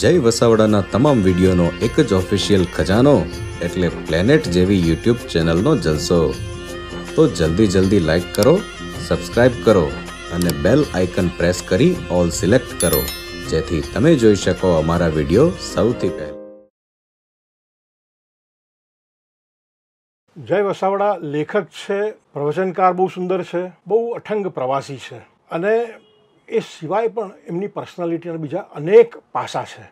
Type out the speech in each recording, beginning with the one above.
જય વસાવડાના તમામ વિડીયોનો એક જ ઓફિશિયલ ખજાનો એટલે પ્લેનેટ જેવી યુટ્યુબ ચેનલનો જલસો તો જલ્દી જલ્દી લાઈક કરો સબસ્ક્રાઈબ કરો અને બેલ આઇકન પ્રેસ કરી ઓલ સિલેક્ટ કરો જેથી તમે જોઈ શકો અમારા વિડીયો સૌથી પહેલા જય વસાવડા લેખક છે પ્રવચનકાર બહુ સુંદર છે બહુ અઠંગ પ્રવાસી છે અને એ સિવાય પણ એમની પર્સનાલિટીના બીજા અનેક પાસા છે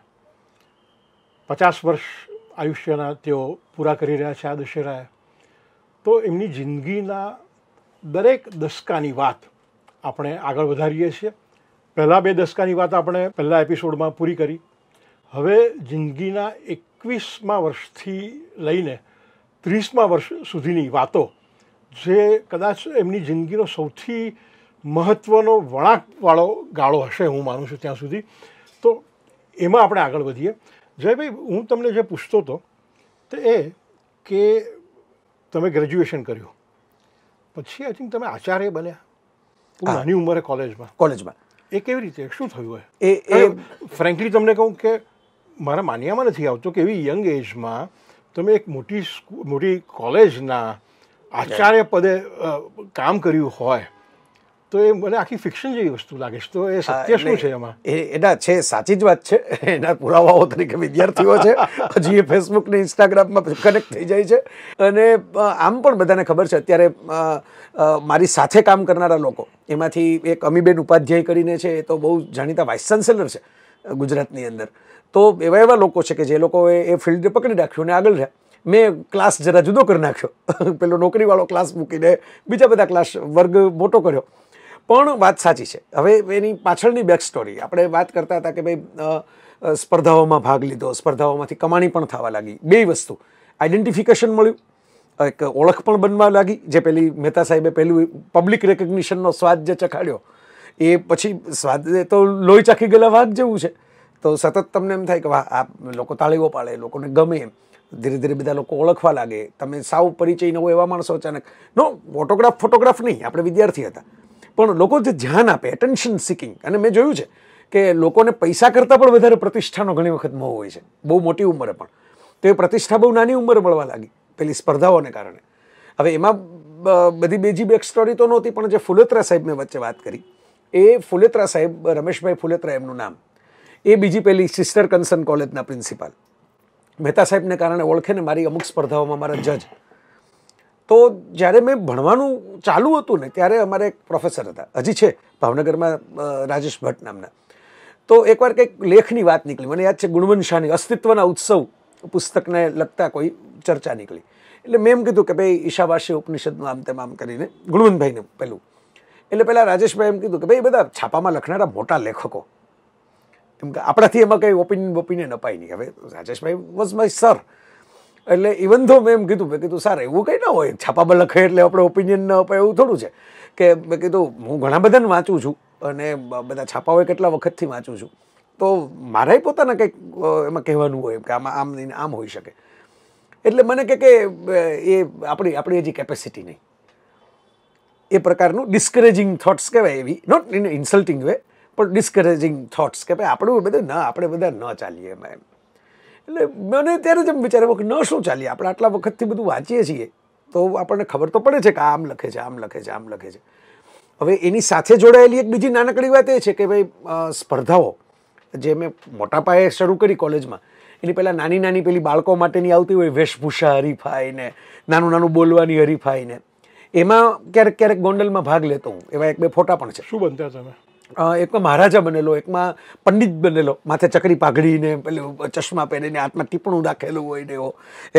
પચાસ વર્ષ આયુષ્યના તેઓ પૂરા કરી રહ્યા છે આ દશેરાએ તો એમની જિંદગીના દરેક દસકાની વાત આપણે આગળ વધારીએ છીએ પહેલાં બે દસકાની વાત આપણે પહેલાં એપિસોડમાં પૂરી કરી હવે જિંદગીના એકવીસમાં વર્ષથી લઈને ત્રીસમાં વર્ષ સુધીની વાતો જે કદાચ એમની જિંદગીનો સૌથી મહત્ત્વનો વળાંકવાળો ગાળો હશે હું માનું છું ત્યાં સુધી તો એમાં આપણે આગળ વધીએ જયભાઈ હું તમને જે પૂછતો હતો તે એ કે તમે ગ્રેજ્યુએશન કર્યું પછી આઈ થિંક તમે આચાર્ય બન્યા નાની ઉંમરે કોલેજમાં કોલેજમાં એ કેવી રીતે શું થયું હોય એ એ ફ્રેન્કલી તમને કહું કે મારા માન્યામાં નથી આવતો કે એવી યંગ એજમાં તમે એક મોટી મોટી કોલેજના આચાર્ય પદે કામ કર્યું હોય તો એ મને આખી ફિક્શન જેવી વસ્તુ લાગે છે તો એ સત્ય શું છે એમાં એ એના છે સાચી જ વાત છે એના પુરાવાઓ તરીકે વિદ્યાર્થીઓ છે હજી એ ફેસબુક ને ઇન્સ્ટાગ્રામમાં કનેક્ટ થઈ જાય છે અને આમ પણ બધાને ખબર છે અત્યારે મારી સાથે કામ કરનારા લોકો એમાંથી એક અમીબેન ઉપાધ્યાય કરીને છે એ તો બહુ જાણીતા વાઇસ ચાન્સેલર છે ગુજરાતની અંદર તો એવા એવા લોકો છે કે જે લોકોએ એ ફિલ્ડને પકડી રાખ્યું અને આગળ રહ્યા મેં ક્લાસ જરા જુદો કરી નાખ્યો પેલો નોકરીવાળો ક્લાસ મૂકીને બીજા બધા ક્લાસ વર્ગ મોટો કર્યો પણ વાત સાચી છે હવે એની પાછળની બેક સ્ટોરી આપણે વાત કરતા હતા કે ભાઈ સ્પર્ધાઓમાં ભાગ લીધો સ્પર્ધાઓમાંથી કમાણી પણ થવા લાગી બે વસ્તુ આઈડેન્ટિફિકેશન મળ્યું એક ઓળખ પણ બનવા લાગી જે પેલી મહેતા સાહેબે પહેલું પબ્લિક રેકગ્નિશનનો સ્વાદ જે ચખાડ્યો એ પછી સ્વાદ એ તો લોહી ચાખી ગયેલા વાત જેવું છે તો સતત તમને એમ થાય કે વાહ આ લોકો તાળીઓ પાડે લોકોને ગમે એમ ધીરે ધીરે બધા લોકો ઓળખવા લાગે તમે સાવ પરિચય નવો એવા માણસો અચાનક નો ફોટોગ્રાફ ફોટોગ્રાફ નહીં આપણે વિદ્યાર્થી હતા પણ લોકો જે ધ્યાન આપે એટેન્શન સિકિંગ અને મેં જોયું છે કે લોકોને પૈસા કરતાં પણ વધારે પ્રતિષ્ઠાનો ઘણી વખત મોહ હોય છે બહુ મોટી ઉંમરે પણ તો એ પ્રતિષ્ઠા બહુ નાની ઉંમરે મળવા લાગી પેલી સ્પર્ધાઓને કારણે હવે એમાં બધી બેજી બેક સ્ટોરી તો નહોતી પણ જે ફુલેત્રા સાહેબ મેં વચ્ચે વાત કરી એ ફુલેત્રા સાહેબ રમેશભાઈ ફુલેત્રા એમનું નામ એ બીજી પેલી સિસ્ટર કન્સર્ન કોલેજના પ્રિન્સિપાલ મહેતા સાહેબને કારણે ઓળખે ને મારી અમુક સ્પર્ધાઓમાં મારા જજ તો જ્યારે મેં ભણવાનું ચાલુ હતું ને ત્યારે અમારે એક પ્રોફેસર હતા હજી છે ભાવનગરમાં રાજેશ ભટ્ટ નામના તો એકવાર કંઈક લેખની વાત નીકળી મને યાદ છે ગુણવંત શાહની અસ્તિત્વના ઉત્સવ પુસ્તકને લગતા કોઈ ચર્ચા નીકળી એટલે મેં એમ કીધું કે ભાઈ ઈશાવાસી ઉપનિષદનું આમ તેમ આમ કરીને ગુણવંતભાઈને પહેલું એટલે પહેલાં રાજેશભાઈ એમ કીધું કે ભાઈ બધા છાપામાં લખનારા મોટા લેખકો એમ કે આપણાથી એમાં કંઈ ઓપિનિયન ઓપિનિયન અપાય નહીં હવે રાજેશભાઈ વોઝ માય સર એટલે ઇવન ધો મેં એમ કીધું મેં કીધું સર એવું કંઈ ના હોય છાપામાં લખે એટલે આપણે ઓપિનિયન ન અપાય એવું થોડું છે કે મેં કીધું હું ઘણા બધાને વાંચું છું અને બધા છાપાઓ કેટલા વખતથી વાંચું છું તો મારે પોતાના કંઈક એમાં કહેવાનું હોય કે આમાં આમ નહીં આમ હોઈ શકે એટલે મને કે કે એ આપણી આપણી હજી કેપેસિટી નહીં એ પ્રકારનું ડિસ્કરેજિંગ થોટ્સ કહેવાય એવી નોટ ઇન ઇન્સલ્ટિંગ વે પણ ડિસ્કરેજિંગ થોટ્સ કે ભાઈ આપણું બધું ના આપણે બધા ન ચાલીએ એમાં એમ એટલે મને ત્યારે જ એમ વિચાર આવ્યો કે ન શું ચાલીએ આપણે આટલા વખતથી બધું વાંચીએ છીએ તો આપણને ખબર તો પડે છે કે આમ લખે છે આમ લખે છે આમ લખે છે હવે એની સાથે જોડાયેલી એક બીજી નાનકડી વાત એ છે કે ભાઈ સ્પર્ધાઓ જે મેં મોટા પાયે શરૂ કરી કોલેજમાં એની પહેલાં નાની નાની પેલી બાળકો માટેની આવતી હોય વેશભૂષા હરીફાઈ ને નાનું નાનું બોલવાની હરીફાઈ ને એમાં ક્યારેક ક્યારેક ગોંડલમાં ભાગ લેતો હું એવા એક બે ફોટા પણ છે શું બનતા તમે એકમાં મહારાજા બનેલો એકમાં પંડિત બનેલો માથે ચકરી પાઘડીને પેલું ચશ્મા પહેરીને હાથમાં ટીપણું રાખેલું હોય ને એવો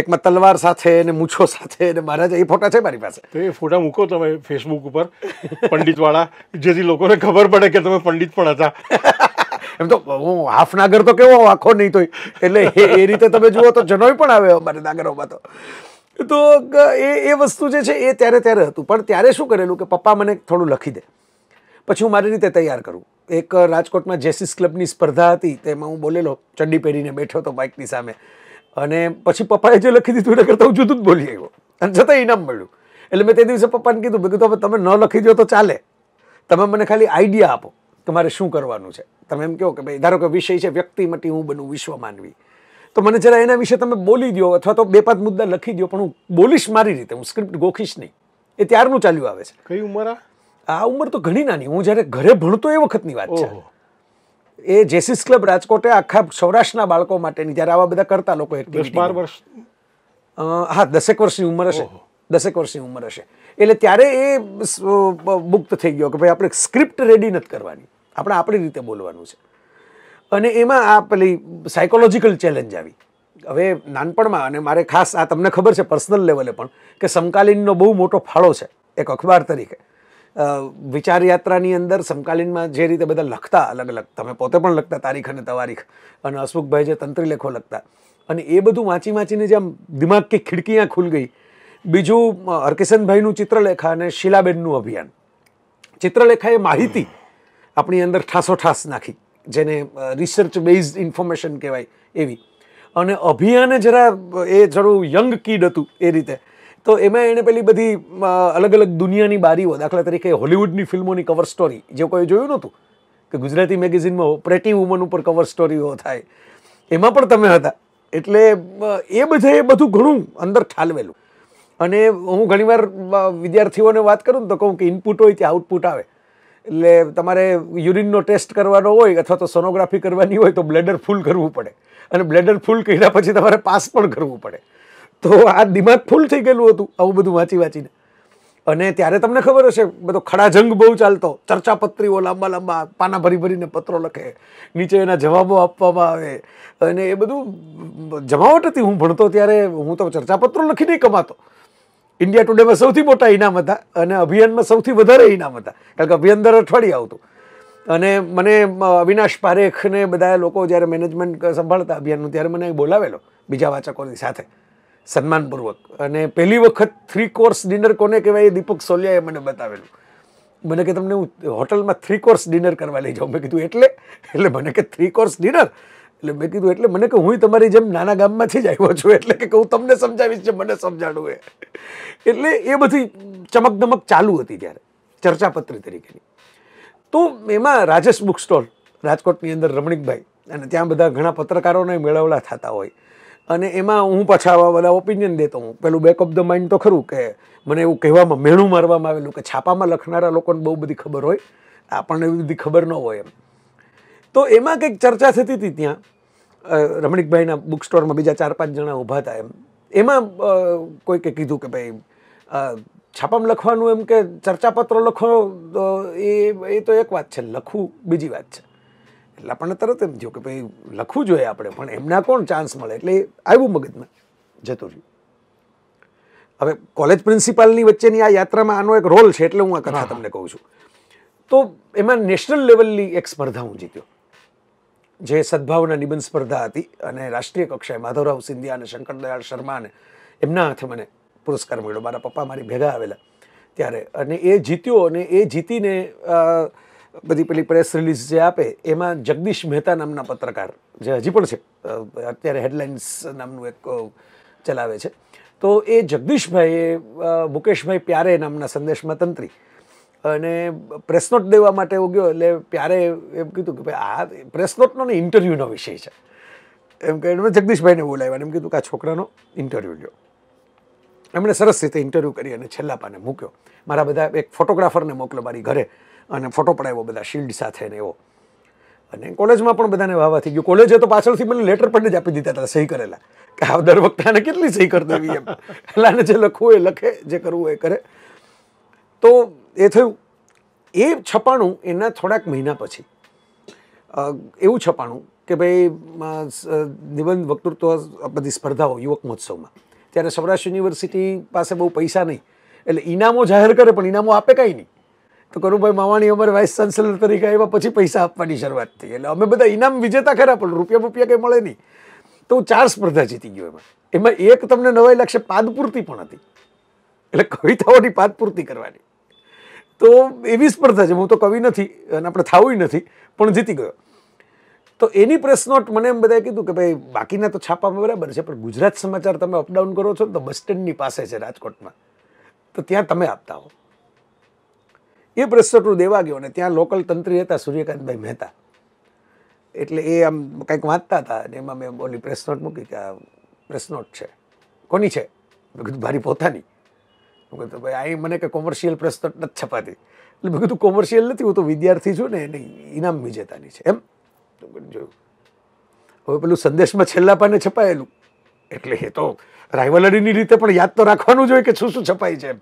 એકમાં તલવાર સાથે ને મૂછો સાથે ને મહારાજા એ ફોટા છે મારી પાસે તો એ ફોટા મૂકો તમે ફેસબુક ઉપર પંડિતવાળા જેથી લોકોને ખબર પડે કે તમે પંડિત પણ હતા એમ તો હું હાફ નાગર તો કેવો આખો નહીં તો એટલે એ રીતે તમે જુઓ તો જનોય પણ આવે અમારે નાગરોમાં તો તો એ એ વસ્તુ જે છે એ ત્યારે ત્યારે હતું પણ ત્યારે શું કરેલું કે પપ્પા મને થોડું લખી દે પછી હું મારી રીતે તૈયાર કરું એક રાજકોટમાં જેસીસ ક્લબની સ્પર્ધા હતી તેમાં હું બોલેલો ચંડી પહેરીને બેઠો હતો બાઇકની સામે અને પછી પપ્પાએ જે લખી દીધું એને કરતાં હું જુદું જ બોલી આવ્યો અને છતાં ઇનામ મળ્યું એટલે મેં તે દિવસે પપ્પાને કીધું મેં કીધું હવે તમે ન લખી દો તો ચાલે તમે મને ખાલી આઈડિયા આપો મારે શું કરવાનું છે તમે એમ કહો કે ભાઈ ધારો કે વિષય છે વ્યક્તિ માટે હું બનું વિશ્વ માનવી તો મને જરા એના વિશે તમે બોલી દો અથવા તો બે પાંચ મુદ્દા લખી દો પણ હું બોલીશ મારી રીતે હું સ્ક્રિપ્ટ ગોખીશ નહીં એ ત્યારનું ચાલ્યું આવે છે કઈ ઉંમર આ ઉંમર તો ઘણી નાની હું જ્યારે ઘરે ભણતો એ વખતની વાત છે એ જેસિસ ક્લબ રાજકોટે આખા સૌરાષ્ટ્રના બાળકો માટેની જ્યારે આવા બધા કરતા લોકો એક બાર વર્ષ હા દસેક વર્ષની ઉંમર હશે દસેક વર્ષની ઉંમર હશે એટલે ત્યારે એ મુક્ત થઈ ગયો કે ભાઈ આપણે સ્ક્રિપ્ટ રેડી નથી કરવાની આપણે આપણી રીતે બોલવાનું છે અને એમાં આ પેલી સાયકોલોજીકલ ચેલેન્જ આવી હવે નાનપણમાં અને મારે ખાસ આ તમને ખબર છે પર્સનલ લેવલે પણ કે સમકાલીનનો બહુ મોટો ફાળો છે એક અખબાર તરીકે વિચાર યાત્રાની અંદર સમકાલીનમાં જે રીતે બધા લખતા અલગ અલગ તમે પોતે પણ લખતા તારીખ અને તવારીખ અને હસમુખભાઈ જે તંત્રી લેખો લખતા અને એ બધું વાંચી વાંચીને જેમ દિમાગ કે ખિડકીਆਂ ખુલ ગઈ બીજું હરકિશનભાઈનું ચિત્રલેખા અને શીલાબેનનું અભિયાન ચિત્રલેખાએ માહિતી આપણી અંદર ઠાસોઠાસ નાખી જેને રિસર્ચ બેઝડ ઇન્ફોર્મેશન કહેવાય એવી અને અભિયાને જરા એ જરું યંગ કીડ હતું એ રીતે તો એમાં એણે પેલી બધી અલગ અલગ દુનિયાની બારીઓ દાખલા તરીકે હોલિવૂડની ફિલ્મોની કવર સ્ટોરી જે કોઈ જોયું નહોતું કે ગુજરાતી મેગેઝિનમાં ઓપરેટિવ વુમન ઉપર કવર સ્ટોરીઓ થાય એમાં પણ તમે હતા એટલે એ બધા એ બધું ઘણું અંદર ઠાલવેલું અને હું ઘણીવાર વિદ્યાર્થીઓને વાત કરું ને તો કહું કે ઇનપુટ હોય ત્યાં આઉટપુટ આવે એટલે તમારે યુરિનનો ટેસ્ટ કરવાનો હોય અથવા તો સોનોગ્રાફી કરવાની હોય તો બ્લેડર ફૂલ કરવું પડે અને બ્લેડર ફૂલ કર્યા પછી તમારે પાસ પણ કરવું પડે તો આ દિમાગ ફૂલ થઈ ગયેલું હતું આવું બધું વાંચી વાંચીને અને ત્યારે તમને ખબર હશે બધો ખડાજંગ બહુ ચાલતો ચર્ચાપત્રીઓ લાંબા લાંબા પાના ભરી ભરીને પત્રો લખે નીચે એના જવાબો આપવામાં આવે અને એ બધું જમાવટ હતી હું ભણતો ત્યારે હું તો ચર્ચાપત્રો લખીને કમાતો ઇન્ડિયા ટુડેમાં સૌથી મોટા ઇનામ હતા અને અભિયાનમાં સૌથી વધારે ઇનામ હતા કારણ કે અભિયાન દર અઠવાડિયે આવતું અને મને અવિનાશ પારેખને બધા લોકો જ્યારે મેનેજમેન્ટ સંભાળતા અભિયાનનું ત્યારે મને બોલાવેલો બીજા વાચકોની સાથે સન્માનપૂર્વક અને પહેલી વખત થ્રી કોર્સ ડિનર કોને કહેવાય એ દીપક સોલિયાએ મને બતાવેલું મને કે તમને હું હોટલમાં થ્રી કોર્સ ડિનર કરવા લઈ જાઉં મેં કીધું એટલે એટલે મને કે થ્રી કોર્સ ડિનર એટલે મેં કીધું એટલે મને કે હું તમારી જેમ નાના ગામમાંથી જ આવ્યો છું એટલે કે હું તમને સમજાવીશ જે મને સમજાડું એ એટલે એ બધી ચમકદમક ચાલુ હતી ત્યારે ચર્ચાપત્રી તરીકેની તો એમાં રાજેશ બુક સ્ટોલ રાજકોટની અંદર રમણીકભાઈ અને ત્યાં બધા ઘણા પત્રકારોને મેળવલા થતા હોય અને એમાં હું પાછા બધા ઓપિનિયન દેતો હું પેલું બેક ઓફ ધ માઇન્ડ તો ખરું કે મને એવું કહેવામાં મેણું મારવામાં આવેલું કે છાપામાં લખનારા લોકોને બહુ બધી ખબર હોય આપણને એવી બધી ખબર ન હોય એમ તો એમાં કંઈક ચર્ચા થતી હતી ત્યાં રમણીકભાઈના બુક સ્ટોરમાં બીજા ચાર પાંચ જણા ઊભા હતા એમ એમાં કોઈકે કીધું કે ભાઈ છાપામાં લખવાનું એમ કે ચર્ચાપત્રો લખો એ એ તો એક વાત છે લખવું બીજી વાત છે એટલે આપણને તરત એમ થયું કે ભાઈ લખવું જોઈએ આપણે પણ એમના કોણ ચાન્સ મળે એટલે આવ્યું મગજમાં જતું રહ્યું હવે કોલેજ પ્રિન્સિપાલની વચ્ચેની આ યાત્રામાં આનો એક રોલ છે એટલે હું આ કથા તમને કહું છું તો એમાં નેશનલ લેવલની એક સ્પર્ધા હું જીત્યો જે સદભાવના નિબંધ સ્પર્ધા હતી અને રાષ્ટ્રીય કક્ષાએ માધવરાવ સિંધિયા અને શંકરદયાળ શર્મા અને એમના હાથે મને પુરસ્કાર મળ્યો મારા પપ્પા મારી ભેગા આવેલા ત્યારે અને એ જીત્યો અને એ જીતીને બધી પેલી પ્રેસ રિલીઝ જે આપે એમાં જગદીશ મહેતા નામના પત્રકાર જે હજી પણ છે અત્યારે હેડલાઇન્સ નામનું એક ચલાવે છે તો એ જગદીશભાઈએ મુકેશભાઈ પ્યારે નામના સંદેશમાં તંત્રી અને પ્રેસ નોટ દેવા માટે હું ગયો એટલે પ્યારે એમ કીધું કે ભાઈ આ પ્રેસ નોટનો ને ઇન્ટરવ્યૂનો વિષય છે એમ કહીને જગદીશભાઈને બોલાવ્યા એમ કીધું કે આ છોકરાનો ઇન્ટરવ્યૂ લ્યો એમણે સરસ રીતે ઇન્ટરવ્યૂ કરી અને છેલ્લા પાને મૂક્યો મારા બધા એક ફોટોગ્રાફરને મોકલો મારી ઘરે અને ફોટો પડાવ્યો બધા શિલ્ડ સાથે ને એવો અને કોલેજમાં પણ બધાને વાવા થઈ ગયું કોલેજે તો પાછળથી મને લેટર પણ જ આપી દીધા હતા સહી કરેલા કે આ દર વખતે આને કેટલી સહી કરતા દેવી એમ એટલે આને જે લખવું એ લખે જે કરવું એ કરે તો એ થયું એ છપાણું એના થોડાક મહિના પછી એવું છપાણું કે ભાઈ નિબંધ વક્તૃત્વ બધી સ્પર્ધાઓ યુવક મહોત્સવમાં ત્યારે સૌરાષ્ટ્ર યુનિવર્સિટી પાસે બહુ પૈસા નહીં એટલે ઇનામો જાહેર કરે પણ ઇનામો આપે કાંઈ નહીં તો કરુભાઈ મામાણી અમારે વાઇસ ચાન્સેલર તરીકે આવ્યા પછી પૈસા આપવાની શરૂઆત થઈ એટલે અમે બધા ઇનામ વિજેતા ખરા પણ રૂપિયા બુપિયા કંઈ મળે નહીં તો હું ચાર સ્પર્ધા જીતી ગયો એમાં એમાં એક તમને નવાઈ લાગશે પાદપૂર્તિ પણ હતી એટલે કવિતાઓની પાદપૂર્તિ કરવાની તો એવી સ્પર્ધા છે હું તો કવિ નથી અને આપણે થાવું નથી પણ જીતી ગયો તો એની પ્રેસ નોટ મને એમ બધાએ કીધું કે ભાઈ બાકીના તો છાપામાં બરાબર છે પણ ગુજરાત સમાચાર તમે અપડાઉન કરો છો તો બસ સ્ટેન્ડની પાસે છે રાજકોટમાં તો ત્યાં તમે આપતા હો એ પ્રસ્તુ દેવા ગયો ને ત્યાં લોકલ તંત્રી હતા સૂર્યકાંતભાઈ મહેતા એટલે એ આમ કંઈક વાંચતા હતા અને એમાં મેં ઓલી પ્રેસ નોટ મૂકી કે આ પ્રેસ નોટ છે કોની છે મેં કીધું મારી પોતાની મેં કીધું ભાઈ અહીં મને કે કોમર્શિયલ પ્રેસ નોટ નથી છપાતી એટલે મેં કીધું કોમર્શિયલ નથી હું તો વિદ્યાર્થી છું ને એને ઇનામ વિજેતાની છે એમ જોયું હવે પેલું સંદેશમાં છેલ્લા પાને છપાયેલું એટલે એ તો રાઇવલરીની રીતે પણ યાદ તો રાખવાનું જોઈએ કે શું શું છપાય છે એમ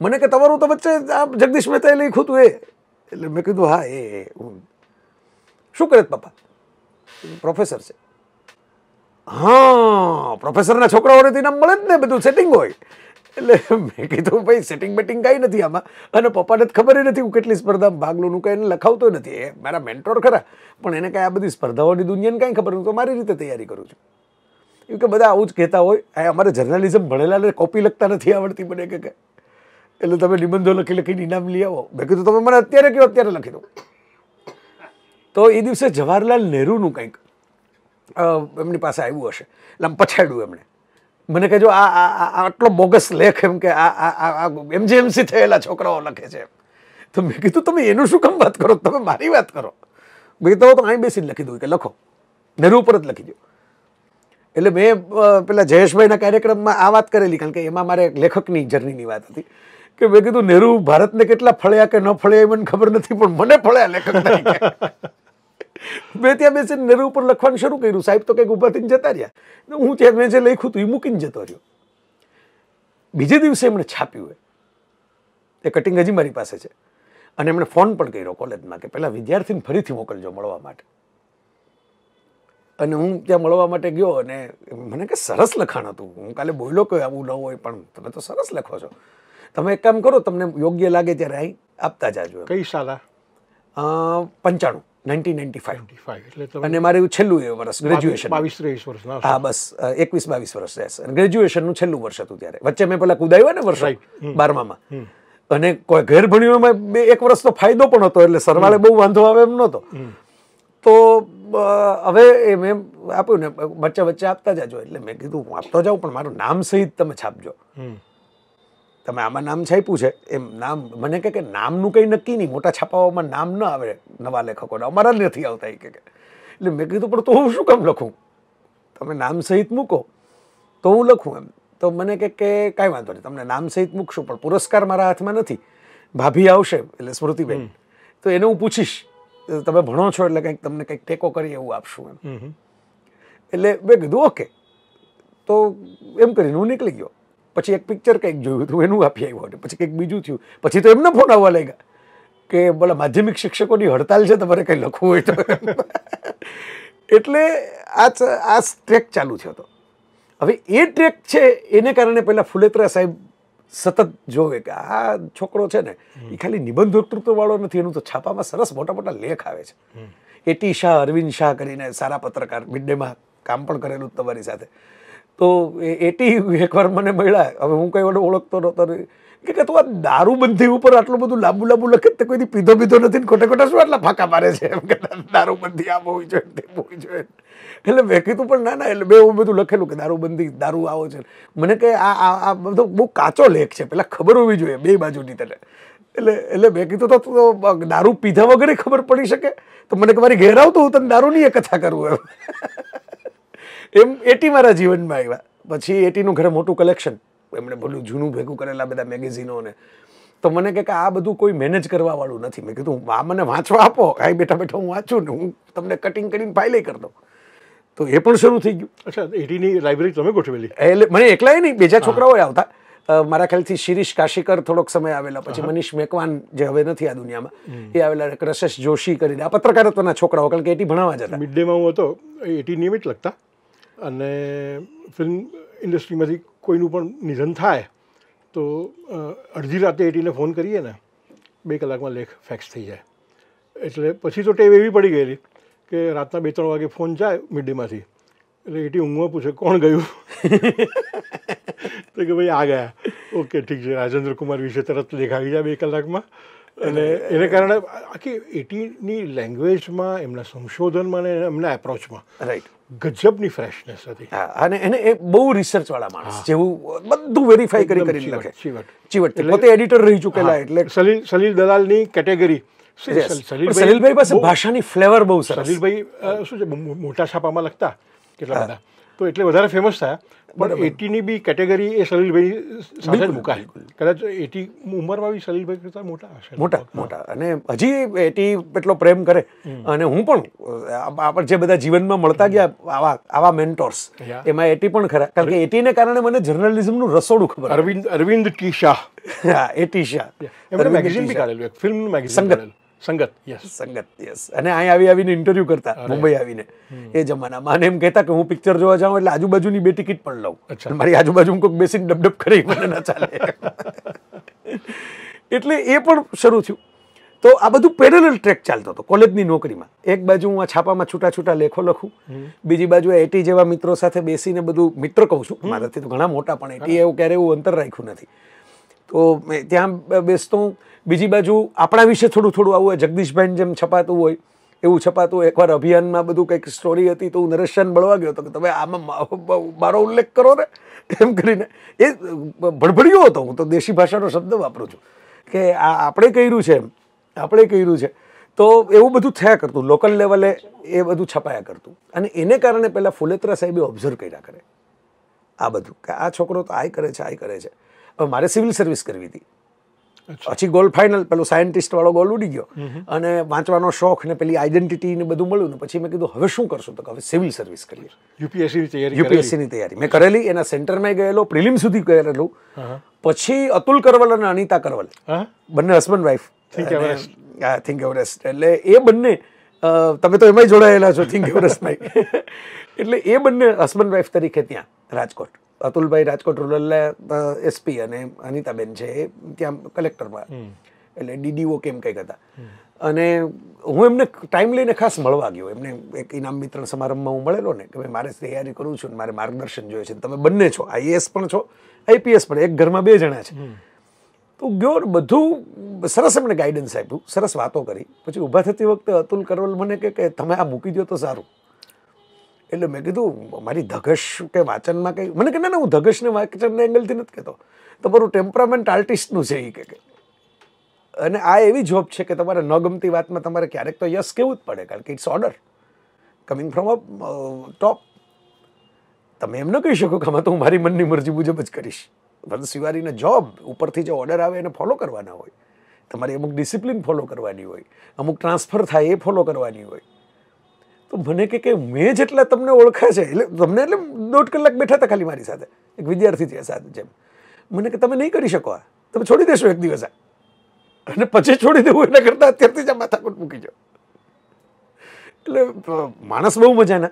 મને કે તમારું તો વચ્ચે આ જગદીશ મહેતાએ લખ્યું હતું એ એટલે મેં કીધું હા એ હું શું કરે પપ્પા પ્રોફેસર છે હા પ્રોફેસરના છોકરાઓનેથી તેના મળે જ ને બધું સેટિંગ હોય એટલે મેં કીધું ભાઈ સેટિંગ બેટિંગ કાંઈ નથી આમાં અને પપ્પાને જ ખબર નથી હું કેટલી સ્પર્ધામાં ભાગ લઉં કાંઈ એને લખાવતો નથી એ મારા મેન્ટોર ખરા પણ એને કાંઈ આ બધી સ્પર્ધાઓની દુનિયાને કાંઈ ખબર હું તો મારી રીતે તૈયારી કરું છું એવું કે બધા આવું જ કહેતા હોય અમારે જર્નલિઝમ ભણેલાને કોપી લખતા નથી આવડતી મને કે કાંઈ એટલે તમે નિબંધો લખી લખીને ઇનામ લઈ આવો મેં કીધું તમે મને અત્યારે કહો અત્યારે લખી દો તો એ દિવસે જવાહરલાલ નહેરુનું કંઈક એમની પાસે આવ્યું હશે એટલે આમ પછાડ્યું એમણે મને કહેજો આ આટલો બોગસ લેખ એમ કે આ એમ જે એમજીએમસી થયેલા છોકરાઓ લખે છે તો મેં કીધું તમે એનું શું કામ વાત કરો તમે મારી વાત કરો મેં કીધું તો અહીં બેસીને લખી દઉં કે લખો નહેરુ ઉપર જ લખી દો એટલે મેં પેલા જયેશભાઈના કાર્યક્રમમાં આ વાત કરેલી કારણ કે એમાં મારે લેખકની જર્નીની વાત હતી કે મેં કીધું નેહરુ ભારતને કેટલા ફળ્યા કે ન ફળ્યા એ મને ખબર નથી પણ મને ફળ્યા લેખક તરીકે મેં ત્યાં બેસીને નેહરુ ઉપર લખવાનું શરૂ કર્યું સાહેબ તો કંઈક ઊભા થઈને જતા રહ્યા હું ત્યાં મેં જે લખ્યું હતું એ મૂકીને જતો રહ્યો બીજે દિવસે એમણે છાપ્યું એ કટિંગ હજી મારી પાસે છે અને એમણે ફોન પણ કર્યો કોલેજમાં કે પહેલાં વિદ્યાર્થીને ફરીથી મોકલજો મળવા માટે અને હું ત્યાં મળવા માટે ગયો અને મને કે સરસ લખાણ હતું હું કાલે બોલ્યો કે આવું ન હોય પણ તમે તો સરસ લખો છો તમે એક કામ કરો તમને યોગ્ય લાગે ત્યારે અહીં આપતા જાજો કઈ સાલા પંચાણું નાઇન્ટીન નાઇન્ટી ફાઇવ એટલે મારે છેલ્લું વર્ષ ગ્રેજ્યુએશન હા બસ એકવીસ બાવીસ વર્ષ રહેશે અને ગ્રેજ્યુએશનનું છેલ્લું વર્ષ હતું ત્યારે વચ્ચે મેં પેલા કુદાવ્યા ને વર્ષ બારમામાં અને કોઈ ઘેર એક વર્ષ ફાયદો પણ હતો એટલે સરવાળે બહુ વાંધો આવે એમ નતો તો હવે એ મેં આપ્યું ને વચ્ચે વચ્ચે આપતા જાજો એટલે મેં કીધું હું આપતો જાઉં પણ મારું નામ સહિત તમે છાપજો તમે આમાં નામ છાપ્યું છે એમ નામ મને કહે કે નામનું કંઈ નક્કી નહીં મોટા છાપાઓમાં નામ ન આવે નવા લેખકોને અમારા નથી આવતા એ કે એટલે મેં કીધું પણ તો હું શું કામ લખું તમે નામ સહિત મૂકો તો હું લખું એમ તો મને કે કે કાંઈ વાંધો નહીં તમને નામ સહિત મૂકશું પણ પુરસ્કાર મારા હાથમાં નથી ભાભી આવશે એટલે સ્મૃતિબેન તો એને હું પૂછીશ તમે ભણો છો એટલે કંઈક તમને કંઈક ટેકો કરી એવું આપશું એમ એટલે મેં કીધું ઓકે તો એમ કરીને હું નીકળી ગયો પછી એક પિક્ચર કંઈક જોયું હતું એનું આપી આવ્યો હતો પછી કંઈક બીજું થયું પછી તો એમને ફોન આવવા લાગ્યા કે બોલા માધ્યમિક શિક્ષકોની હડતાલ છે તમારે કંઈ લખવું હોય તો એટલે આ આ ટ્રેક ચાલુ થયો હતો હવે એ ટ્રેક છે એને કારણે પહેલાં ફુલેત્રા સાહેબ સતત જોવે કે આ છોકરો છે ને એ ખાલી નિબંધ વક્તૃત્વવાળો નથી એનું તો છાપામાં સરસ મોટા મોટા લેખ આવે છે એટી શાહ અરવિંદ શાહ કરીને સારા પત્રકાર મિડ ડેમાં કામ પણ કરેલું તમારી સાથે તો એટી એકવાર મને મળ્યા હવે હું કંઈ વડે ઓળખતો નહોતો કે તું આ દારૂબંધી ઉપર આટલું બધું લાંબુ લાંબુ લખે તે કોઈથી પીધો પીધો નથી ખોટે ખોટા શું આટલા ફાંકા મારે છે એમ કે દારૂબંધી આમ હોવી જોઈએ તે હોવી જોઈએ એટલે મેં કીધું પણ ના ના એટલે બે હું બધું લખેલું કે દારૂબંધી દારૂ આવો છે મને કે આ આ બધો બહુ કાચો લેખ છે પહેલાં ખબર હોવી જોઈએ બે બાજુની તને એટલે એટલે મેં કીધું તો દારૂ પીધા વગરે ખબર પડી શકે તો મને કે મારી ઘેર આવતો હું તને દારૂની એ કથા કરું એમ એમ એટી મારા જીવનમાં આવ્યા પછી એટીનું ઘરે મોટું કલેક્શન એમણે બધું જૂનું ભેગું કરેલા બધા મેગેઝિનોને તો મને કે આ બધું કોઈ મેનેજ કરવાવાળું નથી મેં કીધું આ મને વાંચવા આપો કાંઈ બેઠા બેઠા હું વાંચું ને હું તમને કટિંગ કરીને ફાઇલે કરી દઉં તો એ પણ શરૂ થઈ ગયું અચ્છા એટીની લાઇબ્રેરી તમે ગોઠવેલી એટલે મને એકલાય નહીં બીજા છોકરાઓ આવતા મારા ખ્યાલથી શિરીષ કાશીકર થોડોક સમય આવેલા પછી મનીષ મેકવાન જે હવે નથી આ દુનિયામાં એ આવેલા રશેશ જોશી કરીને આ પત્રકારત્વના છોકરાઓ કારણ કે એટી ભણાવવા જતા મિડ ડેમાં હું હતો એટી નિયમિત લગતા અને ફિલ્મ ઇન્ડસ્ટ્રીમાંથી કોઈનું પણ નિધન થાય તો અડધી રાતે એટીને ફોન કરીએ ને બે કલાકમાં લેખ ફેક્સ થઈ જાય એટલે પછી તો ટેવ એવી પડી ગયેલી કે રાતના બે ત્રણ વાગે ફોન જાય મિડડેમાંથી એટલે એટી ઊંઘમાં પૂછે કોણ ગયું તો કે ભાઈ આ ગયા ઓકે ઠીક છે રાજેન્દ્ર કુમાર વિશે તરત લેખ આવી જાય બે કલાકમાં અને એને કારણે આખી એટીની લેંગ્વેજમાં એમના સંશોધનમાં અને એમના એપ્રોચમાં રાઈટ ગજબની ફ્રેશનેસ હતી હા અને એને એક બહુ રિસર્ચવાળા માણસ જેવું બધું વેરીફાઈ કરી કરી લખે ચીવટ ચીવટ પોતે એડિટર રહી ચૂકેલા એટલે સલીલ સલીલ દલાલની કેટેગરી સલીલભાઈ પાસે ભાષાની ફ્લેવર બહુ સરસ સલીલભાઈ શું છે મોટા છાપામાં લખતા કેટલા બધા તો એટલે વધારે ફેમસ થયા પણ એટીની બી કેટેગરી એ સલીલભાઈ સાથે મુકાય કદાચ એટી ઉંમરમાં બી સલીલભાઈ કરતાં મોટા હશે મોટા મોટા અને હજી એટી એટલો પ્રેમ કરે અને હું પણ આપણે જે બધા જીવનમાં મળતા ગયા આવા આવા મેન્ટોર્સ એમાં એટી પણ ખરા કારણ કે એટીને કારણે મને જર્નલિઝમનું રસોડું ખબર અરવિંદ અરવિંદ ટી શાહ હા એટી શાહ એમણે મેગેઝિન બી કાઢેલું એક ફિલ્મનું મેગેઝિન સંગત યસ સંગત યસ અને અહીં આવી આવીને ઇન્ટરવ્યૂ કરતા મુંબઈ આવીને એ જમાનામાં અને એમ કહેતા કે હું પિક્ચર જોવા જાઉં એટલે આજુબાજુની બે ટિકિટ પણ લઉં મારી આજુબાજુ હું કોઈક બેસીને ડબડબ કરી મને ના ચાલે એટલે એ પણ શરૂ થયું તો આ બધું પેરેલલ ટ્રેક ચાલતો હતો કોલેજની નોકરીમાં એક બાજુ હું આ છાપામાં છૂટા છૂટા લેખો લખું બીજી બાજુ એટી જેવા મિત્રો સાથે બેસીને બધું મિત્ર કહું છું મારાથી તો ઘણા મોટા પણ એટી એવું ક્યારેય એવું અંતર રાખ્યું નથી તો ત્યાં બેસતો હું બીજી બાજુ આપણા વિશે થોડું થોડું આવું હોય જગદીશભાઈને જેમ છપાતું હોય એવું છપાતું એકવાર અભિયાનમાં બધું કંઈક સ્ટોરી હતી તો હું નરેશાન બળવા ગયો હતો કે તમે આમાં મારો ઉલ્લેખ કરો ને એમ કરીને એ ભડભડ્યો હતો હું તો દેશી ભાષાનો શબ્દ વાપરું છું કે આ આપણે કર્યું છે એમ આપણે કર્યું છે તો એવું બધું થયા કરતું લોકલ લેવલે એ બધું છપાયા કરતું અને એને કારણે પહેલાં ફુલેત્રા સાહેબે ઓબ્ઝર્વ કર્યા કરે આ બધું કે આ છોકરો તો આય કરે છે આય કરે છે હવે મારે સિવિલ સર્વિસ કરવી હતી પછી ગોલ ફાઇનલ પેલો સાયન્ટિસ્ટ વાળો ગોલ ઉડી ગયો અને વાંચવાનો શોખ ને પેલી આઈડેન્ટિટી ને બધું મળ્યું ને પછી મેં કીધું હવે શું કરશું તો હવે સિવિલ સર્વિસ કરીએ ની તૈયારી યુપીએસસીની તૈયારી મેં કરેલી એના સેન્ટરમાં ગયેલો પ્રિલિમ સુધી કરેલું પછી અતુલ કરવલ અને અનિતા કરવલ બંને husband wife I think Everest એટલે એ બંને તમે તો એમાંય જોડાયેલા છો થિંક એવરેસ્ટમાં એટલે એ બંને હસબન્ડ વાઈફ તરીકે ત્યાં રાજકોટ અતુલભાઈ રાજકોટ રૂરલના એસપી અને અનિતાબેન છે એ ત્યાં કલેક્ટરમાં એટલે ડીડીઓ કેમ કંઈક હતા અને હું એમને ટાઈમ લઈને ખાસ મળવા ગયો એમને એક ઇનામ વિતરણ સમારંભમાં હું મળેલો ને કે ભાઈ મારે તૈયારી કરું છું મારે માર્ગદર્શન જોઈએ છે તમે બંને છો આઈએએસ પણ છો આઈપીએસ પણ એક ઘરમાં બે જણા છે તો ગયો ને બધું સરસ એમણે ગાઈડન્સ આપ્યું સરસ વાતો કરી પછી ઊભા થતી વખતે અતુલ કરવલ મને કે તમે આ મૂકી દો તો સારું એટલે મેં કીધું મારી ધગશ કે વાંચનમાં કંઈ મને કે ના હું ધગશને વાંચનને એંગલથી નથી કહેતો તમારું ટેમ્પરામેન્ટ આર્ટિસ્ટનું છે એ કે અને આ એવી જોબ છે કે તમારે ન ગમતી વાતમાં તમારે ક્યારેક તો યસ કેવું જ પડે કારણ કે it's order coming from a top તમે એમ ન કહી શકો કે આમાં તો હું મારી મનની મરજી મુજબ જ કરીશ વન્સ યુ જોબ ઉપરથી જે ઓર્ડર આવે એને ફોલો કરવાના હોય તમારે અમુક ડિસિપ્લિન ફોલો કરવાની હોય અમુક ટ્રાન્સફર થાય એ ફોલો કરવાની હોય તો મને કે કે મેં જેટલા તમને ઓળખા છે એટલે તમને એટલે દોઢ કલાક બેઠા હતા ખાલી મારી સાથે એક વિદ્યાર્થી છે સાથે જેમ મને કે તમે નહીં કરી શકો આ તમે છોડી દેશો એક દિવસ આ અને પછી છોડી દેવું એના કરતાં અત્યારથી જ આ માથાકૂટ મૂકી જાઓ એટલે માણસ બહુ મજાના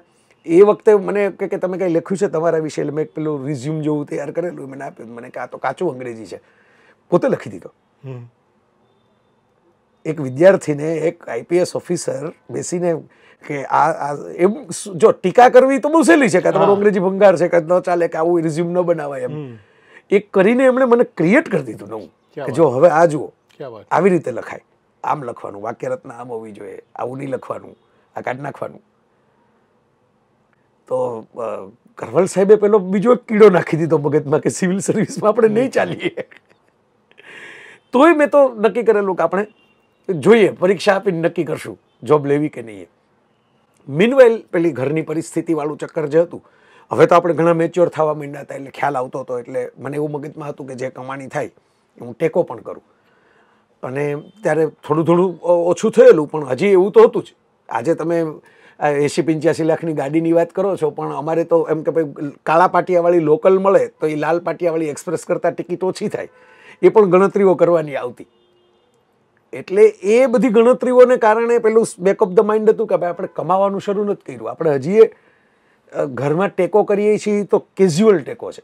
એ વખતે મને કે તમે કંઈ લખ્યું છે તમારા વિશે એટલે મેં પેલું રિઝ્યુમ જેવું તૈયાર કરેલું મને આપ્યું મને કે આ તો કાચું અંગ્રેજી છે પોતે લખી દીધો એક વિદ્યાર્થીને એક આઈપીએસ ઓફિસર બેસીને કે આ એમ જો ટીકા કરવી તો બહુ સહેલી છે કે તમારું અંગ્રેજી ભંગાર છે કે ન ચાલે કે આવું રિઝ્યુમ ન બનાવાય એમ એ કરીને એમણે મને ક્રિએટ કરી દીધું નવું કે જો હવે આ જુઓ આવી રીતે લખાય આમ લખવાનું વાક્યરત્ન આમ હોવી જોઈએ આવું નહીં લખવાનું આ કાઢ નાખવાનું તો કરવલ સાહેબે પેલો બીજો એક કીડો નાખી દીધો મગજમાં કે સિવિલ સર્વિસમાં આપણે નહીં ચાલીએ તોય મેં તો નક્કી કરેલું કે આપણે જોઈએ પરીક્ષા આપીને નક્કી કરશું જોબ લેવી કે નહીં મિનવેલ પેલી ઘરની પરિસ્થિતિવાળું ચક્કર જે હતું હવે તો આપણે ઘણા મેચ્યોર થવા માંડ્યા હતા એટલે ખ્યાલ આવતો હતો એટલે મને એવું મગજમાં હતું કે જે કમાણી થાય હું ટેકો પણ કરું અને ત્યારે થોડું થોડું ઓછું થયેલું પણ હજી એવું તો હતું જ આજે તમે એસી પંચ્યાસી લાખની ગાડીની વાત કરો છો પણ અમારે તો એમ કે ભાઈ કાળા પાટિયાવાળી લોકલ મળે તો એ લાલ પાટિયાવાળી એક્સપ્રેસ કરતાં ટિકિટ ઓછી થાય એ પણ ગણતરીઓ કરવાની આવતી એટલે એ બધી ગણતરીઓને કારણે પેલું બેક ઓફ ધ માઇન્ડ હતું કે ભાઈ આપણે કમાવાનું શરૂ નથી કર્યું આપણે હજીએ ઘરમાં ટેકો કરીએ છીએ તો કેઝ્યુઅલ ટેકો છે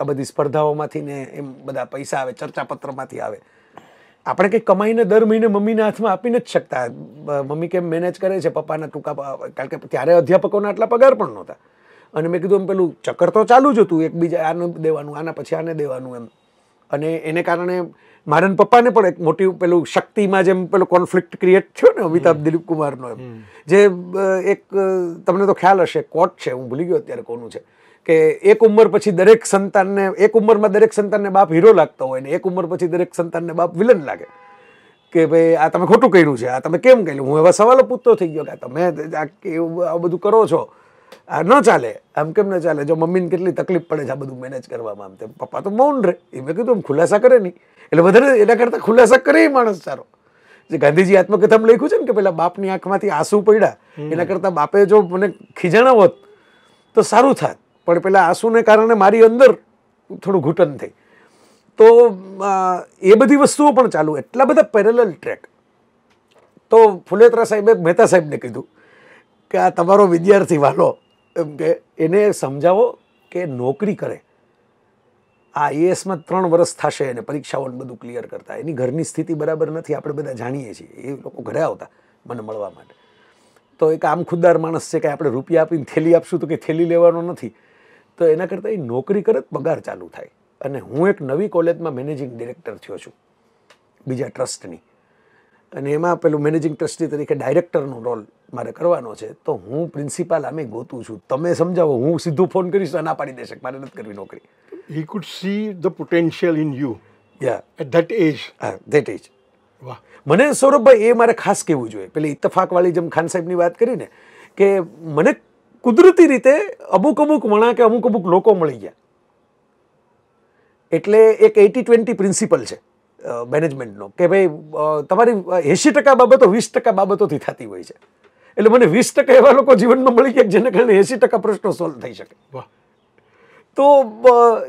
આ બધી સ્પર્ધાઓમાંથી ને એમ બધા પૈસા આવે ચર્ચાપત્રમાંથી આવે આપણે કંઈ કમાઈને દર મહિને મમ્મીના હાથમાં આપી નથી શકતા મમ્મી કેમ મેનેજ કરે છે પપ્પાના ટૂંકા કારણ કે ત્યારે અધ્યાપકોના આટલા પગાર પણ નહોતા અને મેં કીધું એમ પેલું ચક્કર તો ચાલુ જ હતું એકબીજા આનું દેવાનું આના પછી આને દેવાનું એમ અને એને કારણે મારન પપ્પાને પણ એક મોટી પેલું શક્તિમાં જેમ પેલો કોન્ફ્લિક્ટ ક્રિએટ થયો ને અમિતાભ દિલીપ કુમારનો એમ જે એક તમને તો ખ્યાલ હશે કોટ છે હું ભૂલી ગયો અત્યારે કોનું છે કે એક ઉંમર પછી દરેક સંતાનને એક ઉંમરમાં દરેક સંતાનને બાપ હીરો લાગતો હોય ને એક ઉંમર પછી દરેક સંતાનને બાપ વિલન લાગે કે ભાઈ આ તમે ખોટું કર્યું છે આ તમે કેમ કર્યું હું એવા સવાલો પૂછતો થઈ ગયો કે તમે આ બધું કરો છો આ ન ચાલે આમ કેમ ના ચાલે જો મમ્મીને કેટલી તકલીફ પડે છે આ બધું મેનેજ કરવામાં આમ તેમ પપ્પા તો મૌન રહે એ મેં કીધું આમ ખુલાસા કરે નહીં એટલે વધારે એના કરતાં ખુલાસા કરે એ માણસ સારો જે ગાંધીજી આત્મકથામાં લખ્યું છે ને કે પેલા બાપની આંખમાંથી આંસુ પડ્યા એના કરતાં બાપે જો મને ખીજાણા હોત તો સારું થાત પણ પેલા આંસુને કારણે મારી અંદર થોડું ઘૂંટન થઈ તો એ બધી વસ્તુઓ પણ ચાલુ એટલા બધા પેરેલલ ટ્રેક તો ફુલેત્રા સાહેબે મહેતા સાહેબને કીધું કે આ તમારો વિદ્યાર્થી વાલો એને સમજાવો કે નોકરી કરે આ આઈએએસમાં ત્રણ વર્ષ થશે અને પરીક્ષાઓને બધું ક્લિયર કરતા એની ઘરની સ્થિતિ બરાબર નથી આપણે બધા જાણીએ છીએ એ લોકો ઘરે આવતા મને મળવા માટે તો એક આમ ખુદદાર માણસ છે કે આપણે રૂપિયા આપીને થેલી આપશું તો કે થેલી લેવાનો નથી તો એના કરતાં એ નોકરી કરે જ પગાર ચાલુ થાય અને હું એક નવી કોલેજમાં મેનેજિંગ ડિરેક્ટર થયો છું બીજા ટ્રસ્ટની અને એમાં પેલું મેનેજિંગ ટ્રસ્ટી તરીકે ડાયરેક્ટરનો રોલ મારે કરવાનો છે તો હું પ્રિન્સિપાલ આમે ગોતું છું તમે સમજાવો હું સીધું ફોન કરીશ તો ના પાડી દેશે મારે નથી કરવી નોકરી he could see the potential in you યા એટ ધેટ એજ હા ધેટ એજ વાહ મને સૌરભભાઈ એ મારે ખાસ કહેવું જોઈએ પેલી ઇત્તફાકવાળી જેમ ખાન સાહેબની વાત કરી ને કે મને કુદરતી રીતે અમુક અમુક વણા કે અમુક અમુક લોકો મળી ગયા એટલે એક એટી ટ્વેન્ટી પ્રિન્સિપલ છે મેનેજમેન્ટનો કે ભાઈ તમારી એંશી ટકા બાબતો વીસ ટકા બાબતોથી થતી હોય છે એટલે મને વીસ ટકા એવા લોકો જીવનમાં મળી ગયા જેને કારણે એંશી ટકા પ્રશ્નો સોલ્વ થઈ શકે તો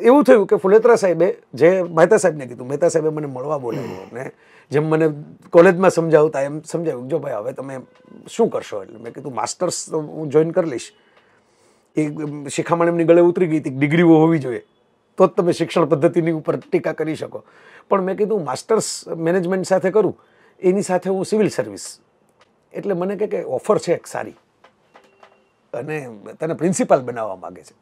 એવું થયું કે ફુલેત્રા સાહેબે જે મહેતા સાહેબને કીધું મહેતા સાહેબે મને મળવા બોલાવ્યો ને જેમ મને કોલેજમાં સમજાવતા એમ સમજાવ્યું જો ભાઈ હવે તમે શું કરશો એટલે મેં કીધું માસ્ટર્સ હું જોઈન કરી લઈશ એ શિખામણ એમની ગળે ઉતરી ગઈ હતી ડિગ્રીઓ હોવી જોઈએ તો જ તમે શિક્ષણ પદ્ધતિની ઉપર ટીકા કરી શકો પણ મેં કીધું માસ્ટર્સ મેનેજમેન્ટ સાથે કરું એની સાથે હું સિવિલ સર્વિસ એટલે મને કહે કે ઓફર છે એક સારી અને તને પ્રિન્સિપાલ બનાવવા માગે છે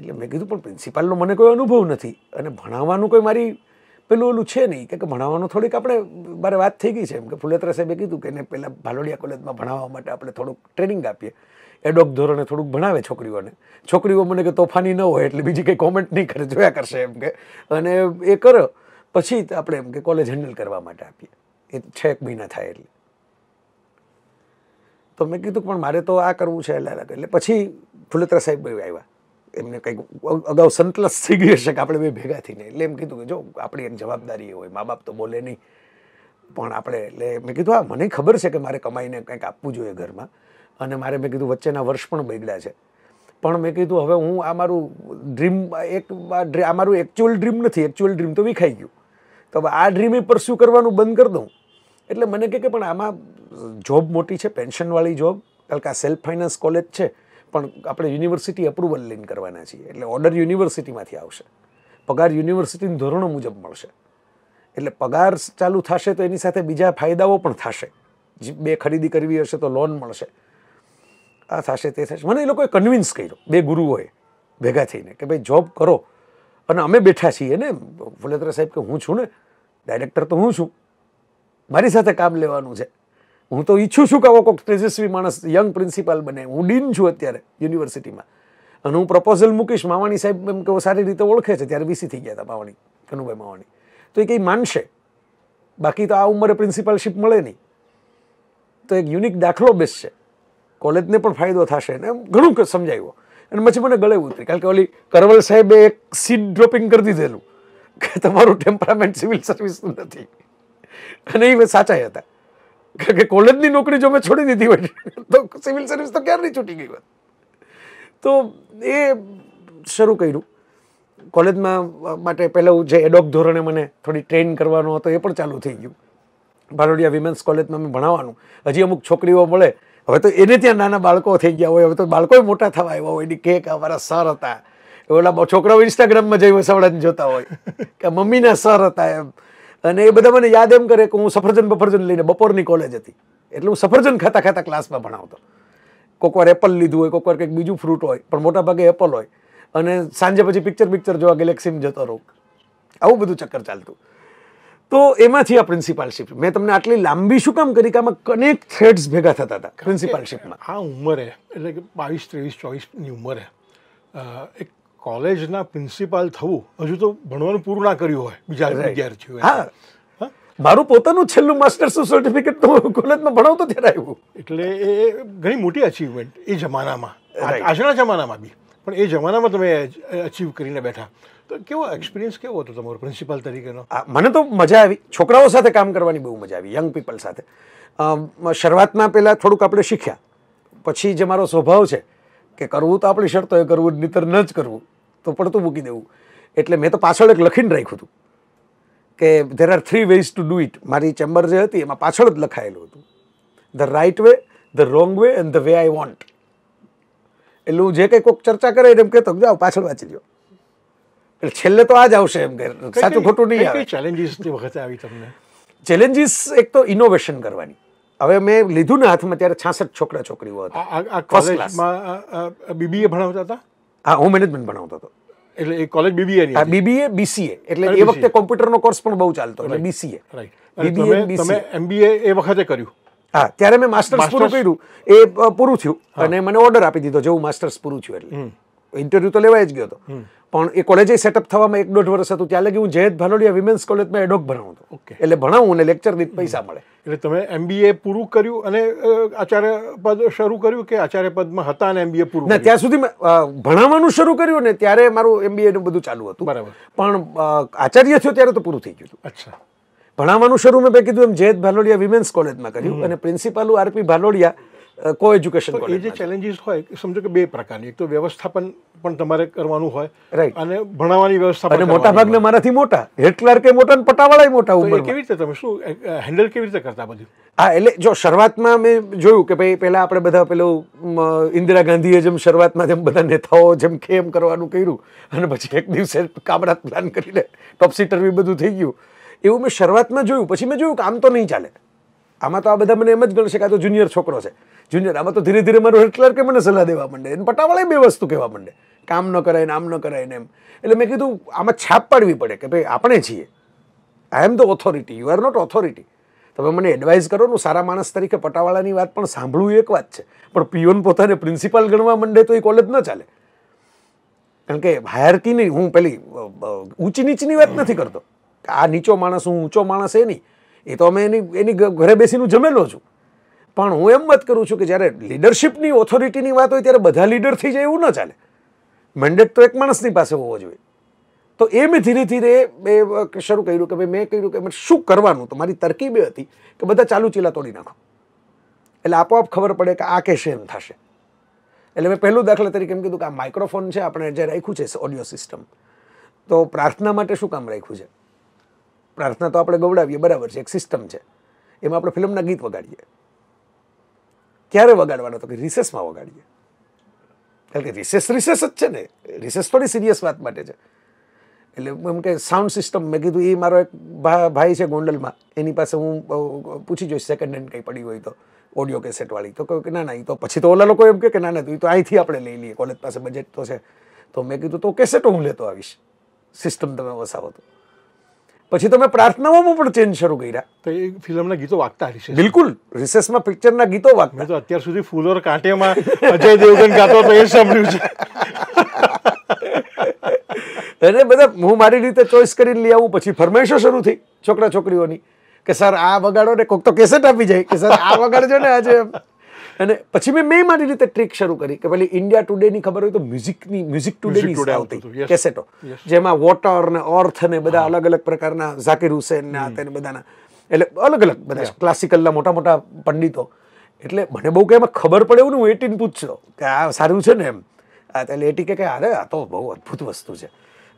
એટલે મેં કીધું પણ પ્રિન્સિપાલનો મને કોઈ અનુભવ નથી અને ભણાવવાનું કોઈ મારી પેલું ઓલું છે નહીં કે ભણાવવાનું થોડીક આપણે મારે વાત થઈ ગઈ છે એમ કે ફુલેત્રા સાહેબે કીધું કે એને પહેલાં ભાલોડિયા કોલેજમાં ભણાવવા માટે આપણે થોડુંક ટ્રેનિંગ આપીએ એડોક ધોરણે થોડુંક ભણાવે છોકરીઓને છોકરીઓ મને કે તોફાની ન હોય એટલે બીજી કંઈ કોમેન્ટ નહીં કરે જોયા કરશે એમ કે અને એ કરો પછી આપણે એમ કે કોલેજ હેન્ડલ કરવા માટે આપીએ એ છ એક મહિના થાય એટલે તો મેં કીધું પણ મારે તો આ કરવું છે એટલે એટલે પછી ફુલેત્રા સાહેબ આવ્યા એમને કંઈક અગાઉ સંતલસ થઈ ગયું હશે કે આપણે બે ભેગા થઈને એટલે એમ કીધું કે જો આપણી એક જવાબદારી હોય મા બાપ તો બોલે નહીં પણ આપણે એટલે મેં કીધું હા મને ખબર છે કે મારે કમાઈને કંઈક આપવું જોઈએ ઘરમાં અને મારે મેં કીધું વચ્ચેના વર્ષ પણ બગડ્યા છે પણ મેં કીધું હવે હું આ મારું ડ્રીમ એક આ મારું એકચ્યુઅલ ડ્રીમ નથી એકચ્યુઅલ ડ્રીમ તો વિખાઈ ગયું તો હવે આ ડ્રીમે પરસ્યુ કરવાનું બંધ કરી દઉં એટલે મને કહે કે પણ આમાં જોબ મોટી છે પેન્શનવાળી જોબ કારણ કે આ સેલ્ફ ફાઇનાન્સ કોલેજ છે પણ આપણે યુનિવર્સિટી અપ્રુવલ લઈને કરવાના છીએ એટલે ઓર્ડર યુનિવર્સિટીમાંથી આવશે પગાર યુનિવર્સિટીના ધોરણો મુજબ મળશે એટલે પગાર ચાલુ થશે તો એની સાથે બીજા ફાયદાઓ પણ થશે બે ખરીદી કરવી હશે તો લોન મળશે આ થશે તે થશે મને એ લોકોએ કન્વિન્સ કર્યો બે ગુરુઓએ ભેગા થઈને કે ભાઈ જોબ કરો અને અમે બેઠા છીએ ને ફુલેત્રા સાહેબ કે હું છું ને ડાયરેક્ટર તો હું છું મારી સાથે કામ લેવાનું છે હું તો ઈચ્છું છું કે આવો કોઈક તેજસ્વી માણસ યંગ પ્રિન્સિપાલ બને હું ડીન છું અત્યારે યુનિવર્સિટીમાં અને હું પ્રપોઝલ મૂકીશ માવાણી સાહેબ એમ કે સારી રીતે ઓળખે છે ત્યારે વીસી થઈ ગયા હતા માવાણી કનુભાઈ માવાણી તો એ કંઈ માનશે બાકી તો આ ઉંમરે પ્રિન્સિપાલશીપ મળે નહીં તો એક યુનિક દાખલો બેસ છે કોલેજને પણ ફાયદો થશે ને ઘણું સમજાવ્યું અને પછી મને ગળે ઉતરી કારણ કે ઓલી કરવલ સાહેબે એક સીટ ડ્રોપિંગ કરી દીધેલું કે તમારું ટેમ્પરામેન્ટ સિવિલ સર્વિસનું નથી અને એ સાચા હતા કારણ કે કોલેજની નોકરી જો મેં છોડી દીધી હોય તો સિવિલ સર્વિસ તો ક્યારે ક્યારની છૂટી ગઈ હોત તો એ શરૂ કર્યું કોલેજમાં માટે પહેલાં જે એડોક ધોરણે મને થોડી ટ્રેન કરવાનો હતો એ પણ ચાલુ થઈ ગયું ભારોડિયા વિમેન્સ કોલેજમાં મેં ભણાવવાનું હજી અમુક છોકરીઓ મળે હવે તો એને ત્યાં નાના બાળકો થઈ ગયા હોય હવે તો બાળકો મોટા થવા આવ્યા હોય એની કેક અમારા સર હતા ઓલા છોકરાઓ ઇન્સ્ટાગ્રામમાં જઈ વસાવડાને જોતા હોય કે મમ્મીના સર હતા એમ અને એ બધા મને યાદ એમ કરે કે હું સફરજન બફરજન લઈને બપોરની કોલેજ હતી એટલે હું સફરજન ખાતા ખાતા ક્લાસમાં ભણાવતો કોઈક વાર એપલ લીધું હોય કોઈક વાર કંઈક બીજું ફ્રૂટ હોય પણ મોટાભાગે એપલ હોય અને સાંજે પછી પિક્ચર પિક્ચર જોવા ગેલેક્સીમાં જતો રહું આવું બધું ચક્કર ચાલતું તો એમાંથી આ પ્રિન્સિપાલશીપ મેં તમને આટલી લાંબી શું કામ કરી કે આમાં કનેક થ્રેડ્સ ભેગા થતા હતા પ્રિન્સિપાલશીપમાં આ ઉંમરે એટલે કે બાવીસ ત્રેવીસ ચોવીસની ઉંમરે એક કોલેજના પ્રિન્સિપાલ થવું હજુ તો ભણવાનું પૂરું ના કર્યું હોય બીજા વિદ્યાર્થીઓ હા મારું પોતાનું છેલ્લું માસ્ટર્સનું સર્ટિફિકેટ તો કોલેજમાં ભણાવતો ત્યારે આવ્યું એટલે એ ઘણી મોટી અચીવમેન્ટ એ જમાનામાં આજના જમાનામાં બી પણ એ જમાનામાં તમે અચીવ કરીને બેઠા તો કેવો એક્સપિરિયન્સ કેવો હતો તમારો પ્રિન્સિપાલ તરીકેનો મને તો મજા આવી છોકરાઓ સાથે કામ કરવાની બહુ મજા આવી યંગ પીપલ સાથે શરૂઆતમાં પહેલાં થોડુંક આપણે શીખ્યા પછી જે મારો સ્વભાવ છે કે કરવું તો આપણી શરતો શરતોએ કરવું નીતર ન જ કરવું તો પડતું મૂકી દેવું એટલે મેં તો પાછળ એક લખીને રાખ્યું હતું કે there are three ways to do it મારી ચેમ્બર જે હતી એમાં પાછળ જ લખાયેલું હતું the right way the wrong way and the way I want એટલે હું જે કંઈ કોઈક ચર્ચા કરે એમ કહેતો જાઓ પાછળ વાંચી લ્યો એટલે છેલ્લે તો આ જ આવશે એમ કે સાચું ખોટું નહીં આવે ચેલેન્જીસ તે વખતે આવી તમને ચેલેન્જીસ એક તો ઇનોવેશન કરવાની હવે મેં લીધું ને હાથમાં ત્યારે છાસઠ છોકરા છોકરીઓ હતા કોલેજમાં બીબીએ ભણાવતા હતા હા હું મેનેજમેન્ટ ભણાવતો હતો એટલે એ કોલેજ બીબીએ ની બીબીએ બીસીએ એટલે એ વખતે કોમ્પ્યુટરનો કોર્સ પણ બહુ ચાલતો એટલે બીસીએ રાઈટ તમે એમબીએ એ વખતે કર્યું હા ત્યારે મેં માસ્ટર્સ પૂરું કર્યું એ પૂરું થયું અને મને ઓર્ડર આપી દીધો હું માસ્ટર્સ પૂરું થયું એટલે ઇન્ટરવ્યૂ તો લેવાય જ ગયો હતો પણ એ કોલેજે સેટઅપ થવામાં એક દોઢ વર્ષ હતું ત્યાં લગી હું જયેદ ભાલોડિયા વિમેન્સ કોલેજમાં એડોક ભણાવું હતો એટલે ભણાવું અને લેક્ચર દીઠ પૈસા મળે એટલે તમે એમબીએ પૂરું કર્યું અને આચાર્ય પદ શરૂ કર્યું કે આચાર્ય પદમાં હતા અને એમબીએ પૂરું ના ત્યાં સુધી ભણાવવાનું શરૂ કર્યું ને ત્યારે મારું એમબીએ નું બધું ચાલુ હતું બરાબર પણ આચાર્ય થયો ત્યારે તો પૂરું થઈ ગયું અચ્છા ભણાવવાનું શરૂ મેં કીધું એમ જયેદ ભાલોડિયા વિમેન્સ કોલેજમાં કર્યું અને પ્રિન્સિપાલ આરપી ભાલોડિયા કો એજ્યુકેશન એ જે ચેલેન્જીસ હોય સમજો કે બે પ્રકારની એક તો વ્યવસ્થાપન પણ તમારે કરવાનું હોય રાઈટ અને ભણાવવાની વ્યવસ્થા અને મોટા ભાગના મારાથી મોટા હેડ કે મોટા અને મોટા ઉંમર કેવી રીતે તમે શું હેન્ડલ કેવી રીતે કરતા બધું હા એટલે જો શરૂઆતમાં મેં જોયું કે ભાઈ પહેલાં આપણે બધા પેલું ઇન્દિરા ગાંધીએ જેમ શરૂઆતમાં જેમ બધા નેતાઓ જેમ કે એમ કરવાનું કર્યું અને પછી એક દિવસે કામરાત પ્લાન કરીને ટોપસી ટર્વી બધું થઈ ગયું એવું મેં શરૂઆતમાં જોયું પછી મેં જોયું કે આમ તો નહીં ચાલે આમાં તો આ બધા મને એમ જ ગણશે કે આ તો જુનિયર છોકરો છે જુનિયર આમાં તો ધીરે ધીરે મારો હેડ કે મને સલાહ દેવા માંડે એને પટાવાળા બે વસ્તુ કહેવા માંડે કામ ન કરાય ને આમ ન કરાય ને એમ એટલે મેં કીધું આમાં છાપ પાડવી પડે કે ભાઈ આપણે છીએ I am the authority you are not authority તમે મને એડવાઇઝ કરો ને સારા માણસ તરીકે પટાવાળાની વાત પણ સાંભળવું એક વાત છે પણ પીઓન પોતાને પ્રિન્સિપાલ ગણવા માંડે તો એ કોલેજ ન ચાલે કારણ કે હાયરકી નહીં હું પેલી ઊંચી નીચની વાત નથી કરતો આ નીચો માણસ હું ઊંચો માણસ એ નહીં એ તો અમે એની એની ઘરે બેસીને જમેલો છું પણ હું એમ વાત કરું છું કે જ્યારે લીડરશિપની ઓથોરિટીની વાત હોય ત્યારે બધા લીડર થઈ જાય એવું ન ચાલે મેન્ડેટ તો એક માણસની પાસે હોવો જોઈએ તો એ મેં ધીરે ધીરે મેં શરૂ કર્યું કે ભાઈ મેં કર્યું કે શું કરવાનું તો મારી તરકીબ એ હતી કે બધા ચાલુ ચીલા તોડી નાખો એટલે આપોઆપ ખબર પડે કે આ કહેશે એમ થશે એટલે મેં પહેલું દાખલા તરીકે એમ કીધું કે આ માઇક્રોફોન છે આપણે જે રાખ્યું છે ઓડિયો સિસ્ટમ તો પ્રાર્થના માટે શું કામ રાખ્યું છે પ્રાર્થના તો આપણે ગવડાવીએ બરાબર છે એક સિસ્ટમ છે એમાં આપણે ફિલ્મના ગીત વગાડીએ ક્યારે વગાડવાના તો કે રિસેસમાં વગાડીએ કારણ કે રિસેસ રિસેસ જ છે ને રિસેસ થોડી સિરિયસ વાત માટે છે એટલે એમ કે સાઉન્ડ સિસ્ટમ મેં કીધું એ મારો એક ભાઈ છે ગોંડલમાં એની પાસે હું પૂછી જોઈશ સેકન્ડ હેન્ડ કંઈ પડી હોય તો ઓડિયો કેસેટવાળી તો કહ્યું કે ના ના એ તો પછી તો ઓલા લોકો એમ કે ના ના એ તો અહીંથી આપણે લઈ લઈએ કોલેજ પાસે બજેટ તો છે તો મેં કીધું તો કેસેટો હું લેતો આવીશ સિસ્ટમ તમે વસાવો તો પછી તમે પ્રાર્થનાઓમાં પણ ચેન્જ શરૂ કર્યા તો એ ફિલ્મના ગીતો વાગતા હશે બિલકુલ રિસેસમાં પિક્ચરના ગીતો વાગતા તો અત્યાર સુધી ફૂલો કાંટેમાં અજય દેવગન ગાતો તો એ સાંભળ્યું છે એને બધા હું મારી રીતે ચોઈસ કરીને લઈ આવું પછી ફરમાઈશો શરૂ થઈ છોકરા છોકરીઓની કે સર આ વગાડો ને કોક તો કેસેટ આપી જાય કે સર આ વગાડજો ને આજે અને પછી મેં મેં મારી રીતે ટ્રીક શરૂ કરી કે પેલી ઇન્ડિયા ટુડેની ખબર હોય તો મ્યુઝિકની મ્યુઝિક ટુડેની આવતી કેસેટો જેમાં વોટર ને અર્થ ને બધા અલગ અલગ પ્રકારના ઝાકીર હુસેન ને તેને બધાના એટલે અલગ અલગ બધા ક્લાસિકલના મોટા મોટા પંડિતો એટલે મને બહુ કે એમાં ખબર પડે એવું ને હું એટીન પૂછશો કે આ સારું છે ને એમ એટલે એટી કે અરે આ તો બહુ અદ્ભુત વસ્તુ છે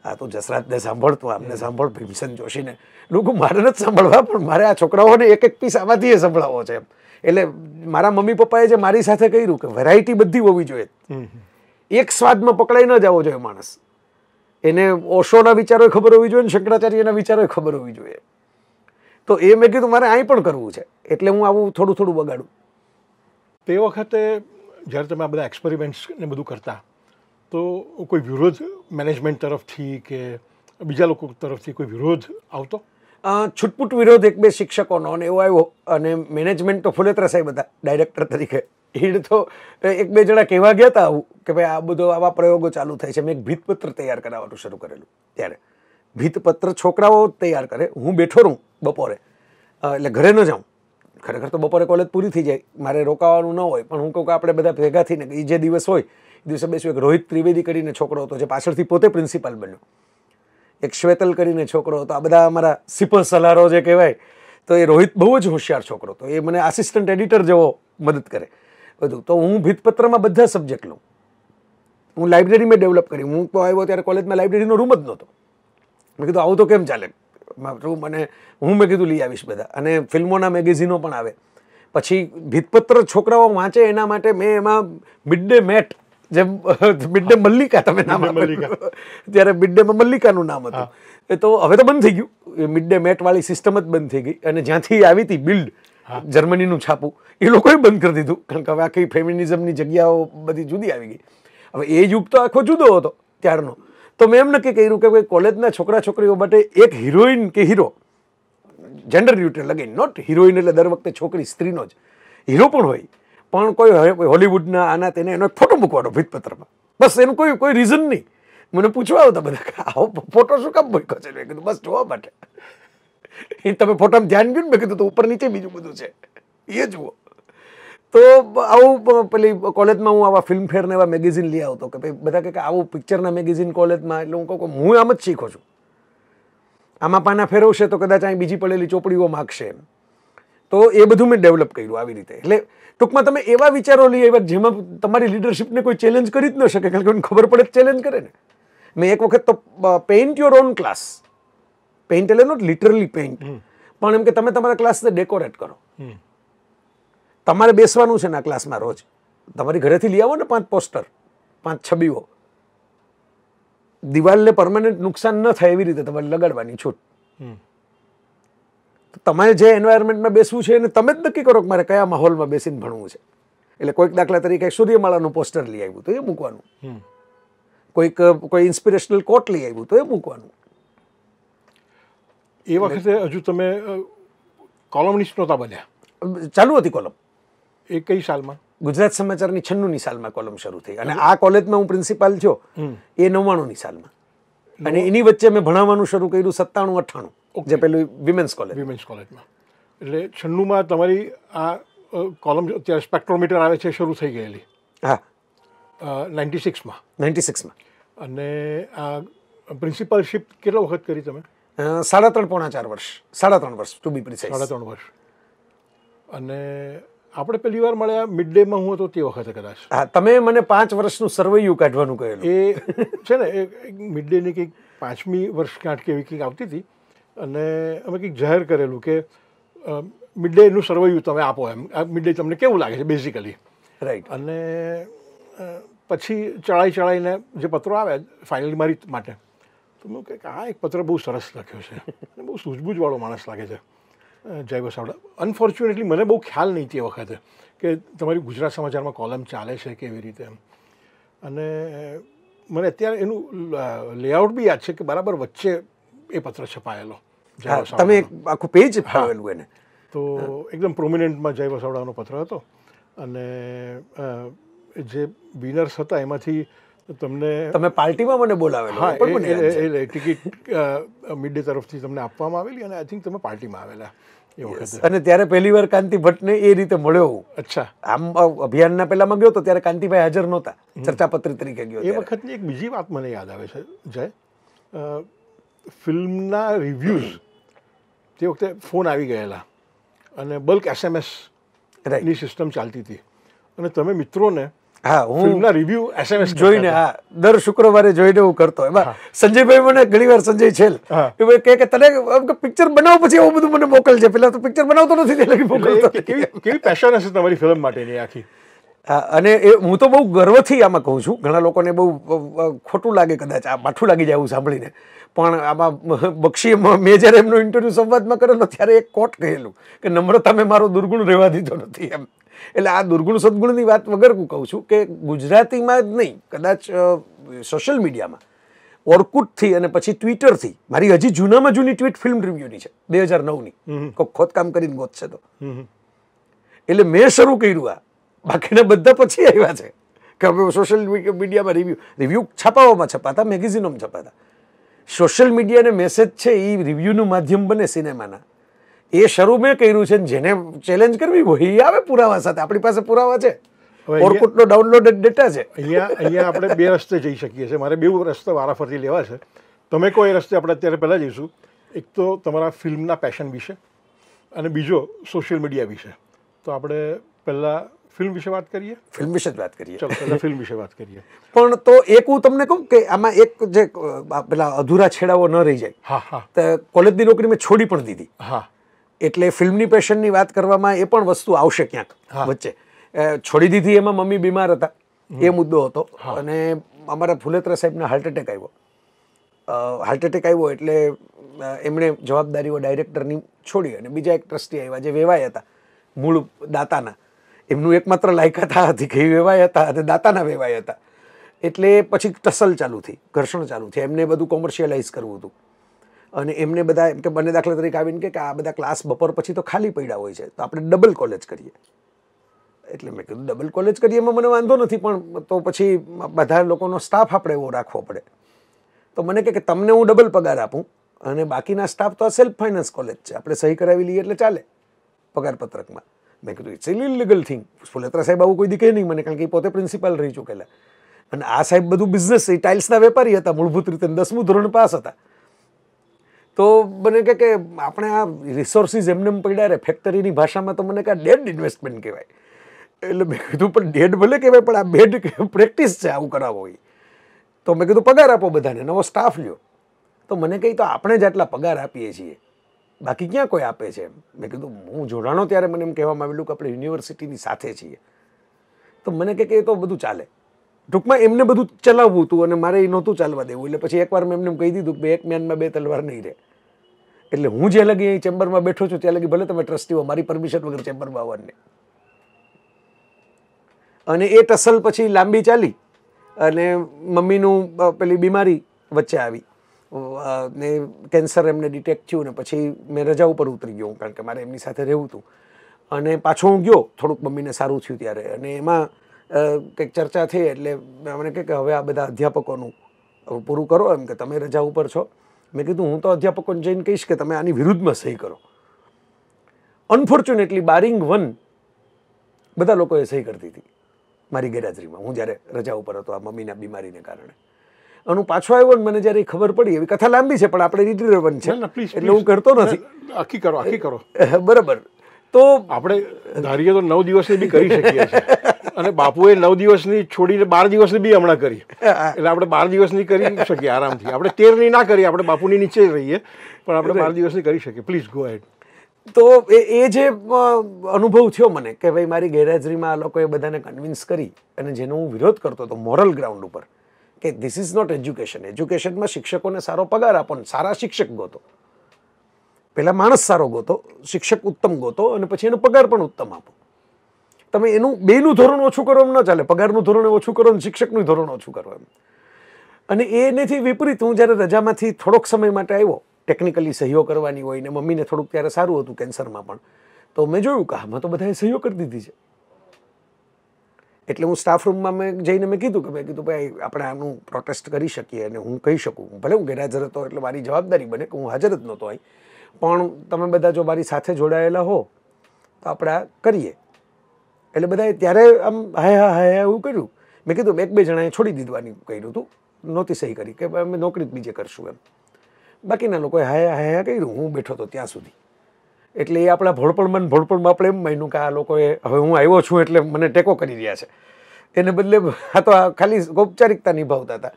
આ તો જસરાજને સાંભળતો આમને સાંભળ ભીમસન જોશીને લોકો મારે નથી સાંભળવા પણ મારે આ છોકરાઓને એક એક પીસ આમાંથી સંભળાવો છે એમ એટલે મારા મમ્મી પપ્પાએ જે મારી સાથે કર્યું કે વેરાયટી બધી હોવી જોઈએ એક સ્વાદમાં પકડાઈ ન જવો જોઈએ માણસ એને ઓશોના વિચારોએ ખબર હોવી જોઈએ ને શંકરાચાર્યના વિચારોએ ખબર હોવી જોઈએ તો એ મેં કીધું મારે અહીં પણ કરવું છે એટલે હું આવું થોડું થોડું બગાડું તે વખતે જ્યારે તમે આ બધા એક્સપેરિમેન્ટ્સ ને બધું કરતા તો કોઈ વિરોધ મેનેજમેન્ટ તરફથી કે બીજા લોકો તરફથી કોઈ વિરોધ આવતો છૂટપૂટ વિરોધ એક બે શિક્ષકોનો અને એવો આવ્યો અને મેનેજમેન્ટ તો ફુલેત્રા સાહેબ હતા ડાયરેક્ટર તરીકે હીડ તો એક બે જણા કહેવા ગયા હતા આવું કે ભાઈ આ બધો આવા પ્રયોગો ચાલુ થાય છે મેં એક ભીતપત્ર તૈયાર કરાવવાનું શરૂ કરેલું ત્યારે ભીતપત્ર છોકરાઓ તૈયાર કરે હું બેઠો રહું બપોરે એટલે ઘરે ન જાઉં ખરેખર તો બપોરે કોલેજ પૂરી થઈ જાય મારે રોકાવાનું ન હોય પણ હું કહું કે આપણે બધા ભેગા થઈને એ જે દિવસ હોય એ દિવસે બેસું એક રોહિત ત્રિવેદી કરીને છોકરો હતો જે પાછળથી પોતે પ્રિન્સિપાલ બન્યો એક શ્વેતલ કરીને છોકરો હતો આ બધા અમારા સિપર સલારો જે કહેવાય તો એ રોહિત બહુ જ હોશિયાર છોકરો હતો એ મને આસિસ્ટન્ટ એડિટર જેવો મદદ કરે બધું તો હું ભીતપત્રમાં બધા સબ્જેક્ટ લઉં હું લાઇબ્રેરીમાં ડેવલપ કરી હું તો આવ્યો ત્યારે કોલેજમાં લાઇબ્રેરીનો રૂમ જ નહોતો મેં કીધું આવું તો કેમ ચાલે રૂમ અને હું મેં કીધું લઈ આવીશ બધા અને ફિલ્મોના મેગેઝિનો પણ આવે પછી ભીતપત્ર છોકરાઓ વાંચે એના માટે મેં એમાં મિડ ડે મેટ જેમ મિડ ડે મલ્લિકા તમે નામ મલ્લિકા ત્યારે મિડ ડેમાં મલ્લિકાનું નામ હતું એ તો હવે તો બંધ થઈ ગયું મિડ ડે મેટ વાળી સિસ્ટમ જ બંધ થઈ ગઈ અને જ્યાંથી આવી હતી બિલ્ડ જર્મનીનું છાપું એ લોકોએ બંધ કરી દીધું કારણ કે હવે આખી ફેમિનિઝમની જગ્યાઓ બધી જુદી આવી ગઈ હવે એ યુગ તો આખો જુદો હતો ત્યારનો તો મેં એમ નક્કી કર્યું કે ભાઈ કોલેજના છોકરા છોકરીઓ માટે એક હિરોઈન કે hero gender neutral again not heroine એટલે દર વખતે છોકરી સ્ત્રીનો જ હીરો પણ હોય પણ કોઈ હોલિવૂડના આના તેને એનો ફોટો મૂકવાનો ભીતપત્રમાં બસ એનું કોઈ કોઈ રીઝન નહીં મને પૂછવા આવતા બધા આવો ફોટો શું કામ મૂક્યો છે મેં કીધું બસ જોવા માટે એ તમે ફોટામાં ધ્યાન ગયું ને મેં કીધું તો ઉપર નીચે બીજું બધું છે એ જુઓ તો આવું પેલી કોલેજમાં હું આવા ફિલ્મફેરને એવા મેગેઝિન લઈ આવતો કે ભાઈ બધા કહે કે આવું પિક્ચરના મેગેઝિન કોલેજમાં એટલે હું કહું હું આમ જ શીખો છું આમાં પાના ફેરવશે તો કદાચ અહીં બીજી પડેલી ચોપડીઓ માગશે એમ તો એ બધું મેં ડેવલપ કર્યું આવી રીતે એટલે ટૂંકમાં તમે એવા વિચારો લઈ એવા જેમાં તમારી લીડરશિપને કોઈ ચેલેન્જ કરી જ ન શકે કારણ કે કોઈને ખબર પડે ચેલેન્જ કરે ને મેં એક વખત તો paint your own class paint એટલે નોટ લિટરલી પેઇન્ટ પણ એમ કે તમે તમારા ક્લાસને ડેકોરેટ કરો તમારે બેસવાનું છે ને આ ક્લાસમાં રોજ તમારી ઘરેથી લઈ આવો ને પાંચ પોસ્ટર પાંચ છબીઓ દિવાલને પરમાનન્ટ નુકસાન ન થાય એવી રીતે તમારે લગાડવાની છૂટ તમારે જે એન્વાયરમેન્ટમાં બેસવું છે એને તમે જ નક્કી કરો કે મારે કયા માહોલમાં બેસીને ભણવું છે એટલે કોઈક દાખલા તરીકે સૂર્યમાળાનું પોસ્ટર લઈ આવ્યું તો એ મૂકવાનું કોઈક કોઈ ઇન્સ્પિરેશનલ કોટ લઈ આવ્યું તો એ મૂકવાનું એ વખતે હજુ તમે કોલમનિસ્ટ નહોતા બન્યા ચાલુ હતી કોલમ એ કઈ સાલમાં ગુજરાત સમાચારની છન્નુની સાલમાં કોલમ શરૂ થઈ અને આ કોલેજમાં હું પ્રિન્સિપાલ છો એ નવ્વાણુંની સાલમાં અને એની વચ્ચે મેં ભણાવવાનું શરૂ કર્યું સત્તાણું અઠ્ઠાણું જે પેલું વિમેન્સ કોલેજ વિમેન્સ કોલેજમાં એટલે છન્નુંમાં તમારી આ કોલમ અત્યારે સ્પેક્ટ્રોમીટર આવે છે શરૂ થઈ ગયેલી હા નાઇન્ટી સિક્સમાં નાઇન્ટી સિક્સમાં અને આ પ્રિન્સિપાલશીપ કેટલા વખત કરી તમે સાડા ત્રણ પોણા ચાર વર્ષ સાડા ત્રણ વર્ષ ટુ બી પ્રિન્સ સાડા ત્રણ વર્ષ અને આપણે પહેલી વાર મળ્યા મિડ ડેમાં હું હતો તે વખતે કદાચ હા તમે મને પાંચ વર્ષનું સર્વૈયું કાઢવાનું કહેલું એ છે ને એ મિડ ડેની કંઈક પાંચમી વર્ષ કાંઠ કે એવી કંઈક આવતી હતી અને અમે કંઈક જાહેર કરેલું કે મિડ ડેનું સર્વૈયું તમે આપો એમ મિડ ડે તમને કેવું લાગે છે બેઝિકલી રાઈટ અને પછી ચડાઈ ચડાઈને જે પત્રો આવે ફાઇનલી મારી માટે તો મેં કહે કે આ એક પત્ર બહુ સરસ લખ્યો છે બહુ સૂઝબૂઝવાળો માણસ લાગે છે જય વસાવડા અનફોર્ચ્યુનેટલી મને બહુ ખ્યાલ નહીં તે વખતે કે તમારી ગુજરાત સમાચારમાં કોલમ ચાલે છે કેવી રીતે એમ અને મને અત્યારે એનું લેઆઉટ બી યાદ છે કે બરાબર વચ્ચે એ પત્ર છપાયેલો તમે આખું પેજ ફાવેલું એને તો એકદમ પ્રોમિનન્ટમાં જય વસાવડાનો પત્ર હતો અને જે વિનર્સ હતા એમાંથી તમને તમે પાર્ટીમાં મને બોલાવેલો હા એટલે ટિકિટ મિડ ડે તરફથી તમને આપવામાં આવેલી અને આઈ થિંક તમે પાર્ટીમાં આવેલા અને ત્યારે પહેલી વાર કાંતિ ભટ્ટને એ રીતે મળ્યો અચ્છા આમ અભિયાનના પહેલામાં ગયો તો ત્યારે કાંતિભાઈ હાજર નહોતા ચર્ચાપત્ર તરીકે ગયો એ વખતની એક બીજી વાત મને યાદ આવે છે જય ફિલ્મના રિવ્યુઝ તે વખતે ફોન આવી ગયેલા અને બલ્ક એસએમએસ ની સિસ્ટમ ચાલતી હતી અને તમે મિત્રોને હા હું રિવ્યુ એસએમએસ જોઈને હા દર શુક્રવારે જોઈને હું કરતો એમાં સંજયભાઈ મને ઘણીવાર સંજય છેલ એ કે તને પિક્ચર બનાવ પછી એવું બધું મને મોકલજે પેલા તો પિક્ચર બનાવતો નથી તે લગી મોકલતો કેવી કેવી પેશન હશે તમારી ફિલ્મ માટેની આખી અને એ હું તો બહુ ગર્વથી આમાં કહું છું ઘણા લોકોને બહુ ખોટું લાગે કદાચ આ માઠું લાગી જાય એવું સાંભળીને પણ આમાં બક્ષી મેં જ્યારે એમનો ઇન્ટરવ્યૂ સંવાદમાં કરેલો ત્યારે એક કોટ કહેલું કે નમ્રતા મેં મારો દુર્ગુણ રહેવા દીધો નથી એમ એટલે આ દુર્ગુણ સદગુણની વાત વગર હું કહું છું કે ગુજરાતીમાં જ નહીં કદાચ સોશિયલ મીડિયામાં ઓરકુટથી અને પછી ટ્વિટરથી મારી હજી જૂનામાં જૂની ટ્વીટ ફિલ્મ રિવ્યુની છે બે હજાર નવની કોઈ ખોદકામ કરીને ગોત ગોતશે તો એટલે મેં શરૂ કર્યું આ બાકીના બધા પછી આવ્યા છે કે હવે સોશિયલ મીડિયામાં રિવ્યુ રિવ્યૂ છપાવામાં છપાતા મેગેઝિનોમાં છપાતા સોશિયલ મીડિયાને મેસેજ છે એ રિવ્યૂનું માધ્યમ બને સિનેમાના એ શરૂ મેં કર્યું છે જેને ચેલેન્જ કરવી હોય એ આવે પુરાવા સાથે આપણી પાસે પુરાવા છે ઓરકુટનો ડાઉનલોડ ડેટા છે અહીંયા અહીંયા આપણે બે રસ્તે જઈ શકીએ છીએ મારે બે રસ્તા વારાફરતી લેવા છે તમે કોઈ રસ્તે આપણે અત્યારે પહેલાં જઈશું એક તો તમારા ફિલ્મના પેશન વિશે અને બીજો સોશિયલ મીડિયા વિશે તો આપણે પહેલાં ફિલ્મ વિશે વાત કરીએ ફિલ્મ વિશે વાત કરીએ છો તો ફિલ્મ વિશે વાત કરીએ પણ તો એક હું તમને કહું કે આમાં એક જે પેલા અધૂરા છેડાવો ન રહી જાય હા હા તો કોલેજ ની નોકરી મે છોડી પડ દીધી હા એટલે ફિલ્મ ની پیشن ની વાત કરવામાં એ પણ વસ્તુ આવશ્યક છે બચ્ચે છોડી દીધી થી એમાં મમ્મી બીમાર હતા એ મુદ્દો હતો અને અમારા ફુલેત્રા સાહેબને હાર્ટ એટેક આવ્યો હાર્ટ એટેક આવ્યો એટલે એમણે જવાબદારીઓ ડાયરેક્ટર ની છોડી અને બીજો એક ટ્રસ્ટી આવ્યો જે વેવાય હતા મૂળ દાતાના એમનું એકમાત્ર લાયકાત આ હતી કે એ વેવાય હતા અને દાતાના વેવાય હતા એટલે પછી ટસલ ચાલુ થઈ ઘર્ષણ ચાલુ થઈ એમને બધું કોમર્શિયલાઇઝ કરવું હતું અને એમને બધા એમ કે બંને દાખલા તરીકે આવીને કે આ બધા ક્લાસ બપોર પછી તો ખાલી પડ્યા હોય છે તો આપણે ડબલ કોલેજ કરીએ એટલે મેં કીધું ડબલ કોલેજ કરીએ એમાં મને વાંધો નથી પણ તો પછી બધા લોકોનો સ્ટાફ આપણે એવો રાખવો પડે તો મને કે તમને હું ડબલ પગાર આપું અને બાકીના સ્ટાફ તો આ સેલ્ફ ફાઇનાન્સ કોલેજ છે આપણે સહી કરાવી લઈએ એટલે ચાલે પગારપત્રકમાં મેં કીધું it's illegal thing Fuletra સાહેબ આવું કોઈ દીકે નહીં મને કારણ કે પોતે પ્રિન્સિપાલ રહી ચૂકેલા અને આ સાહેબ બધું બિઝનેસ એ ટાઇલ્સના વેપારી હતા મૂળભૂત રીતે દસમું ધોરણ પાસ હતા તો મને કહે કે આપણે આ રિસોર્સિસ એમને પડ્યા રે ફેક્ટરીની ભાષામાં તો મને કે ડેડ ઇન્વેસ્ટમેન્ટ કહેવાય એટલે મેં કીધું પણ ડેડ ભલે કહેવાય પણ આ બેડ પ્રેક્ટિસ છે આવું કરાવો એ તો મેં કીધું પગાર આપો બધાને નવો સ્ટાફ લ્યો તો મને કહી તો આપણે જ આટલા પગાર આપીએ છીએ બાકી ક્યાં કોઈ આપે છે મેં કીધું હું જોડાણો ત્યારે મને એમ કહેવામાં આવેલું કે આપણે યુનિવર્સિટીની સાથે છીએ તો મને કહે કે એ તો બધું ચાલે ટૂંકમાં એમને બધું ચલાવવું હતું અને મારે એ નહોતું ચાલવા દેવું એટલે પછી એકવાર મેં એમને કહી દીધું કે બે એક મ્યાનમાં બે તલવાર નહીં રહે એટલે હું જે લગી અહીં ચેમ્બરમાં બેઠો છું ત્યાં લગી ભલે તમે ટ્રસ્ટીઓ મારી પરમિશન વગર ચેમ્બરમાં આવવાની અને એ ટસલ પછી લાંબી ચાલી અને મમ્મીનું પેલી બીમારી વચ્ચે આવી ને કેન્સર એમને ડિટેક્ટ થયું ને પછી મેં રજા ઉપર ઉતરી ગયો કારણ કે મારે એમની સાથે રહેવું હતું અને પાછો હું ગયો થોડુંક મમ્મીને સારું થયું ત્યારે અને એમાં કંઈક ચર્ચા થઈ એટલે મને કહે કે હવે આ બધા અધ્યાપકોનું પૂરું કરો એમ કે તમે રજા ઉપર છો મેં કીધું હું તો અધ્યાપકોને જઈને કહીશ કે તમે આની વિરુદ્ધમાં સહી કરો અનફોર્ચ્યુનેટલી બારિંગ વન બધા લોકોએ સહી કરતી હતી મારી ગેરહાજરીમાં હું જ્યારે રજા ઉપર હતો આ મમ્મીના બીમારીને કારણે અને હું પાછો આવ્યો ને મને જ્યારે ખબર પડી એવી કથા લાંબી છે પણ આપણે રિટ્રીવન છે એટલે હું કરતો નથી આખી કરો આખી કરો બરાબર તો આપણે ધારીએ તો નવ દિવસની બી કરી શકીએ અને બાપુએ નવ દિવસની છોડીને બાર દિવસની બી હમણાં કરી એટલે આપણે બાર દિવસની કરી શકીએ આરામથી આપણે તેરની ના કરીએ આપણે બાપુની નીચે રહીએ પણ આપણે બાર દિવસની કરી શકીએ પ્લીઝ ગો એડ તો એ એ જે અનુભવ થયો મને કે ભાઈ મારી ગેરહાજરીમાં આ લોકોએ બધાને કન્વિન્સ કરી અને જેનો હું વિરોધ કરતો હતો મોરલ ગ્રાઉન્ડ ઉપર કે ધીસ ઇઝ નોટ એજ્યુકેશન એજ્યુકેશનમાં શિક્ષકોને સારો પગાર આપો ને સારા શિક્ષક ગોતો પહેલાં માણસ સારો ગોતો શિક્ષક ઉત્તમ ગોતો અને પછી એનો પગાર પણ ઉત્તમ આપો તમે એનું બેનું ધોરણ ઓછું કરો એમ ન ચાલે પગારનું ધોરણ ઓછું કરો અને શિક્ષકનું ધોરણ ઓછું કરો એમ અને એનેથી વિપરીત હું જ્યારે રજામાંથી થોડોક સમય માટે આવ્યો ટેકનિકલી સહીઓ કરવાની હોય ને મમ્મીને થોડુંક ત્યારે સારું હતું કેન્સરમાં પણ તો મેં જોયું કે આમાં તો બધાએ સહીઓ કરી દીધી છે એટલે હું સ્ટાફ રૂમમાં મેં જઈને મેં કીધું કે મેં કીધું ભાઈ આપણે આનું પ્રોટેસ્ટ કરી શકીએ અને હું કહી શકું ભલે હું ગેરહાજર હતો એટલે મારી જવાબદારી બને કે હું હાજર જ નહોતો અહીં પણ તમે બધા જો મારી સાથે જોડાયેલા હો તો આપણે આ કરીએ એટલે બધાએ ત્યારે આમ હાય હા હાય હા એવું કર્યું મેં કીધું એક બે જણાએ છોડી દીધવાની કર્યું હતું નહોતી સહી કરી કે અમે નોકરી જ બીજે કરશું એમ બાકીના લોકોએ હાયા હાયા કર્યું હું બેઠો હતો ત્યાં સુધી એટલે એ આપણા ભોળપણમાં ભોળપણમાં આપણે એમ માન્યું કે આ લોકોએ હવે હું આવ્યો છું એટલે મને ટેકો કરી રહ્યા છે એને બદલે આ તો ખાલી ઔપચારિકતા નિભાવતા હતા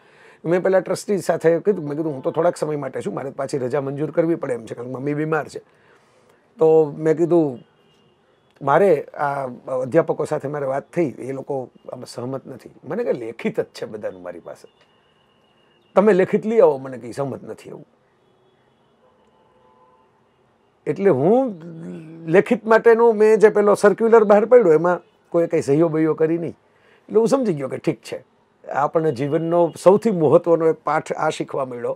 મેં પહેલાં ટ્રસ્ટી સાથે કીધું મેં કીધું હું તો થોડાક સમય માટે છું મારે પાછી રજા મંજૂર કરવી પડે એમ છે કારણ મમ્મી બીમાર છે તો મેં કીધું મારે આ અધ્યાપકો સાથે મારે વાત થઈ એ લોકો સહમત નથી મને કે લેખિત જ છે બધાનું મારી પાસે તમે લેખિત લઈ આવો મને કંઈ સહમત નથી એવું એટલે હું લેખિત માટેનું મેં જે પેલો સર્ક્યુલર બહાર પાડ્યો એમાં કોઈ કંઈ સહીઓ બહીઓ કરી નહીં એટલે હું સમજી ગયો કે ઠીક છે આપણને જીવનનો સૌથી મહત્ત્વનો એક પાઠ આ શીખવા મળ્યો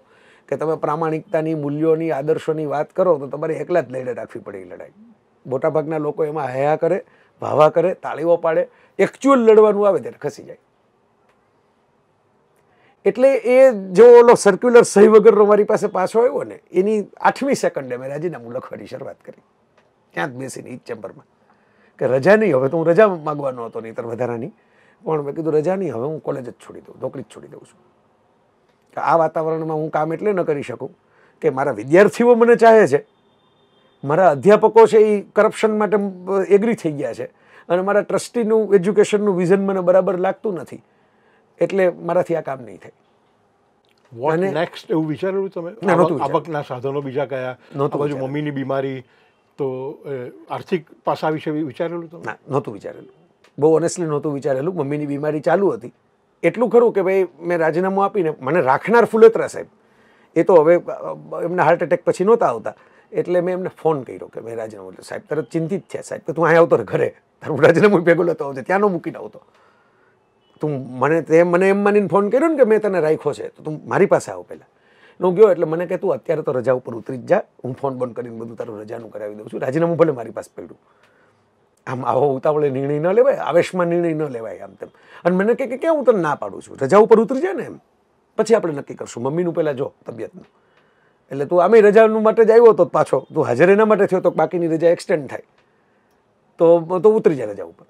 કે તમે પ્રામાણિકતાની મૂલ્યોની આદર્શોની વાત કરો તો તમારે એકલા જ લઈને રાખવી પડે એ લડાઈ મોટાભાગના લોકો એમાં હયા કરે ભાવા કરે તાળીઓ પાડે એકચ્યુઅલ લડવાનું આવે ત્યારે ખસી જાય એટલે એ જો ઓલો સર્ક્યુલર સહી વગરનો મારી પાસે પાછો આવ્યો ને એની આઠમી સેકન્ડે મેં રાજીનામું લખવાની શરૂઆત કરી ત્યાં જ બેસીને ઈ ચેમ્બરમાં કે રજા નહીં હવે તો હું રજા માગવાનો હતો નહીતર વધારાની પણ મેં કીધું રજા નહીં હવે હું કોલેજ જ છોડી દઉં નોકરી જ છોડી દઉં છું આ વાતાવરણમાં હું કામ એટલે ન કરી શકું કે મારા વિદ્યાર્થીઓ મને ચાહે છે મારા અધ્યાપકો છે એ કરપ્શન માટે એગ્રી થઈ ગયા છે અને મારા ટ્રસ્ટીનું એજ્યુકેશનનું વિઝન મને બરાબર લાગતું નથી એટલે મારાથી આ કામ નઈ થે વો ને નેક્સ્ટ એ વિચારેરલુ તમે અભકના સાધનો બીજા કયા તો મમ્મી ની બીમારી તો આર્થિક પાસા વિશે બી વિચારેરલુ તમે ના નોતું વિચારેરલુ બહુ ઓનેસ્ટલી નોતું વિચારેરલુ મમ્મી ની બીમારી ચાલુ હતી એટલું ખરું કે ભાઈ મેં રાજનામું આપીને મને રાખનાર ફુલતરા સાહેબ એ તો હવે એમને હાર્ટ એટેક પછી નોતા આવતા એટલે મેં એમને ફોન કર્યો કે મેં રાજનામું એટલે સાહેબ તરત ચિંતીિત થયા સાહેબ કે તું અયા આવ તો ઘરે તારું રાજનામું ભેગો લેતો આવજે ત્યાં નો મૂકીન આવતો તું મને તે મને એમ માનીને ફોન કર્યો ને કે મેં તને રાખ્યો છે તો તું મારી પાસે આવો પહેલાં નો ગયો એટલે મને કે તું અત્યારે તો રજા ઉપર ઉતરી જ જા હું ફોન બંધ કરીને બધું તારું રજાનું કરાવી દઉં છું રાજીનામું ભલે મારી પાસે પડ્યું આમ આવો ઉતાવળે નિર્ણય ન લેવાય આવેશમાં નિર્ણય ન લેવાય આમ તેમ અને મને કહે કે કે હું તને ના પાડું છું રજા ઉપર ઉતરી જાય ને એમ પછી આપણે નક્કી કરશું મમ્મીનું પહેલાં જો તબિયતનું એટલે તું આમે રજાનું માટે જ આવ્યો હતો પાછો તું હાજર એના માટે થયો તો બાકીની રજા એક્સટેન્ડ થાય તો તો ઉતરી જાય રજા ઉપર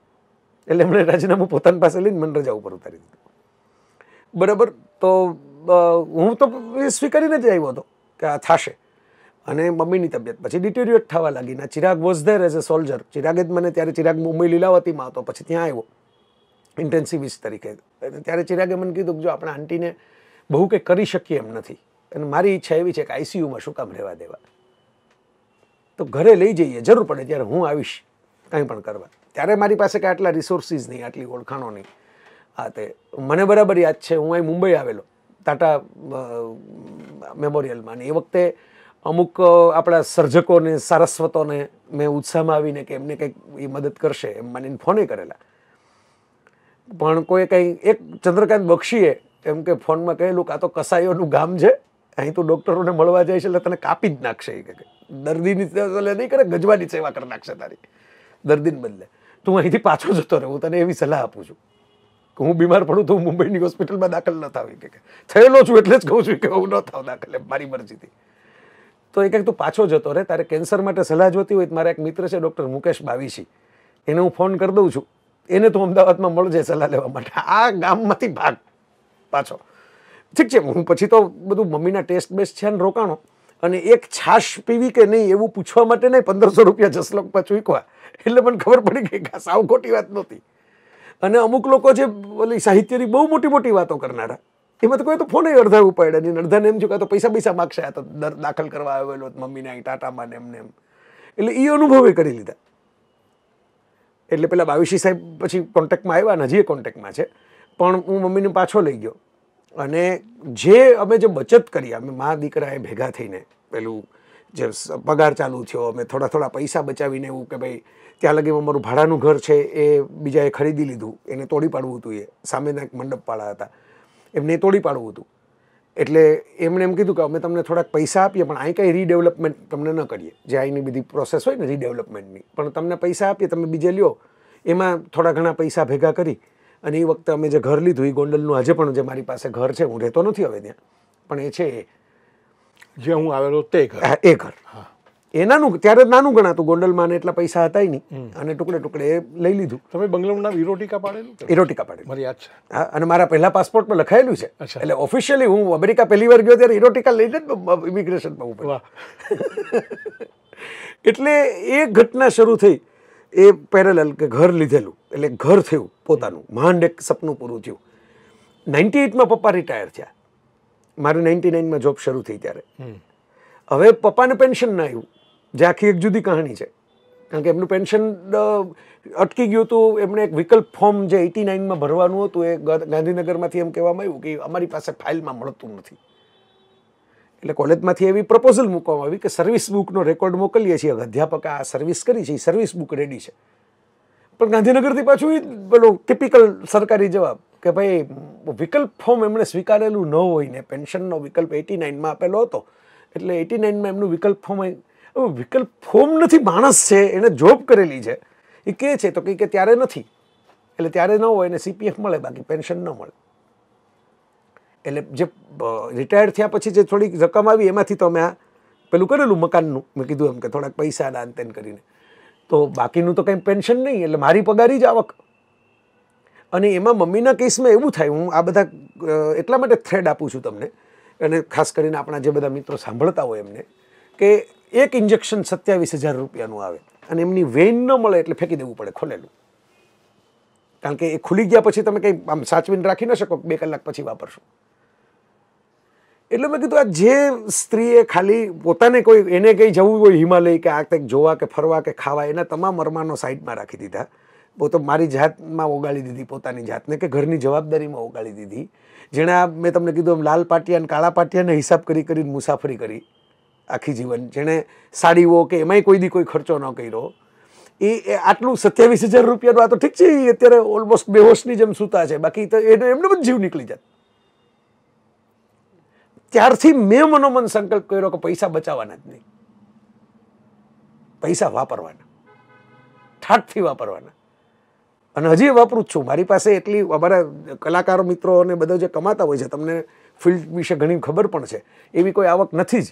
એટલે એમણે રાજીનામું પોતાની પાસે લઈને મને રજા ઉપર ઉતારી દીધું બરાબર તો હું તો સ્વીકારીને જ આવ્યો હતો કે આ થશે અને મમ્મીની તબિયત પછી ડિટેરિયટ થવા લાગી ના Chirag was there as a soldier ચિરાગે જ મને ત્યારે ચિરાગ મુંબઈ લીલાવતીમાં હતો પછી ત્યાં આવ્યો ઇન્ટેન્સિવિસ્ટ તરીકે ત્યારે ચિરાગે મને કીધું કે જો આપણે આંટીને બહુ કંઈ કરી શકીએ એમ નથી અને મારી ઈચ્છા એવી છે કે આઈસીયુમાં શું કામ રહેવા દેવા તો ઘરે લઈ જઈએ જરૂર પડે ત્યારે હું આવીશ કાંઈ પણ કરવા ત્યારે મારી પાસે કાંઈ આટલા રિસોર્સિસ નહીં આટલી ઓળખાણો નહીં હા તે મને બરાબર યાદ છે હું અહીં મુંબઈ આવેલો ટાટા મેમોરિયલમાં ને એ વખતે અમુક આપણા સર્જકોને સારસ્વતોને મેં ઉત્સાહમાં આવીને કે એમને કંઈક એ મદદ કરશે એમ માનીને ફોને કરેલા પણ કોઈ કંઈ એક ચંદ્રકાંત બક્ષીએ એમ કે ફોનમાં કહેલું કાં તો કસાઈઓનું ગામ છે અહીં તો ડૉક્ટરોને મળવા જાય છે એટલે તને કાપી જ નાખશે એ કે દર્દીની એટલે નહીં કરે ગજવાની સેવા કરી નાખશે તારી દર્દીને બદલે તું અહીંથી પાછો જતો રહે હું તને એવી સલાહ આપું છું કે હું બીમાર પડું તો હું મુંબઈની હોસ્પિટલમાં દાખલ ન થાવ કે થયેલો છું એટલે જ કહું છું કે હું ન થાવ દાખલ મારી મરજીથી તો એક તું પાછો જતો રહે તારે કેન્સર માટે સલાહ જોતી હોય મારા એક મિત્ર છે ડૉક્ટર મુકેશ બાવીશી એને હું ફોન કરી દઉં છું એને તું અમદાવાદમાં મળજે સલાહ લેવા માટે આ ગામમાંથી ભાગ પાછો ઠીક છે હું પછી તો બધું મમ્મીના ટેસ્ટ બેસ્ટ છે ને રોકાણો અને એક છાશ પીવી કે નહીં એવું પૂછવા માટે નહીં પંદરસો રૂપિયા જસલોકમાં ચૂકવા એટલે મને ખબર પડી કે સાવ ખોટી વાત નહોતી અને અમુક લોકો જે ઓલી સાહિત્યની બહુ મોટી મોટી વાતો કરનારા એમાં તો કોઈ તો ફોને અડધા ઉપાડ્યા નહીં અડધાને એમ ચૂકા તો પૈસા પૈસા માગશે આ તો દાખલ કરવા આવેલો મમ્મીને અહીં ટાટામાં ને એમને એમ એટલે એ અનુભવે કરી લીધા એટલે પેલા બાવીસી સાહેબ પછી કોન્ટેક્ટમાં આવ્યા અને હજી કોન્ટેક્ટમાં છે પણ હું મમ્મીને પાછો લઈ ગયો અને જે અમે જે બચત કરી અમે મા દીકરાએ ભેગા થઈને પેલું જે પગાર ચાલુ થયો અમે થોડા થોડા પૈસા બચાવીને એવું કે ભાઈ ત્યાં લગીમાં અમારું ભાડાનું ઘર છે એ બીજાએ ખરીદી લીધું એને તોડી પાડવું હતું એ સામેના એક મંડપવાળા હતા એમને તોડી પાડવું હતું એટલે એમણે એમ કીધું કે અમે તમને થોડાક પૈસા આપીએ પણ અહીં કંઈ રીડેવલપમેન્ટ તમને ન કરીએ જે અહીંની બધી પ્રોસેસ હોય ને રીડેવલપમેન્ટની પણ તમને પૈસા આપીએ તમે બીજે લ્યો એમાં થોડા ઘણા પૈસા ભેગા કરી અને એ વખતે અમે જે ઘર લીધું એ ગોંડલનું આજે પણ જે મારી પાસે ઘર છે હું રહેતો નથી હવે ત્યાં પણ એ છે જે હું આવેલો તે ઘર એ ઘર એનાનું ત્યારે નાનું ગણાતું ગોંડલમાં એટલા પૈસા હતા નહીં અને ટુકડે ટુકડે લઈ લીધું તમે બંગલાનું નામ ઇરોટિકા પાડેલું ઇરોટિકા પાડેલું મારી યાદ છે હા અને મારા પહેલા પાસપોર્ટમાં લખાયેલું છે એટલે ઓફિશિયલી હું અમેરિકા પહેલી વાર ગયો ત્યારે ઇરોટિકા લઈને જ ઇમિગ્રેશનમાં ઉપર એટલે એ ઘટના શરૂ થઈ એ પેરેલલ કે ઘર લીધેલું એટલે ઘર થયું પોતાનું મહાન એક સપનું પૂરું થયું નાઇન્ટી એટમાં પપ્પા રિટાયર થયા મારું નાઇન્ટી નાઇનમાં જોબ શરૂ થઈ ત્યારે હવે પપ્પાને પેન્શન ના આવ્યું જે આખી એક જુદી કહાણી છે કારણ કે એમનું પેન્શન અટકી ગયું હતું એમણે એક વિકલ્પ ફોર્મ જે એટી નાઇનમાં ભરવાનું હતું એ ગાંધીનગરમાંથી એમ કહેવામાં આવ્યું કે અમારી પાસે ફાઇલમાં મળતું નથી એટલે કોલેજમાંથી એવી પ્રપોઝલ મૂકવામાં આવી કે સર્વિસ બુકનો રેકોર્ડ મોકલીએ છીએ અધ્યાપક આ સર્વિસ કરી છે સર્વિસ બુક રેડી છે પણ ગાંધીનગરથી પાછું એ પેલો ટિપિકલ સરકારી જવાબ કે ભાઈ વિકલ્પ ફોર્મ એમણે સ્વીકારેલું ન હોય ને પેન્શનનો વિકલ્પ એટી નાઇનમાં આપેલો હતો એટલે એટી નાઇનમાં એમનું વિકલ્પ ફોર્મ વિકલ્પ ફોર્મ નથી માણસ છે એણે જોબ કરેલી છે એ કહે છે તો કંઈ કે ત્યારે નથી એટલે ત્યારે ન હોય એને સીપીએફ મળે બાકી પેન્શન ન મળે એટલે જે રિટાયર થયા પછી જે થોડીક રકમ આવી એમાંથી તો અમે આ પેલું કરેલું મકાનનું મેં કીધું એમ કે થોડાક પૈસા દાન તેન કરીને તો બાકીનું તો કંઈ પેન્શન નહીં એટલે મારી પગારી જ આવક અને એમાં મમ્મીના કેસમાં એવું થાય હું આ બધા એટલા માટે થ્રેડ આપું છું તમને અને ખાસ કરીને આપણા જે બધા મિત્રો સાંભળતા હોય એમને કે એક ઇન્જેક્શન સત્યાવીસ હજાર રૂપિયાનું આવે અને એમની વેઇન ન મળે એટલે ફેંકી દેવું પડે ખોલેલું કારણ કે એ ખુલી ગયા પછી તમે કંઈ આમ સાચવીને રાખી ન શકો બે કલાક પછી વાપરશો એટલે મેં કીધું આ જે સ્ત્રીએ ખાલી પોતાને કોઈ એને કંઈ જવું હોય હિમાલય કે આ કંઈક જોવા કે ફરવા કે ખાવા એના તમામ અરમાનો સાઈડમાં રાખી દીધા પોતે મારી જાતમાં ઓગાળી દીધી પોતાની જાતને કે ઘરની જવાબદારીમાં ઓગાળી દીધી જેણે આ મેં તમને કીધું એમ લાલ પાટિયા અને કાળા પાટિયાને હિસાબ કરી કરીને મુસાફરી કરી આખી જીવન જેણે સાડીઓ કે એમાંય કોઈ દી કોઈ ખર્ચો ન કર્યો એ આટલું સત્યાવીસ હજાર રૂપિયાનું આ તો ઠીક છે એ અત્યારે ઓલમોસ્ટ બેહોશની જેમ સૂતા છે બાકી તો એનો એમને પણ જીવ નીકળી જાય ત્યારથી મેં મનોમન સંકલ્પ કર્યો કે પૈસા બચાવવાના જ નહીં પૈસા વાપરવાના ઠાઠથી વાપરવાના અને હજી વાપરું જ છું મારી પાસે એટલી અમારા કલાકારો મિત્રો અને બધા જે કમાતા હોય છે તમને ફિલ્ડ વિશે ઘણી ખબર પણ છે એવી કોઈ આવક નથી જ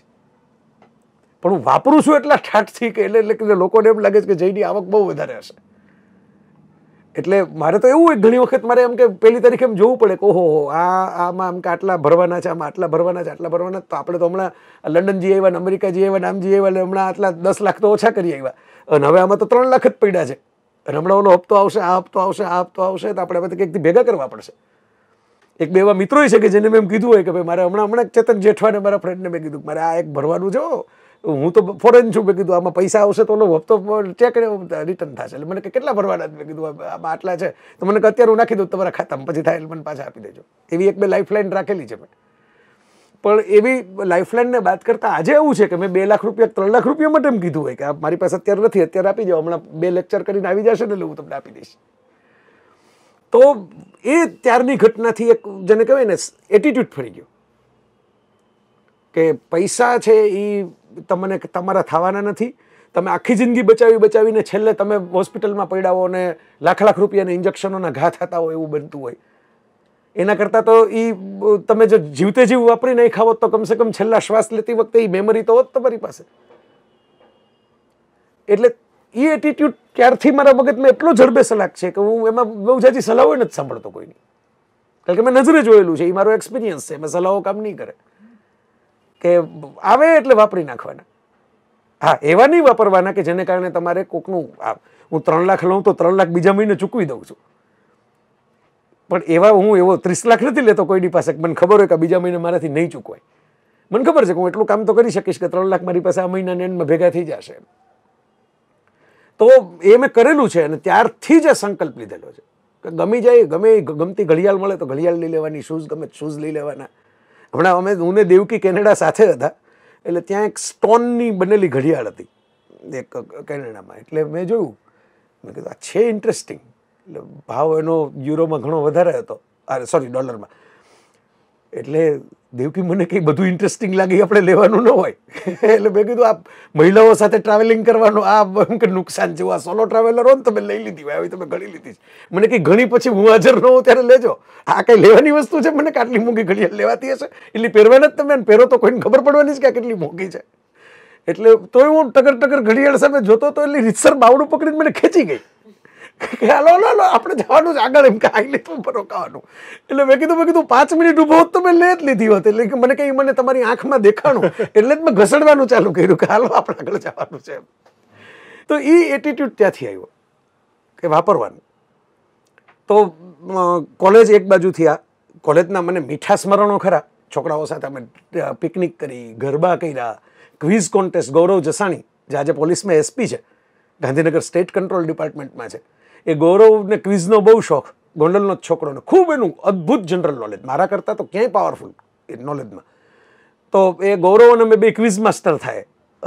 પણ હું વાપરું છું એટલા ઠાઠથી કે એટલે એટલે કે લોકોને એમ લાગે છે કે જયની આવક બહુ વધારે હશે એટલે મારે તો એવું હોય ઘણી વખત મારે એમ કે પહેલી તારીખે એમ જોવું પડે કે ઓહો આ આમાં આમ કે આટલા ભરવાના છે આમાં આટલા ભરવાના છે આટલા ભરવાના તો આપણે તો હમણાં લંડન જઈ આવ્યા અમેરિકા જઈ આવ્યા નામ જઈ આવ્યા હમણાં આટલા દસ લાખ તો ઓછા કરી આવ્યા અને હવે આમાં તો ત્રણ લાખ જ પડ્યા છે રમણાઓનો હપ્તો આવશે આ હપ્તો આવશે આ હપ્તો આવશે તો આપણે બધા કંઈકથી ભેગા કરવા પડશે એક બે એવા મિત્રો છે કે જેને મેં એમ કીધું હોય કે ભાઈ મારે હમણાં હમણાં ચેતન જેઠવાને મારા ફ્રેન્ડને મેં કીધું મારે આ એક ભરવાનું જો હું તો ફોરેન છું મેં કીધું આમાં પૈસા આવશે તો ઓલો હપ્તો ચેક રિટર્ન થશે એટલે મને કે કેટલા ભરવાના મેં કીધું આમાં આટલા છે તો મને અત્યારે હું નાખી દઉં તમારા ખાતામાં પછી થાય એટલે મને પાછા આપી દેજો એવી એક બે લાઈફ રાખેલી છે મેં પણ એવી લાઈફલાઇનને વાત કરતાં આજે એવું છે કે મેં બે લાખ રૂપિયા ત્રણ લાખ રૂપિયા માટે એમ કીધું હોય કે મારી પાસે અત્યારે નથી અત્યારે આપી જાઓ હમણાં બે લેક્ચર કરીને આવી જશે ને એટલે હું તમને આપી દઈશ તો એ ત્યારની ઘટનાથી એક જેને કહેવાય ને એટીટ્યૂડ ફરી ગયો કે પૈસા છે એ તમને તમારા થવાના નથી તમે આખી જિંદગી બચાવી બચાવીને છેલ્લે તમે હોસ્પિટલમાં પડ્યા અને લાખ લાખ રૂપિયાના ઇન્જેક્શનોના ઘા થતા હોય એવું બનતું હોય એના કરતાં તો એ તમે જો જીવતે જીવ વાપરી નહીં ખાવો તો કમસે કમ છેલ્લા શ્વાસ લેતી વખતે એ મેમરી તો હોત તમારી પાસે એટલે એ એટીટ્યૂડ ક્યારથી મારા મગજમાં એટલો ઝડબેસલાક છે કે હું એમાં બહુ જાજી સલાહો નથી સાંભળતો કોઈની કારણ કે મેં નજરે જોયેલું છે એ મારો એક્સપિરિયન્સ છે મેં સલાહો કામ નહીં કરે કે આવે એટલે વાપરી નાખવાના હા એવા નહીં વાપરવાના કે જેને કારણે તમારે કોકનું હું ત્રણ લાખ લઉં તો ત્રણ લાખ બીજા મહિને ચૂકવી દઉં છું પણ એવા હું એવો ત્રીસ લાખ નથી લેતો કોઈની પાસે મને ખબર હોય કે બીજા મહિને મારાથી નહીં ચૂકવાય મને ખબર છે કે હું એટલું કામ તો કરી શકીશ કે ત્રણ લાખ મારી પાસે આ મહિનાને એન્ડમાં ભેગા થઈ જશે તો એ મેં કરેલું છે અને ત્યારથી જ આ સંકલ્પ લીધેલો છે કે ગમી જાય ગમે ગમતી ઘડિયાળ મળે તો ઘડિયાળ લઈ લેવાની શૂઝ ગમે શૂઝ લઈ લેવાના હમણાં અમે હું ને દેવકી કેનેડા સાથે હતા એટલે ત્યાં એક સ્ટોનની બનેલી ઘડિયાળ હતી એક કેનેડામાં એટલે મેં જોયું મેં કીધું આ છે ઇન્ટરેસ્ટિંગ એટલે ભાવ એનો યુરોમાં ઘણો વધારે હતો અરે સોરી ડોલરમાં એટલે દેવકી મને કંઈ બધું ઇન્ટરેસ્ટિંગ લાગે આપણે લેવાનું ન હોય એટલે મેં કીધું આ મહિલાઓ સાથે ટ્રાવેલિંગ કરવાનું આ કે નુકસાન જેવું આ સોલો ટ્રાવેલર હોય ને તમે લઈ લીધી હોય આવી તમે ઘણી લીધી છે મને કંઈ ઘણી પછી હું હાજર ન હોઉં ત્યારે લેજો આ કંઈ લેવાની વસ્તુ છે મને આટલી મોંઘી ઘડી લેવાતી હશે એટલી પહેરવાના જ તમે પહેરો તો કોઈને ખબર પડવાની જ કે કેટલી મોંઘી છે એટલે તોય હું ટકર ટકર ઘડિયાળ સામે જોતો તો એટલી રીતસર બાવડું પકડીને મને ખેંચી ગઈ હાલો હાલો લો આપણે જવાનું છે આગળ એમ કે આઈ નહીં તો રોકાવાનું એટલે મેં કીધું મેં કીધું પાંચ મિનિટ ઊભો હોત તો મેં લે જ લીધી હોત એટલે કે મને કંઈ મને તમારી આંખમાં દેખાણું એટલે જ મેં ઘસડવાનું ચાલુ કર્યું કે હાલો આપણે આગળ જવાનું છે તો એ એટીટ્યૂડ ત્યાંથી આવ્યો કે વાપરવાનું તો કોલેજ એક બાજુ થયા કોલેજના મને મીઠા સ્મરણો ખરા છોકરાઓ સાથે અમે પિકનિક કરી ગરબા કર્યા ક્વિઝ કોન્ટેસ્ટ ગૌરવ જસાણી જે આજે પોલીસમાં એસપી છે ગાંધીનગર સ્ટેટ કંટ્રોલ ડિપાર્ટમેન્ટમાં છે એ ગૌરવને ક્વિઝનો બહુ શોખ ગોંડલનો છોકરોને ખૂબ એનું અદ્ભુત જનરલ નોલેજ મારા કરતાં તો ક્યાંય પાવરફુલ એ નોલેજમાં તો એ ગૌરવ અને અમે બે ક્વિઝ માસ્ટર થાય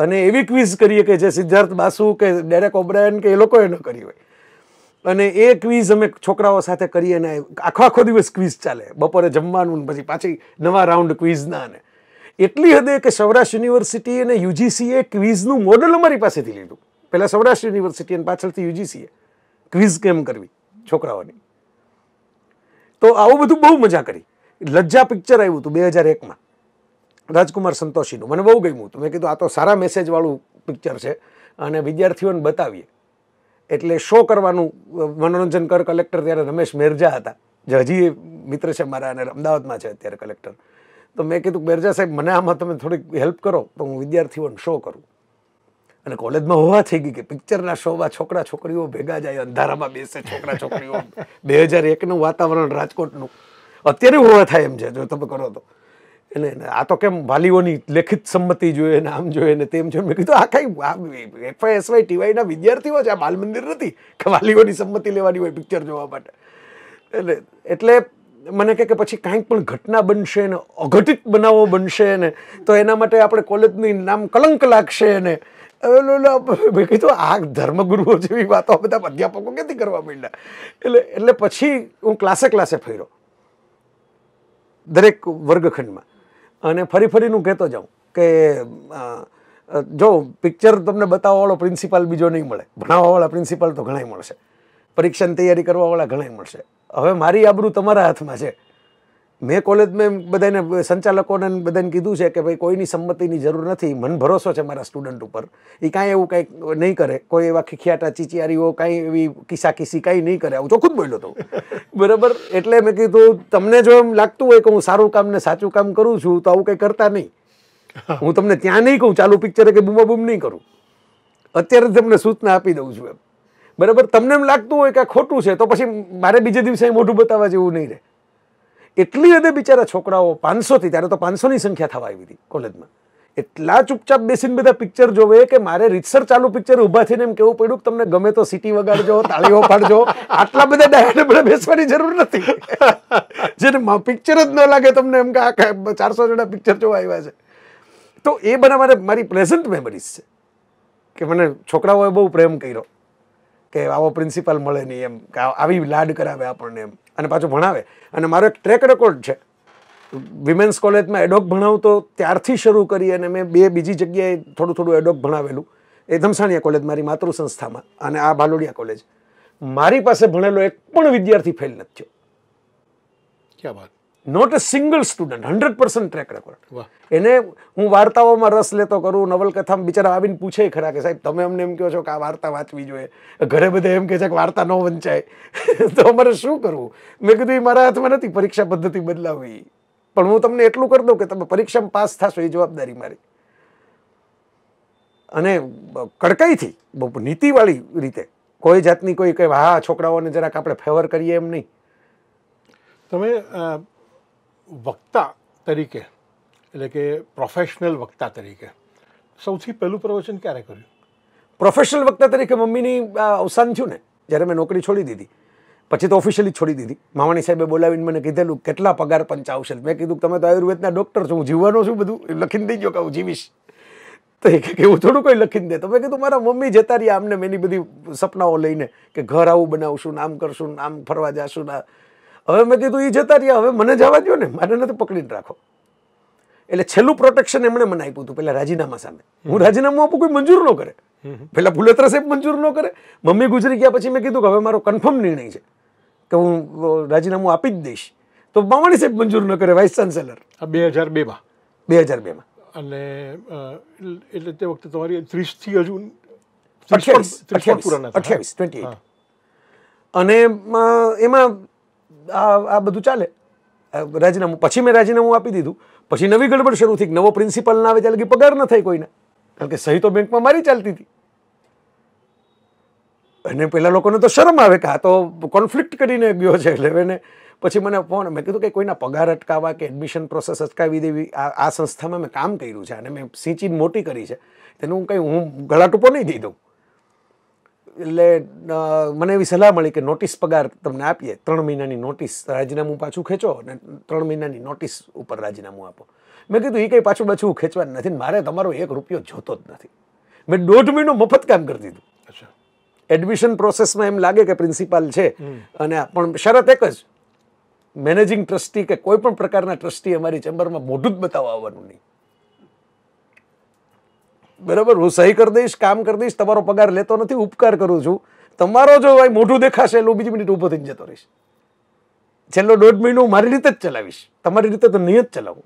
અને એવી ક્વિઝ કરીએ કે જે સિદ્ધાર્થ બાસુ કે ડેરેક ઓબ્રાયન કે એ લોકોએ ન કરી હોય અને એ ક્વિઝ અમે છોકરાઓ સાથે કરીએ ને આખો આખો દિવસ ક્વિઝ ચાલે બપોરે જમવાનું પછી પાછી નવા રાઉન્ડ ક્વિઝના ને એટલી હદે કે સૌરાષ્ટ્ર યુનિવર્સિટી અને યુજીસીએ ક્વિઝનું મોડલ અમારી પાસેથી લીધું પહેલાં સૌરાષ્ટ્ર યુનિવર્સિટી અને પાછળથી યુજીસીએ ક્વિઝ કેમ કરવી છોકરાઓની તો આવું બધું બહુ મજા કરી લજ્જા પિક્ચર આવ્યું હતું બે હજાર એકમાં રાજકુમાર સંતોષીનું મને બહુ ગમ્યું હતું મેં કીધું આ તો સારા મેસેજવાળું પિક્ચર છે અને વિદ્યાર્થીઓને બતાવીએ એટલે શો કરવાનું મનોરંજન કર કલેક્ટર ત્યારે રમેશ મેરજા હતા જે હજી મિત્ર છે મારા અને અમદાવાદમાં છે અત્યારે કલેક્ટર તો મેં કીધું મેરજા સાહેબ મને આમાં તમે થોડીક હેલ્પ કરો તો હું વિદ્યાર્થીઓને શો કરું અને કોલેજમાં હોવા થઈ ગઈ કે પિક્ચરના શોમાં છોકરા છોકરીઓ ભેગા જાય અંધારામાં બેસે છોકરા છોકરીઓ બે હજાર એકનું વાતાવરણ રાજકોટનું અત્યારે હોવા થાય એમ છે જો તમે કરો તો એટલે આ તો કેમ વાલીઓની લેખિત સંમતિ જોઈએ ને આમ જોઈએ ને તેમ જોઈએ મેં કીધું આ કાંઈ એફઆઈએસવાય ટીવાયના વિદ્યાર્થીઓ છે આ બાલ મંદિર નથી કે વાલીઓની સંમતિ લેવાની હોય પિક્ચર જોવા માટે એટલે એટલે મને કહે કે પછી કાંઈક પણ ઘટના બનશે ને અઘટિત બનાવો બનશે ને તો એના માટે આપણે કોલેજની નામ કલંક લાગશે ને મેં કીધું આ ધર્મગુરુઓ જેવી વાતો બધા અધ્યાપકો કેથી કરવા માંડ્યા એટલે એટલે પછી હું ક્લાસે ક્લાસે ફર્યો દરેક વર્ગખંડમાં અને ફરી ફરી હું કહેતો જાઉં કે જો પિક્ચર તમને બતાવવાવાળો પ્રિન્સિપાલ બીજો નહીં મળે ભણાવવાવાળા પ્રિન્સિપાલ તો ઘણાય મળશે પરીક્ષાની તૈયારી કરવાવાળા ઘણાય મળશે હવે મારી આબરૂ તમારા હાથમાં છે મેં કોલેજમાં બધાને સંચાલકોને બધાને કીધું છે કે ભાઈ કોઈની સંમતિની જરૂર નથી મને ભરોસો છે મારા સ્ટુડન્ટ ઉપર એ કાંઈ એવું કંઈક નહીં કરે કોઈ એવા ખીખિયાટા ચીચિયારીઓ કાંઈ એવી કિસ્સા કિસ્સાકીસી કાંઈ નહીં કરે આવું ચોખ્ખું જ બોલ્યો તો બરાબર એટલે મેં કીધું તમને જો એમ લાગતું હોય કે હું સારું કામ ને સાચું કામ કરું છું તો આવું કંઈ કરતા નહીં હું તમને ત્યાં નહીં કહું ચાલુ પિક્ચરે કે બૂમા બૂમ નહીં કરું અત્યારે તમને સૂચના આપી દઉં છું એમ બરાબર તમને એમ લાગતું હોય કે ખોટું છે તો પછી મારે બીજે દિવસે મોઢું બતાવવા જેવું નહીં રહે એટલી હદે બિચારા છોકરાઓ પાંચસોથી ત્યારે તો પાંચસોની સંખ્યા થવા આવી હતી કોલેજમાં એટલા ચૂપચાપ બેસીને બધા પિક્ચર જોવે કે મારે રીતસર ચાલુ પિક્ચર ઊભા થઈને એમ કેવું પડ્યું કે તમને ગમે તો સિટી વગાડજો તાળીઓ પાડજો આટલા બધા ડાયરેક્ટ બધા બેસવાની જરૂર નથી જેને પિક્ચર જ ન લાગે તમને એમ કે આ ચારસો જણા પિક્ચર જોવા આવ્યા છે તો એ બધા મારે મારી પ્રેઝન્ટ મેમરીઝ છે કે મને છોકરાઓએ બહુ પ્રેમ કર્યો કે આવો પ્રિન્સિપાલ મળે નહીં એમ કે આવી લાડ કરાવે આપણને એમ અને પાછું ભણાવે અને મારો એક ટ્રેક રેકોર્ડ છે વિમેન્સ કોલેજમાં એડોક ભણાવતો ત્યારથી શરૂ કરી અને મેં બે બીજી જગ્યાએ થોડું થોડું એડોક ભણાવેલું એ ધમસાણિયા કોલેજ મારી માતૃ સંસ્થામાં અને આ બાલોડિયા કોલેજ મારી પાસે ભણેલો એક પણ વિદ્યાર્થી ફેલ નથી થયો ક્યાં વાત not a single student hundred percent track record એને હું વાર્તાઓમાં રસ લેતો કરું નવલકથા બિચારા આવીને પૂછે ખરા કે સાહેબ તમે અમને એમ કહો છો કે આ વાર્તા વાંચવી જોઈએ ઘરે બધે એમ કહે છે કે વાર્તા ન વંચાય તો અમારે શું કરવું મેં કીધું એ મારા હાથમાં નથી પરીક્ષા પદ્ધતિ બદલાવવી પણ હું તમને એટલું કરી દઉં કે તમે પરીક્ષામાં પાસ થશો એ જવાબદારી મારી અને કડકાઈથી બહુ નીતિવાળી રીતે કોઈ જાતની કોઈ કંઈ હા છોકરાઓને જરાક આપણે ફેવર કરીએ એમ નહીં તમે વક્તા તરીકે એટલે કે પ્રોફેશનલ વક્તા તરીકે સૌથી પહેલું પ્રવચન ક્યારે કર્યું પ્રોફેશનલ વક્તા તરીકે મમ્મીની અવસાન થયું ને જ્યારે મેં નોકરી છોડી દીધી પછી તો ઓફિશિયલી છોડી દીધી માવાણી સાહેબે બોલાવીને મને કીધેલું કેટલા પગાર પંચ આવશે મેં કીધું તમે તો આયુર્વેદના ડૉક્ટર છો હું જીવવાનો છું બધું લખીને દઈ ગયો કે હું જીવીશ તો એ કે એવું થોડું કોઈ લખીને દે તો મેં કીધું મારા મમ્મી જતા રહ્યા આમને મેની બધી સપનાઓ લઈને કે ઘર આવું બનાવશું નામ આમ કરશું ને ફરવા જશું ને હવે મેં કીધું એ જતા રહ્યા હવે મને જવા દો ને મારે નથી પકડીને રાખો એટલે છેલ્લું પ્રોટેક્શન એમણે મને આપ્યું હતું પહેલાં રાજીનામા સામે હું રાજીનામું આપું કોઈ મંજૂર ન કરે પેલા ભૂલેત્રા સાહેબ મંજૂર ન કરે મમ્મી ગુજરી ગયા પછી મેં કીધું કે હવે મારો કન્ફર્મ નિર્ણય છે કે હું રાજીનામું આપી જ દઈશ તો બાવાણી સાહેબ મંજૂર ન કરે વાઇસ ચાન્સેલર બે હજાર બે માં બે હજાર બે માં અને એટલે તે વખતે તમારી ત્રીસથી હજુ અઠ્યાવીસ અઠ્યાવીસ ટ્વેન્ટી અને એમાં આ આ બધું ચાલે રાજીનામું પછી મેં રાજીનામું આપી દીધું પછી નવી ગડબડ શરૂ થઈ નવો પ્રિન્સિપલ ના આવે ત્યારે કે પગાર ન થાય કોઈને કારણ કે સહી તો બેંકમાં મારી ચાલતી હતી અને પેલા લોકોને તો શરમ આવે કે આ તો કોન્ફ્લિક્ટ કરીને ગયો છે એટલે એને પછી મને ફોન મેં કીધું કે કોઈના પગાર અટકાવવા કે એડમિશન પ્રોસેસ અટકાવી દેવી આ આ સંસ્થામાં મેં કામ કર્યું છે અને મેં સિંચીન મોટી કરી છે તેનું કંઈ હું ગળાટૂપો નહીં દઈ દઉં એટલે મને એવી સલાહ મળી કે નોટિસ પગાર તમને આપીએ ત્રણ મહિનાની નોટિસ રાજીનામું પાછું ખેંચો અને ત્રણ મહિનાની નોટિસ ઉપર રાજીનામું આપો મેં કીધું એ કંઈ પાછું પાછું ખેંચવાનું નથી મારે તમારો એક રૂપિયો જોતો જ નથી મેં દોઢ મહિનો મફત કામ કરી દીધું અચ્છા એડમિશન પ્રોસેસમાં એમ લાગે કે પ્રિન્સિપાલ છે અને પણ શરત એક જ મેનેજિંગ ટ્રસ્ટી કે કોઈ પણ પ્રકારના ટ્રસ્ટી અમારી ચેમ્બરમાં મોઢું જ બતાવવા આવવાનું નહીં બરાબર હું સહી કરી દઈશ કામ કરી દઈશ તમારો પગાર લેતો નથી ઉપકાર કરું છું તમારો જો ભાઈ મોઢું દેખાશે એટલું બીજી મિનિટ ઊભો થઈને જતો રહીશ છેલ્લો દોઢ મહિનો હું મારી રીતે જ ચલાવીશ તમારી રીતે તો નહીં જ ચલાવું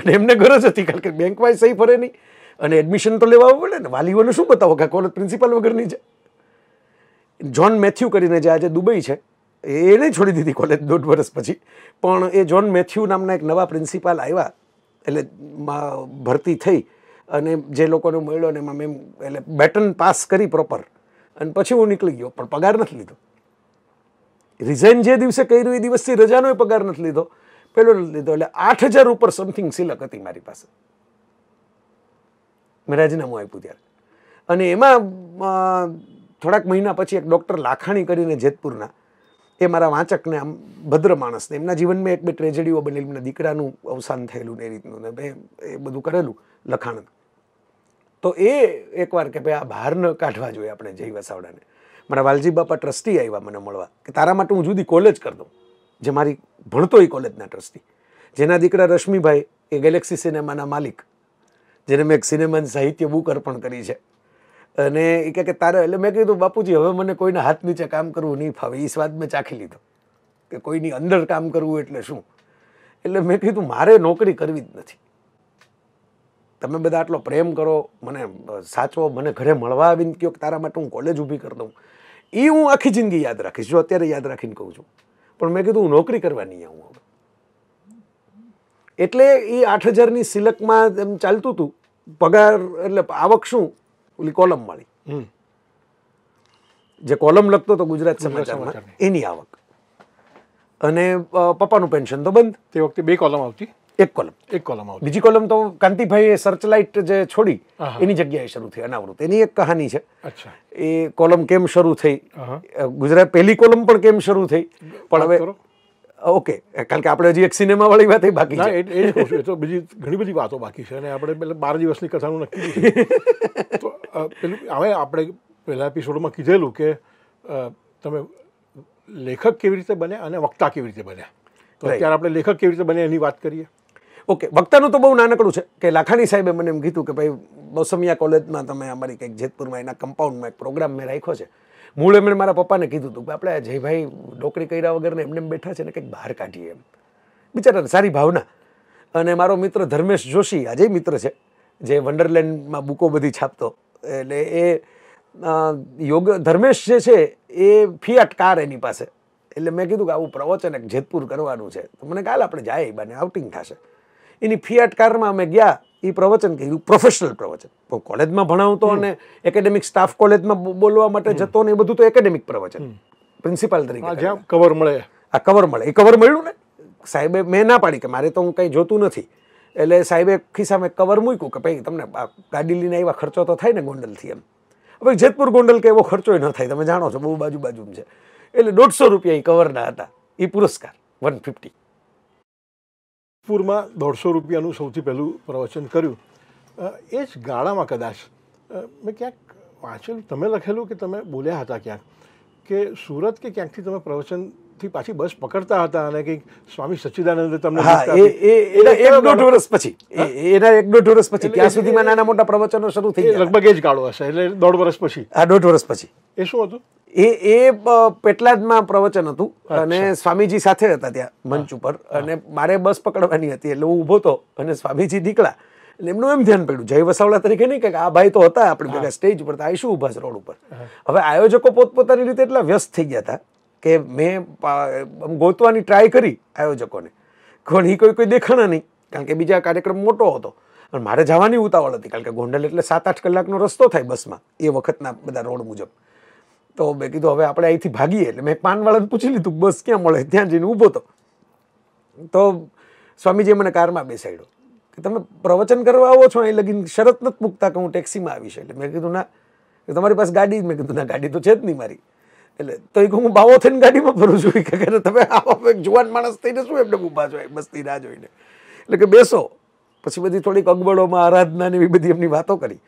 અને એમને ગરજ હતી કારણ કે બેંકમાં સહી ફરે નહીં અને એડમિશન તો લેવા પડે ને વાલીઓને શું બતાવો કે કોલેજ પ્રિન્સિપાલ વગરની છે જ્હોન મેથ્યુ કરીને જે આજે દુબઈ છે એને છોડી દીધી કોલેજ દોઢ વર્ષ પછી પણ એ જ્હોન મેથ્યુ નામના એક નવા પ્રિન્સિપાલ આવ્યા એટલે ભરતી થઈ અને જે લોકોને મળ્યો અને એમાં મેં એટલે બેટન પાસ કરી પ્રોપર અને પછી હું નીકળી ગયો પણ પગાર નથી લીધો રિઝાઇન જે દિવસે કર્યું એ દિવસથી રજાનો પગાર નથી લીધો પેલો નથી લીધો એટલે આઠ હજાર ઉપર સમથિંગ સિલક હતી મારી પાસે મેં રાજીનામું આપ્યું ત્યારે અને એમાં થોડાક મહિના પછી એક ડૉક્ટર લાખાણી કરીને જેતપુરના એ મારા વાંચકને આમ ભદ્ર માણસને એમના જીવનમાં એક બે ટ્રેજેડીઓ બનેલી એમના દીકરાનું અવસાન થયેલું ને એ રીતનું ને મેં એ બધું કરેલું લખાણ તો એ એકવાર કે ભાઈ આ બહાર ન કાઢવા જોઈએ આપણે જય વસાવડાને મારા વાલજી બાપા ટ્રસ્ટી આવ્યા મને મળવા કે તારા માટે હું જુદી કોલેજ કરી દઉં જે મારી ભણતો એ કોલેજના ટ્રસ્ટી જેના દીકરા રશ્મિભાઈ એ ગેલેક્સી સિનેમાના માલિક જેને મેં એક સિનેમાની સાહિત્ય બુક અર્પણ કરી છે અને એ કહે કે તારે એટલે મેં કીધું બાપુજી હવે મને કોઈના હાથ નીચે કામ કરવું નહીં ફાવે એ સ્વાદ મેં ચાખી લીધો કે કોઈની અંદર કામ કરવું એટલે શું એટલે મેં કીધું મારે નોકરી કરવી જ નથી તમે બધા આટલો પ્રેમ કરો મને સાચો મને ઘરે મળવા આવીને કહો કે તારા માટે હું કોલેજ ઊભી કરી દઉં એ હું આખી જિંદગી યાદ રાખીશ જો અત્યારે યાદ રાખીને કહું છું પણ મેં કીધું હું નોકરી કરવાની આવું હવે એટલે એ આઠ હજારની સિલકમાં એમ ચાલતું હતું પગાર એટલે આવક શું ઓલી કોલમ વાળી જે કોલમ લખતો તો ગુજરાત સમાચારમાં એની આવક અને પપ્પાનું પેન્શન તો બંધ તે વખતે બે કોલમ આવતી એક કોલમ એક કોલમ આવતી બીજી કોલમ તો કાંતિભાઈએ સર્ચલાઇટ જે છોડી એની જગ્યાએ શરૂ થઈ અનાવૃત એની એક કહાની છે એ કોલમ કેમ શરૂ થઈ ગુજરાત પહેલી કોલમ પણ કેમ શરૂ થઈ પણ હવે ઓકે કારણ કે આપણે હજી એક સિનેમા વાળી વાત બાકી છે એ તો બીજી ઘણી બધી વાતો બાકી છે અને આપણે બાર દિવસની કથાનું નક્કી તો પેલું હવે આપણે પહેલા એપિસોડમાં કીધેલું કે તમે લેખક કેવી રીતે બને અને વક્તા કેવી રીતે બન્યા તો અત્યારે આપણે લેખક કેવી રીતે બને એની વાત કરીએ ઓકે વક્તાનું તો બહુ નાનકડું છે કે લાખાણી સાહેબે મને એમ કીધું કે ભાઈ મોસમિયા કોલેજમાં તમે અમારી કંઈક જેતપુરમાં એના કમ્પાઉન્ડમાં એક પ્રોગ્રામ મેં રાખ્યો છે મૂળે મેં મારા પપ્પાને કીધું હતું કે આપણે જયભાઈ ડોકરી કર્યા વગરને એમને એમ બેઠા છે ને કંઈક બહાર કાઢીએ એમ બિચારાને સારી ભાવના અને મારો મિત્ર ધર્મેશ જોશી આજે મિત્ર છે જે વન્ડરલેન્ડમાં બુકો બધી છાપતો એટલે એ યોગ ધર્મેશ જે છે એ ફિયાટ કાર એની પાસે એટલે મેં કીધું કે આવું પ્રવચન એક જેતપુર કરવાનું છે તો મને કાલ આપણે જાય એ બાને આઉટિંગ થશે એની ફિયાટ કારમાં અમે ગયા એ પ્રવચન કર્યું પ્રોફેશનલ પ્રવચન કોલેજમાં ભણાવતો અને એકેડેમિક સ્ટાફ કોલેજમાં બોલવા માટે જતો ને એ બધું તો એકેડેમિક પ્રવચન પ્રિન્સિપાલ તરીકે કવર મળે આ કવર મળે એ કવર મળ્યું ને સાહેબે મેં ના પાડી કે મારે તો હું કંઈ જોતું નથી એટલે સાહેબે ખિસ્સામાં કવર મૂક્યું કે ભાઈ તમને ગાડી લઈને આવ્યા ખર્ચો તો થાય ને ગોંડલથી એમ હવે જેતપુર ગોંડલ કે એવો ખર્ચો ન થાય તમે જાણો છો બહુ બાજુ બાજુ છે એટલે દોઢસો રૂપિયા એ કવરના હતા એ પુરસ્કાર વન ફિફ્ટી પૂરમાં દોઢસો રૂપિયાનું સૌથી પહેલું પ્રવચન કર્યું એ જ ગાળામાં કદાચ મેં ક્યાંક વાંચેલું તમે લખેલું કે તમે બોલ્યા હતા ક્યાંક કે સુરત કે ક્યાંકથી તમે પ્રવચન થી પાછી બસ પકડતા હતા અને કંઈક સ્વામી સચ્ચિદાનંદ તમને હા એ એના એક દોઢ વર્ષ પછી એના એક દોઢ વર્ષ પછી ત્યાં સુધીમાં નાના મોટા પ્રવચનો શરૂ થઈ ગયા લગભગ એ જ ગાળો હશે એટલે દોઢ વર્ષ પછી હા દોઢ વર્ષ પછી એ શું હતું એ એ પેટલાદમાં પ્રવચન હતું અને સ્વામીજી સાથે હતા ત્યાં મંચ ઉપર અને મારે બસ પકડવાની હતી એટલે હું ઊભો હતો અને સ્વામીજી નીકળ્યા એટલે એમનું એમ ધ્યાન પડ્યું જય વસાવડા તરીકે નહીં કે આ ભાઈ તો હતા આપણે ભેગા સ્ટેજ ઉપર આ ઉભા છે રોડ ઉપર હવે આયોજકો પોતપોતાની રીતે એટલા વ્યસ્ત થઈ ગયા હતા કે મેં ગોતવાની ટ્રાય કરી આયોજકોને ઘણી એ કોઈ કોઈ દેખાણા નહીં કારણ કે બીજા કાર્યક્રમ મોટો હતો અને મારે જવાની ઉતાવળ હતી કારણ કે ગોંડલ એટલે સાત આઠ કલાકનો રસ્તો થાય બસમાં એ વખતના બધા રોડ મુજબ તો મેં કીધું હવે આપણે અહીંથી ભાગીએ એટલે મેં પાનવાળાને પૂછી લીધું બસ ક્યાં મળે ત્યાં જઈને ઊભો હતો તો સ્વામીજીએ મને કારમાં બેસાડ્યો કે તમે પ્રવચન કરવા આવો છો એ લગીન શરત નથી મૂકતા કે હું ટેક્સીમાં આવીશ એટલે મેં કીધું ના તમારી પાસે ગાડી મેં કીધું ના ગાડી તો છે જ નહીં મારી એટલે તો એક હું બાવો થઈને ગાડીમાં ફરું છું કે તમે આવો એક જુવાન માણસ થઈને શું એમને ઊભા છો મસ્તી રાહ જોઈને એટલે કે બેસો પછી બધી થોડીક અગવડોમાં આરાધનાની એવી બધી એમની વાતો કરી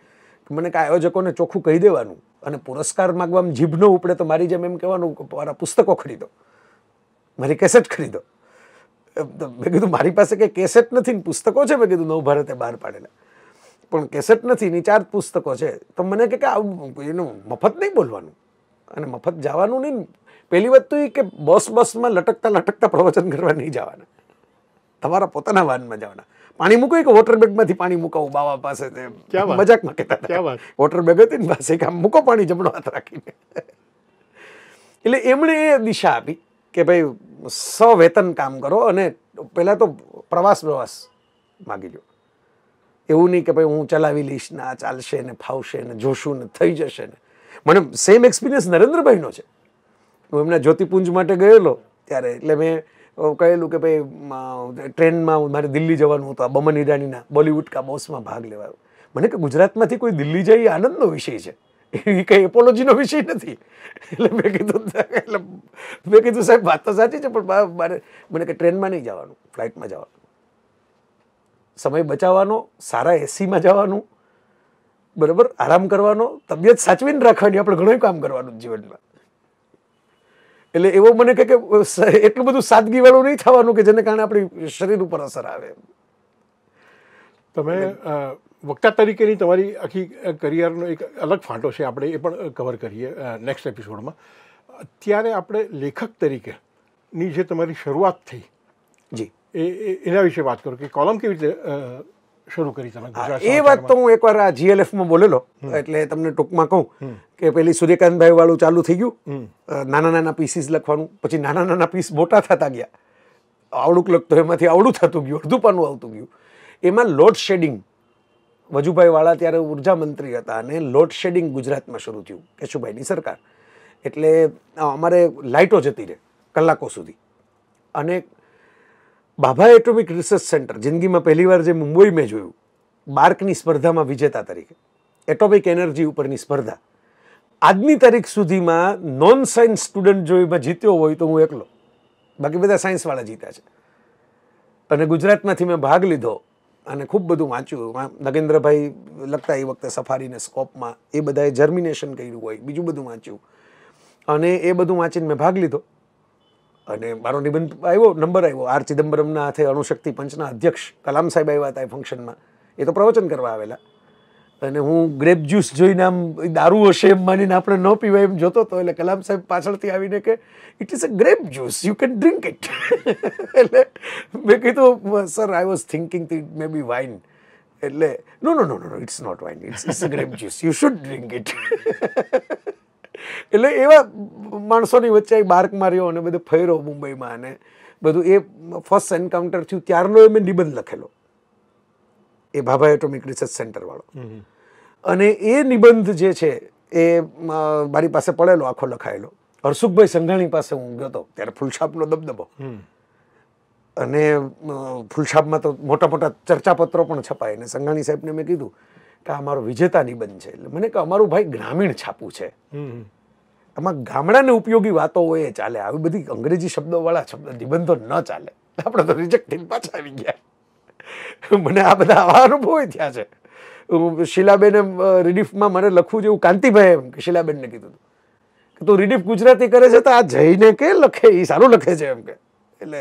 મને કાંઈ આયોજકોને ચોખ્ખું કહી દેવાનું અને પુરસ્કાર માગવામાં જીભ ન ઉપડે તો મારી જેમ એમ કહેવાનું મારા પુસ્તકો ખરીદો મારી કેસેટ ખરીદો મેં કીધું મારી પાસે કંઈ કેસેટ નથી ને પુસ્તકો છે મેં કીધું નવ ભારતે બહાર પાડેલા પણ કેસેટ નથી ની ચાર પુસ્તકો છે તો મને કે આવું એનું મફત નહીં બોલવાનું અને મફત જવાનું નહીં પહેલી વાત તો એ કે બસ બસમાં લટકતા લટકતા પ્રવચન કરવા નહીં જવાના તમારા પોતાના વાનમાં જવાના પાણી મૂકો કે વોટર બેગમાંથી પાણી મુકાવું બાવા પાસે મજાકમાં કહેતા વોટર બેગ હતી ને પાસે આમ મૂકો પાણી જમણો હાથ રાખીને એટલે એમણે એ દિશા આપી કે ભાઈ સવેતન કામ કરો અને પહેલાં તો પ્રવાસ પ્રવાસ માગી લો એવું નહીં કે ભાઈ હું ચલાવી લઈશ ને આ ચાલશે ને ફાવશે ને જોશું ને થઈ જશે ને મને સેમ એક્સપિરિયન્સ નરેન્દ્રભાઈનો છે હું એમના જ્યોતિપુંજ માટે ગયેલો ત્યારે એટલે મેં કહેલું કે ભાઈ ટ્રેનમાં મારે દિલ્હી જવાનું હતું આ બમન ઈરાનીના બોલિવૂડ કા બોસમાં ભાગ લેવાયો મને કે ગુજરાતમાંથી કોઈ દિલ્હી જાય એ આનંદનો વિષય છે એ કંઈ એપોલોજીનો વિષય નથી એટલે મેં કીધું એટલે મેં કીધું સાહેબ વાત તો સાચી છે પણ મારે મને કે ટ્રેનમાં નહીં જવાનું ફ્લાઇટમાં જવાનું સમય બચાવવાનો સારા એસીમાં જવાનું બરાબર આરામ કરવાનો તબિયત સાચવીને રાખવાની આપણે ઘણું કામ કરવાનું જીવનમાં એટલે એવો મને કહે કે એટલું બધું સાદગીવાળું નહીં થવાનું કે જેને કારણે આપણી શરીર ઉપર અસર આવે તમે વક્તા તરીકેની તમારી આખી કરિયરનો એક અલગ ફાંટો છે આપણે એ પણ કવર કરીએ નેક્સ્ટ એપિસોડમાં અત્યારે આપણે લેખક તરીકેની જે તમારી શરૂઆત થઈ જી એ એના વિશે વાત કરો કે કોલમ કેવી રીતે શરૂ કરી તમે એ વાત તો હું એકવાર આ જીએલએફમાં બોલેલો એટલે તમને ટૂંકમાં કહું કે પેલી સૂર્યકાંતભાઈ વાળું ચાલુ થઈ ગયું નાના નાના પીસીસ લખવાનું પછી નાના નાના પીસ મોટા થતા ગયા આવડુંક લખતો એમાંથી આવડું થતું ગયું અડધું પાનું આવતું ગયું એમાં લોડ શેડિંગ વજુભાઈ વાળા ત્યારે ઉર્જા મંત્રી હતા અને લોડ શેડિંગ ગુજરાતમાં શરૂ થયું કેશુભાઈની સરકાર એટલે અમારે લાઇટો જતી રહે કલાકો સુધી અને ભાભા એટોમિક રિસર્ચ સેન્ટર જિંદગીમાં પહેલીવાર જે મુંબઈ મેં જોયું બાર્કની સ્પર્ધામાં વિજેતા તરીકે એટોમિક એનર્જી ઉપરની સ્પર્ધા આજની તારીખ સુધીમાં નોન સાયન્સ સ્ટુડન્ટ જો એમાં જીત્યો હોય તો હું એકલો બાકી બધા સાયન્સવાળા જીત્યા છે અને ગુજરાતમાંથી મેં ભાગ લીધો અને ખૂબ બધું વાંચ્યું નગેન્દ્રભાઈ લગતા એ વખતે સફારીને સ્કોપમાં એ બધાએ જર્મિનેશન કર્યું હોય બીજું બધું વાંચ્યું અને એ બધું વાંચીને મેં ભાગ લીધો અને મારો નિબંધ આવ્યો નંબર આવ્યો આર ચિદમ્બરમના હાથે અણુશક્તિ પંચના અધ્યક્ષ કલામ સાહેબ આવ્યા હતા એ ફંક્શનમાં એ તો પ્રવચન કરવા આવેલા અને હું ગ્રેપ જ્યુસ જોઈને આમ દારૂ હશે એમ માનીને આપણે ન પીવાય એમ જોતો હતો એટલે કલામ સાહેબ પાછળથી આવીને કે it is a grape juice you can drink it એટલે મેં કીધું સર આઈ વોઝ થિંકિંગ થી મે બી વાઇન એટલે no no no no it's not wine it's it's a grape juice you should drink it એટલે એવા માણસોની વચ્ચે bark માર્યો અને બધું ફેરો મુંબઈમાં અને બધું એ ફર્સ્ટ એન્કાઉન્ટર થયું ત્યારનો એ મેં નિબંધ લખેલો એ ભાભા એટોમિક રિસર્ચ સેન્ટરવાળો અને એ નિબંધ જે છે એ મારી પાસે પડેલો આખો લખાયેલો હર્ષુખભાઈ સંઘાણી પાસે હું ગયો હતો ત્યારે ફૂલછાપનો દબદબો અને ફૂલછાપમાં તો મોટા મોટા ચર્ચાપત્રો પણ છપાય અને સંઘાણી સાહેબને મેં કીધું કે આ અમારો વિજેતા નિબંધ છે એટલે મને કે અમારું ભાઈ ગ્રામીણ છાપું છે આમાં ગામડાને ઉપયોગી વાતો હોય એ ચાલે આવી બધી અંગ્રેજી શબ્દોવાળા શબ્દ નિબંધો ન ચાલે આપણે તો રિજેક્ટિંગ પાછા આવી ગયા મને આ બધા આવા અનુભવો થયા છે શીલાબેને રિડીફમાં મને લખવું જેવું કાંતિભાઈ એમ કે શીલાબેનને કીધું કે તું રિડીફ ગુજરાતી કરે છે તો આ જઈને કે લખે એ સારું લખે છે એમ કે એટલે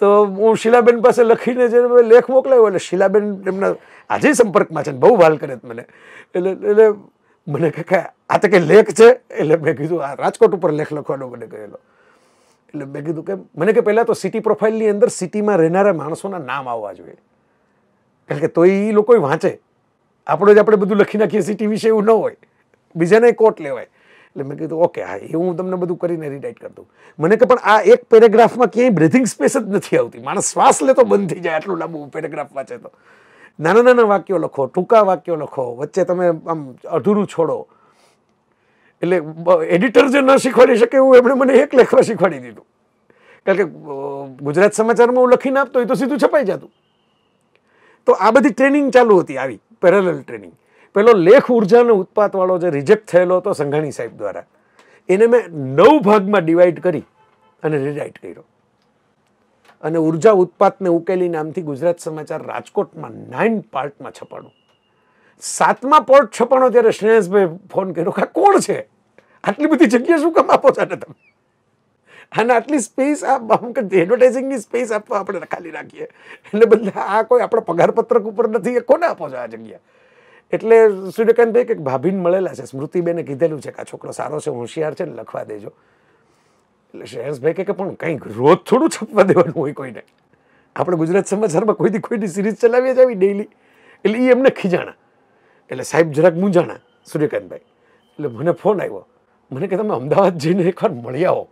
તો હું શીલાબેન પાસે લખીને જે લેખ મોકલાયો એટલે શીલાબેન એમના આજે સંપર્કમાં છે ને બહુ વાલ કરે મને એટલે એટલે મને કે આ તો કંઈ લેખ છે એટલે મેં કીધું આ રાજકોટ ઉપર લેખ લખવાનો મને કહેલો એટલે મેં કીધું કે મને કે પહેલાં તો સિટી પ્રોફાઇલની અંદર સિટીમાં રહેનારા માણસોના નામ આવવા જોઈએ કારણ કે તો એ લોકો વાંચે આપણે જ આપણે બધું લખી નાખીએ સિટી વિશે એવું ન હોય બીજાને કોટ લેવાય એટલે મેં કીધું ઓકે હા એ હું તમને બધું કરીને રીડાઇટ કરી દઉં મને કે પણ આ એક પેરેગ્રાફમાં ક્યાંય બ્રિથિંગ સ્પેસ જ નથી આવતી માણસ શ્વાસ લે તો બંધ થઈ જાય આટલું લાંબુ પેરેગ્રાફ વાંચે તો નાના નાના વાક્યો લખો ટૂંકા વાક્યો લખો વચ્ચે તમે આમ અધૂરું છોડો એટલે એડિટર જે ન શીખવાડી શકે એવું એમણે મને એક લેખવા શીખવાડી દીધું કારણ કે ગુજરાત સમાચારમાં હું લખીને આપતો એ તો સીધું છપાઈ જતું તો આ બધી ટ્રેનિંગ ચાલુ હતી આવી પેરેલલ ટ્રેનિંગ પેલો લેખ ઉર્જાનો ઉત્પાતવાળો જે રિજેક્ટ થયેલો હતો સંઘાણી સાહેબ દ્વારા એને મેં નવ ભાગમાં ડિવાઈડ કરી અને રિરાઇટ કર્યો અને ઉર્જા ઉત્પાતને ઉકેલી નામથી ગુજરાત સમાચાર રાજકોટમાં નાઇન પાર્ટમાં છપાડું સાતમા પોર્ટ છપાણો ત્યારે શ્રેયસભાઈ ફોન કર્યો કે કોણ છે આટલી બધી જગ્યા શું કામ આપો છો તમે અને આટલી સ્પેસ એડવર્ટાઇઝિંગની સ્પેસ આપવા આપણે ખાલી રાખીએ એટલે બધા આ કોઈ આપણા પગારપત્રક ઉપર નથી એ કોને આપો છો આ જગ્યા એટલે સૂર્યકાંતભાઈ કંઈક ભાભીને મળેલા છે સ્મૃતિબેને કીધેલું છે કે આ છોકરો સારો છે હોશિયાર છે ને લખવા દેજો એટલે શ્રેયસભાઈ કે પણ કંઈક રોજ થોડું છપવા દેવાનું હોય કોઈને આપણે ગુજરાત સમાચારમાં કોઈથી કોઈની સિરીઝ ચલાવીએ જ આવી ડેઈલી એટલે એ એમને ખીજાણા એટલે સાહેબ જરાક મૂંઝાણા સૂર્યકાંતભાઈ એટલે મને ફોન આવ્યો મને કે તમે અમદાવાદ જઈને એકવાર મળી આવો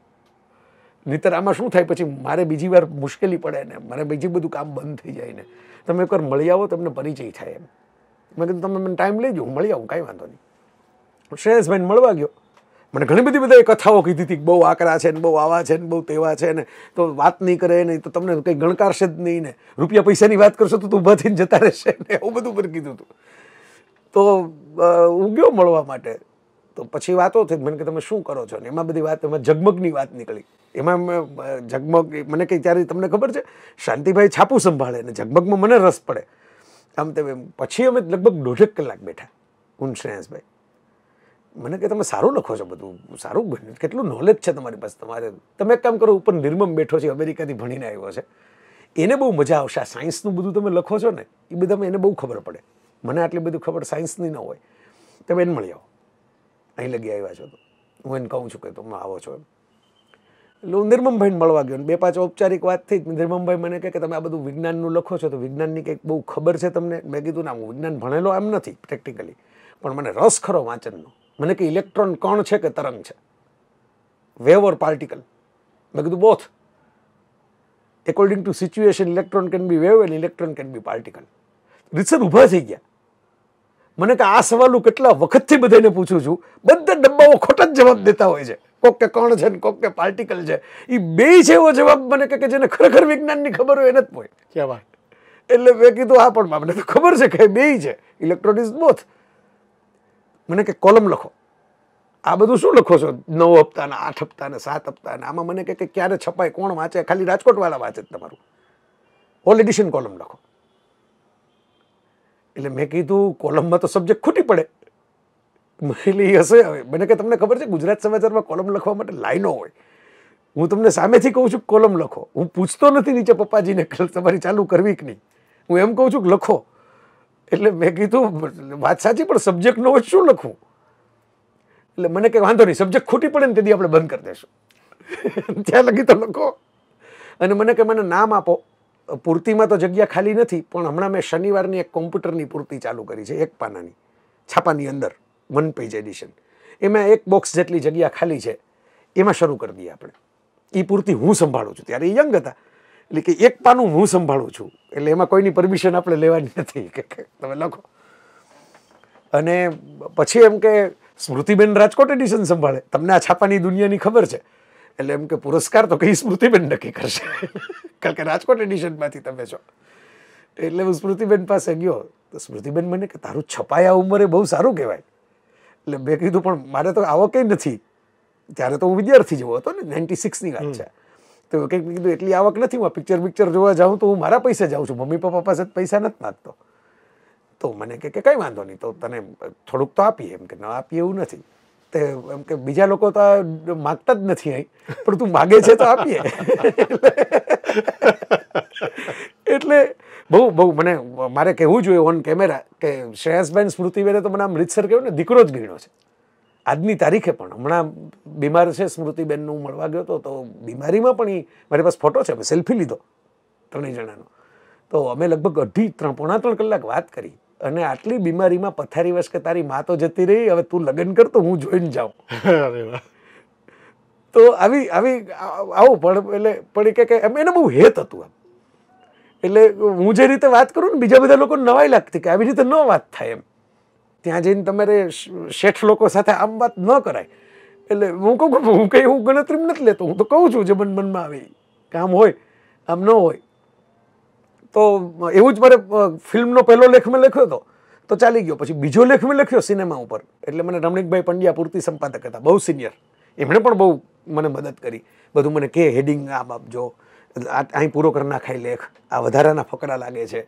નહીતર આમાં શું થાય પછી મારે બીજી વાર મુશ્કેલી પડે ને મારે બીજી બધું કામ બંધ થઈ જાય ને તમે એકવાર મળી આવો તમને પરિચય થાય એમ મેં કીધું તમે મને ટાઈમ લેજો હું મળી આવું કાંઈ વાંધો નહીં શ્રેયસભાઈને મળવા ગયો મને ઘણી બધી બધી કથાઓ કીધી હતી બહુ આકરા છે ને બહુ આવા છે ને બહુ તેવા છે ને તો વાત નહીં કરે નહીં તો તમને કંઈ ગણકારશે જ નહીં ને રૂપિયા પૈસાની વાત કરશો તો તું ઊભા થઈને જતા રહેશે ને એવું બધું પણ કીધું હતું તો ઉગ્યો મળવા માટે તો પછી વાતો થઈ મને કે તમે શું કરો છો ને એમાં બધી વાત એમાં જગમગની વાત નીકળી એમાં જગમગ મને કંઈ ત્યારે તમને ખબર છે શાંતિભાઈ છાપું સંભાળે ને જગમગમાં મને રસ પડે આમ તેમ પછી અમે લગભગ દોઢેક કલાક બેઠા હું શ્રેયાસભાઈ મને કે તમે સારું લખો છો બધું સારું કેટલું નોલેજ છે તમારી પાસે તમારે તમે એક કામ કરો ઉપર નિર્મમ બેઠો છે અમેરિકાથી ભણીને આવ્યો છે એને બહુ મજા આવશે આ સાયન્સનું બધું તમે લખો છો ને એ બધામાં એને બહુ ખબર પડે મને આટલી બધી ખબર સાયન્સની ન હોય તમે એને મળી આવો અહીં લગી આવ્યા છો તો હું એને કહું છું કે તમે આવો છો એમ એટલે હું નિર્મમભાઈને મળવા ગયો બે પાંચ ઔપચારિક વાત થઈ નિર્મમભાઈ મને કહે કે તમે આ બધું વિજ્ઞાનનું લખો છો તો વિજ્ઞાનની કંઈક બહુ ખબર છે તમને મેં કીધું ના હું વિજ્ઞાન ભણેલો એમ નથી પ્રેક્ટિકલી પણ મને રસ ખરો વાંચનનો મને કે ઇલેક્ટ્રોન કણ છે કે તરંગ છે વેવ ઓર પાર્ટિકલ મેં કીધું both according to situation electron can be wave and electron can be particle રીતસર ઊભા થઈ ગયા મને કે આ સવાલો કેટલા વખતથી બધાને પૂછું છું બધા ડબ્બાઓ ખોટા જ જવાબ દેતા હોય છે કોક કે કોણ છે ને કોક કે પાર્ટિકલ છે એ બે છે એવો જવાબ મને કે જેને ખરેખર વિજ્ઞાનની ખબર હોય એને જ હોય કહેવાય એટલે મેં કીધું હા પણ મને તો ખબર છે કે બે છે ઇલેક્ટ્રોન ઇઝ બોથ મને કે કોલમ લખો આ બધું શું લખો છો નવ હપ્તાના આઠ હપ્તાના સાત હપ્તા હપ્તાના આમાં મને કે ક્યારે છપાય કોણ વાંચે ખાલી રાજકોટવાળા વાંચે તમારું ઓલ એડિશન કોલમ લખો એટલે મેં કીધું કોલમમાં તો સબ્જેક્ટ ખોટી પડે મહિલી હશે હવે મને કે તમને ખબર છે ગુજરાત સમાચારમાં કોલમ લખવા માટે લાઈનો હોય હું તમને સામેથી કહું છું કોલમ લખો હું પૂછતો નથી નીચે પપ્પાજીને તમારી ચાલુ કરવી કે નહીં હું એમ કહું છું કે લખો એટલે મેં કીધું વાત સાચી પણ સબ્જેક્ટનો શું લખવું એટલે મને કંઈ વાંધો નહીં સબ્જેક્ટ ખૂટી પડે ને તેથી આપણે બંધ કરી દઈશું ત્યાં લગી તો લખો અને મને કે મને નામ આપો પૂર્તિમાં તો જગ્યા ખાલી નથી પણ હમણાં મેં શનિવારની એક કોમ્પ્યુટરની પૂર્તિ ચાલુ કરી છે એક પાનાની છાપાની અંદર વન પેજ એડિશન એમાં એક બોક્સ જેટલી જગ્યા ખાલી છે એમાં શરૂ કરી દઈએ આપણે એ પૂર્તિ હું સંભાળું છું ત્યારે એ યંગ હતા એટલે કે એક પાનું હું સંભાળું છું એટલે એમાં કોઈની પરમિશન આપણે લેવાની નથી કે તમે લખો અને પછી એમ કે સ્મૃતિબેન રાજકોટ એડિશન સંભાળે તમને આ છાપાની દુનિયાની ખબર છે એટલે એમ કે પુરસ્કાર તો કઈ સ્મૃતિબેન નક્કી કરશે કારણ કે રાજકોટ એડિશનમાંથી તમે છો એટલે હું સ્મૃતિબેન પાસે ગયો તો સ્મૃતિબેન મને કે તારું છપાયા ઉંમરે બહુ સારું કહેવાય એટલે મેં કીધું પણ મારે તો આવક નથી ત્યારે તો હું વિદ્યાર્થી જેવો હતો ને નાઇન્ટી સિક્સની વાત છે તો કંઈક કીધું એટલી આવક નથી હું પિક્ચર પિક્ચર જોવા જાઉં તો હું મારા પૈસે જાઉં છું મમ્મી પપ્પા પાસે પૈસા નથી માગતો તો મને કે કંઈ વાંધો નહીં તો તને થોડુંક તો આપીએ એમ કે ન આપીએ એવું નથી એમ કે બીજા લોકો તો માગતા જ નથી અહીં પણ તું માગે છે તો આપીએ એટલે બહુ બહુ મને મારે કહેવું જોઈએ ઓન કેમેરા કે શ્રેયસબેન સ્મૃતિબેને તો મને અમૃતસર રીતસર કહ્યું ને દીકરો જ ગણ્યો છે આજની તારીખે પણ હમણાં બીમાર છે સ્મૃતિબેનનું મળવા ગયો હતો તો બીમારીમાં પણ એ મારી પાસે ફોટો છે સેલ્ફી લીધો ત્રણેય જણાનો તો અમે લગભગ અઢી ત્રણ પોણા ત્રણ કલાક વાત કરી અને આટલી બીમારીમાં પથારી વશ કે તારી મા તો જતી રહી હવે તું લગ્ન કર તો હું જોઈને જાઉં તો આવી આવી આવું પણ એટલે પણ કે એમ એને બહુ હેત હતું એમ એટલે હું જે રીતે વાત કરું ને બીજા બધા લોકો નવાઈ લાગતી કે આવી રીતે ન વાત થાય એમ ત્યાં જઈને તમારે શેઠ લોકો સાથે આમ વાત ન કરાય એટલે હું કહું હું કંઈ હું ગણતરી નથી લેતો હું તો કહું છું જે મન મનમાં આવે કામ હોય આમ ન હોય તો એવું જ મારે ફિલ્મનો પહેલો લેખ મેં લખ્યો હતો તો ચાલી ગયો પછી બીજો લેખ મેં લખ્યો સિનેમા ઉપર એટલે મને રમણીકભાઈ પંડ્યા પૂરતી સંપાદક હતા બહુ સિનિયર એમણે પણ બહુ મને મદદ કરી બધું મને કે હેડિંગ આમ આપજો અહીં પૂરો કરી નાખાય લેખ આ વધારાના ફકરા લાગે છે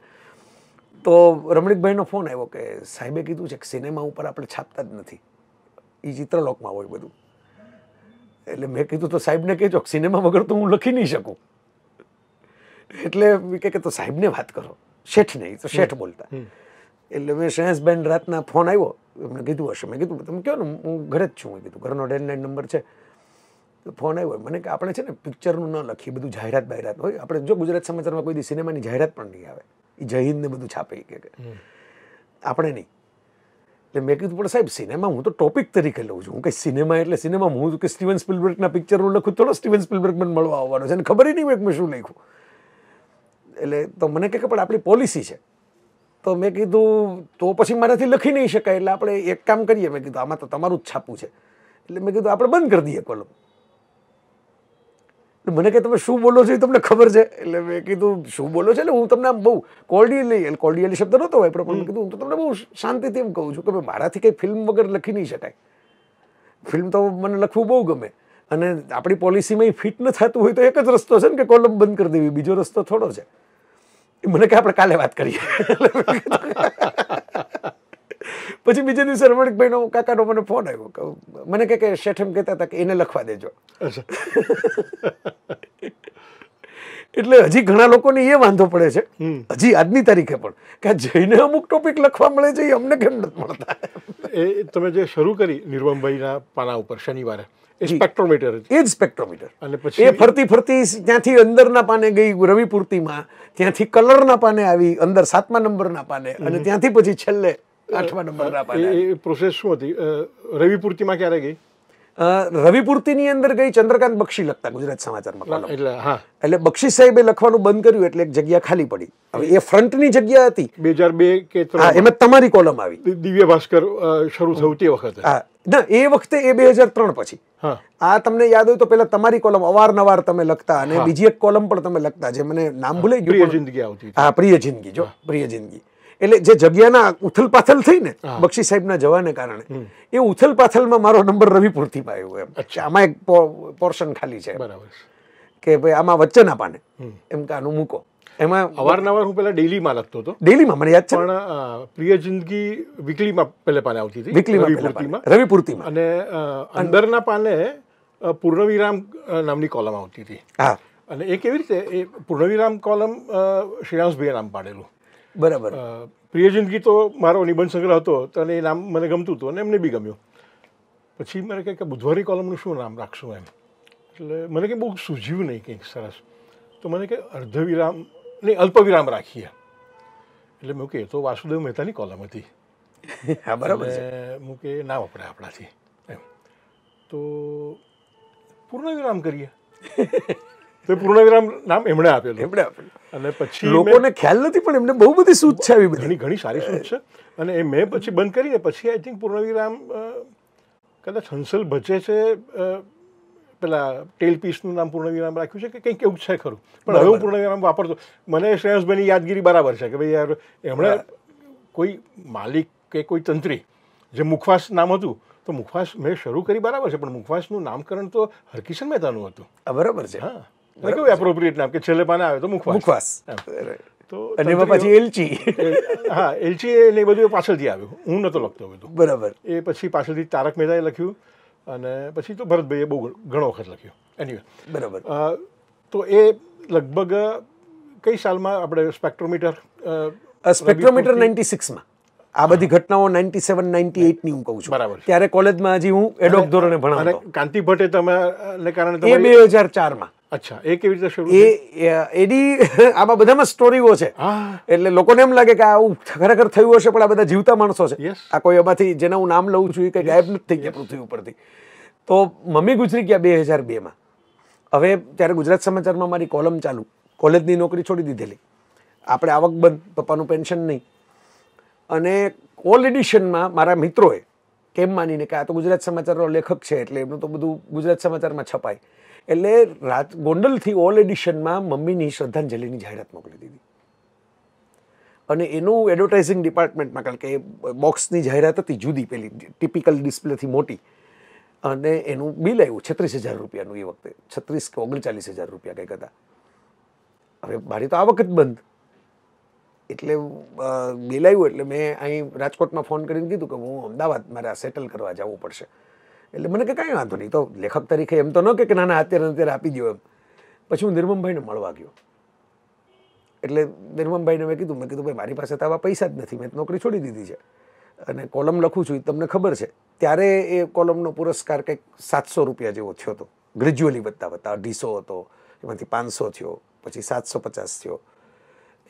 તો રમણીકભાઈનો ફોન આવ્યો કે સાહેબે કીધું છે કે સિનેમા ઉપર આપણે છાપતા જ નથી એ ચિત્રલોકમાં હોય બધું એટલે મેં કીધું તો સાહેબને કહેજો કે સિનેમા વગર તો હું લખી નહીં શકું એટલે કે તો સાહેબને વાત કરો શેઠ નહીં તો શેઠ બોલતા એટલે મેં શહેસબેન રાતના ફોન આવ્યો એમને કીધું હશે મેં કીધું તમે કહો ને હું ઘરે જ છું મેં કીધું ઘરનો ડેડલાઇન નંબર છે તો ફોન આવ્યો મને કે આપણે છે ને પિક્ચરનું ન લખીએ બધું જાહેરાત બાહેરાત હોય આપણે જો ગુજરાત સમાચારમાં કોઈ દી સિનેમાની જાહેરાત પણ નહીં આવે એ જય હિન્દને બધું છાપે કે આપણે નહીં એટલે મેં કીધું પણ સાહેબ સિનેમા હું તો ટોપિક તરીકે લઉં છું હું કંઈ સિનેમા એટલે સિનેમા હું કે સ્ટીવન સ્પિલબર્ગના પિક્ચરનું લખું થોડો સ્ટીવન સ્પિલબર્ગ મને મળવા આવવાનો છે અને ખબર નહીં હોય મેં શું લખ્યું એટલે તો મને કહે કે પણ આપણી પોલિસી છે તો મેં કીધું તો પછી મારાથી લખી નહીં શકાય એટલે આપણે એક કામ કરીએ મેં કીધું આમાં તો તમારું જ છાપું છે એટલે મેં કીધું આપણે બંધ કરી દઈએ કોલમ મને કહે તમે શું બોલો છો એ તમને ખબર છે એટલે મેં કીધું શું બોલો છો એટલે હું તમને આમ બહુ કોલ્ડિયલી એટલે કોલ્ડિયલી શબ્દ નહોતો હોય પણ કીધું હું તો તમને બહુ શાંતિથી એમ કહું છું કે મારાથી કંઈ ફિલ્મ વગર લખી નહીં શકાય ફિલ્મ તો મને લખવું બહુ ગમે અને આપણી પોલિસીમાં ફિટ ન થતું હોય તો એક જ રસ્તો છે ને કે કોલમ બંધ કરી દેવી બીજો રસ્તો થોડો છે મને કે આપણે કાલે વાત કરીએ પછી બીજે દિવસે રમણકભાઈનો કાકાનો મને ફોન આવ્યો મને કહે કે શેઠ એમ કહેતા હતા કે એને લખવા દેજો એટલે હજી ઘણા લોકોને એ વાંધો પડે છે હજી આજની તારીખે પણ કે જઈને અમુક ટોપિક લખવા મળે છે એ અમને કેમ નથી મળતા એ તમે જે શરૂ કરી નિર્મમભાઈના પાના ઉપર શનિવારે સ્પેક્ટ્રોમીટર એ જ સ્પેક્ટ્રોમીટર અને પછી એ ફરતી ફરતી ત્યાંથી અંદરના પાને ગઈ રવિ ત્યાંથી કલરના પાને આવી અંદર સાતમા નંબરના પાને અને ત્યાંથી પછી છેલ્લે આઠમા નંબરના પાને એ પ્રોસેસ શું હતી રવિપૂર્તિમાં ક્યારે ગઈ રવિ અંદર ગઈ ચંદ્રકાંત બક્ષી લખતા ગુજરાત સમાચારમાં એટલે હા એટલે બક્ષી સાહેબે લખવાનું બંધ કર્યું એટલે એક જગ્યા ખાલી પડી હવે એ ફ્રન્ટની જગ્યા હતી બે હજાર બે કે એમાં તમારી કોલમ આવી દિવ્ય ભાસ્કર શરૂ થયું તે વખતે હા ના એ વખતે એ બે હજાર ત્રણ પછી આ તમને યાદ હોય તો પેલા તમારી કોલમ અવારનવાર તમે લખતા અને બીજી એક કોલમ પણ તમે લખતા જે મને નામ ભૂલાઈ ગયું જિંદગી આવતી હા પ્રિય જિંદગી જો પ્રિય જિંદગી એટલે જે જગ્યાના ઉથલપાથલ પાથલ થઈ ને બક્ષી સાહેબના જવાને કારણે એ ઉથલપાથલમાં મારો નંબર રવિ પૂરતી પાયો એમ આમાં એક પોર્શન ખાલી છે બરાબર કે ભાઈ આમાં વચ્ચે ના પાને એમ કે આનું મૂકો એમાં અવારનવાર હું પહેલા ડેલીમાં લખતો હતો ડેલીમાં મને યાદ છે પણ પ્રિય જિંદગી વીકલીમાં પહેલે પાને આવતી હતી વીકલીમાં રવિ પૂર્તિમાં અને અંદરના પાને પૂર્ણવિરામ નામની કોલમ આવતી હતી હા અને એ કેવી રીતે એ પૂર્ણવિરામ કોલમ શ્રીરામસભાઈએ નામ પાડેલું બરાબર પ્રિય જિંદગી તો મારો નિબંધ સંગ્રહ હતો અને એ નામ મને ગમતું હતું અને એમને બી ગમ્યું પછી મને કહે કે બુધવારી કોલમનું શું નામ રાખશું એમ એટલે મને કંઈ બહુ સૂઝ્યું નહીં કંઈક સરસ તો મને કે અર્ધવિરામ નહીં અલ્પવિરામ રાખીએ એટલે મેં કે તો વાસુદેવ મહેતાની કોલમ હતી હા બરાબર હું કે ના વપરાય આપણાથી એમ તો પૂર્ણવિરામ કરીએ તો પૂર્ણવિરામ નામ એમણે આપેલું એમણે આપેલું અને પછી લોકોને ખ્યાલ નથી પણ એમને બહુ બધી સૂચ છે આવી બધી ઘણી સારી સૂચ છે અને એ મેં પછી બંધ કરીને પછી આઈ થિંક પૂર્ણવિરામ કદાચ હંસલ ભચે છે પેલા ટેલ પીસનું નામ પૂર્ણવિરામ રાખ્યું છે કે કંઈક એવું છે ખરું પણ હવે હું પૂર્ણવિરામ વાપરતો મને શ્રેયસભાઈની યાદગીરી બરાબર છે કે ભાઈ યાર એમણે કોઈ માલિક કે કોઈ તંત્રી જે મુખવાસ નામ હતું તો મુખવાસ મેં શરૂ કરી બરાબર છે પણ મુખવાસનું નામકરણ તો હરકિશન મહેતાનું હતું બરાબર છે હા કેવું એપ્રોપ્રિએટ નામ કે છેલ્લે પાને આવે તો મુખવાસ મુખવાસ તો અને પછી એલચી હા એલચી એ બધું પાછળથી આવ્યું હું નતો લખતો બધું બરાબર એ પછી પાછળથી તારક મહેતાએ લખ્યું અને પછી તો ભરતભાઈએ બહુ ઘણો વખત લખ્યો એની બરાબર તો એ લગભગ કઈ સાલમાં આપણે સ્પેક્ટ્રોમીટર સ્પેક્ટ્રોમીટર નાઇન્ટી સિક્સમાં આ બધી ઘટનાઓ નાઇન્ટી સેવન નાઇન્ટી એટની હું કહું છું બરાબર ત્યારે કોલેજમાં હજી હું એડોક ધોરણે ભણાવ કાંતિ ભટ્ટે તમે કારણે એ બે હજાર ચારમાં અચ્છા એ કેવી રીતે શરૂ એ એની આમાં બધામાં સ્ટોરીઓ છે એટલે લોકોને એમ લાગે કે આવું ખરેખર થયું હશે પણ આ બધા જીવતા માણસો છે આ કોઈ એમાંથી જેના હું નામ લઉં છું એ કંઈ ગાયબ નથી થઈ ગયા પૃથ્વી ઉપરથી તો મમ્મી ગુજરી ગયા બે હજાર બેમાં હવે ત્યારે ગુજરાત સમાચારમાં મારી કોલમ ચાલુ કોલેજની નોકરી છોડી દીધેલી આપણે આવક બંધ પપ્પાનું પેન્શન નહીં અને ઓલ એડિશનમાં મારા મિત્રોએ કેમ માનીને કે આ તો ગુજરાત સમાચારનો લેખક છે એટલે એમનું તો બધું ગુજરાત સમાચારમાં છપાય એટલે રાત ગોંડલથી ઓલ એડિશનમાં મમ્મીની શ્રદ્ધાંજલિની જાહેરાત મોકલી દીધી અને એનું એડવર્ટાઇઝિંગ ડિપાર્ટમેન્ટમાં કારણ કે બોક્સની જાહેરાત હતી જુદી પેલી ટિપિકલ ડિસ્પ્લેથી મોટી અને એનું બિલ આવ્યું છત્રીસ હજાર રૂપિયાનું એ વખતે છત્રીસ કે ઓગણચાલીસ હજાર રૂપિયા કંઈક હતા હવે મારી તો આવક જ બંધ એટલે બિલ આવ્યું એટલે મેં અહીં રાજકોટમાં ફોન કરીને કીધું કે હું અમદાવાદ મારે આ સેટલ કરવા જવું પડશે એટલે મને કે કાંઈ વાંધો નહીં તો લેખક તરીકે એમ તો ન કે નાના અત્યારે અત્યારે આપી દો એમ પછી હું નિર્મમભાઈને મળવા ગયો એટલે નિર્મમભાઈને મેં કીધું મેં કીધું ભાઈ મારી પાસે તો આવા પૈસા જ નથી મેં નોકરી છોડી દીધી છે અને કોલમ લખું છું એ તમને ખબર છે ત્યારે એ કોલમનો પુરસ્કાર કંઈક સાતસો રૂપિયા જેવો થયો હતો ગ્રેજ્યુઅલી વધતા વધતા અઢીસો હતો એમાંથી પાંચસો થયો પછી સાતસો પચાસ થયો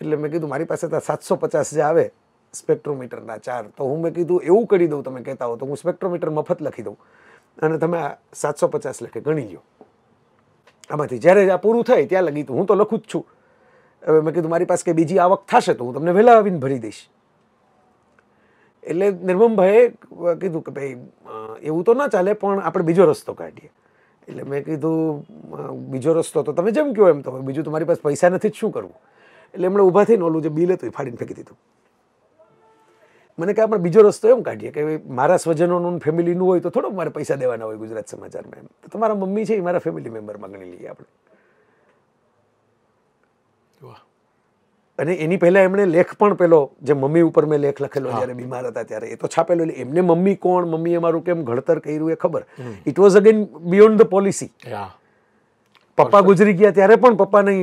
એટલે મેં કીધું મારી પાસે તો સાતસો પચાસ જે આવે સ્પેક્ટ્રોમીટરના ચાર તો હું મેં કીધું એવું કરી દઉં તમે કહેતા હો તો હું સ્પેક્ટ્રોમીટર મફત લખી દઉં અને તમે આ સાતસો પચાસ લખે ગણી લો આમાંથી જ્યારે આ પૂરું થાય ત્યાં લગી હું તો લખું જ છું હવે મેં કીધું મારી પાસે કે બીજી આવક થશે તો હું તમને વહેલા આવીને ભરી દઈશ એટલે નિર્મમભાઈએ કીધું કે ભાઈ એવું તો ના ચાલે પણ આપણે બીજો રસ્તો કાઢીએ એટલે મેં કીધું બીજો રસ્તો તો તમે જેમ કહો એમ તો બીજું તમારી પાસે પૈસા નથી શું કરવું એટલે એમણે ઊભા થઈને ઓલું જે બિલ હતું એ ફાડીને ફેંકી દીધું મને કાંઈ પણ બીજો રસ્તો એમ કાઢીએ કે મારા સ્વજનોનું ફેમિલીનું હોય તો થોડોક મારે પૈસા દેવાના હોય ગુજરાત સમાચારમાં એમ તો તમારા મમ્મી છે એ મારા ફેમિલી મેમ્બર ગણી લઈએ આપણે અને એની પહેલાં એમણે લેખ પણ પેલો જે મમ્મી ઉપર મેં લેખ લખેલો જ્યારે બીમાર હતા ત્યારે એ તો છાપેલો એટલે એમને મમ્મી કોણ મમ્મી મારું કેમ ઘડતર કર્યું એ ખબર it was again beyond the policy પપ્પા ગુજરી ગયા ત્યારે પણ પપ્પાને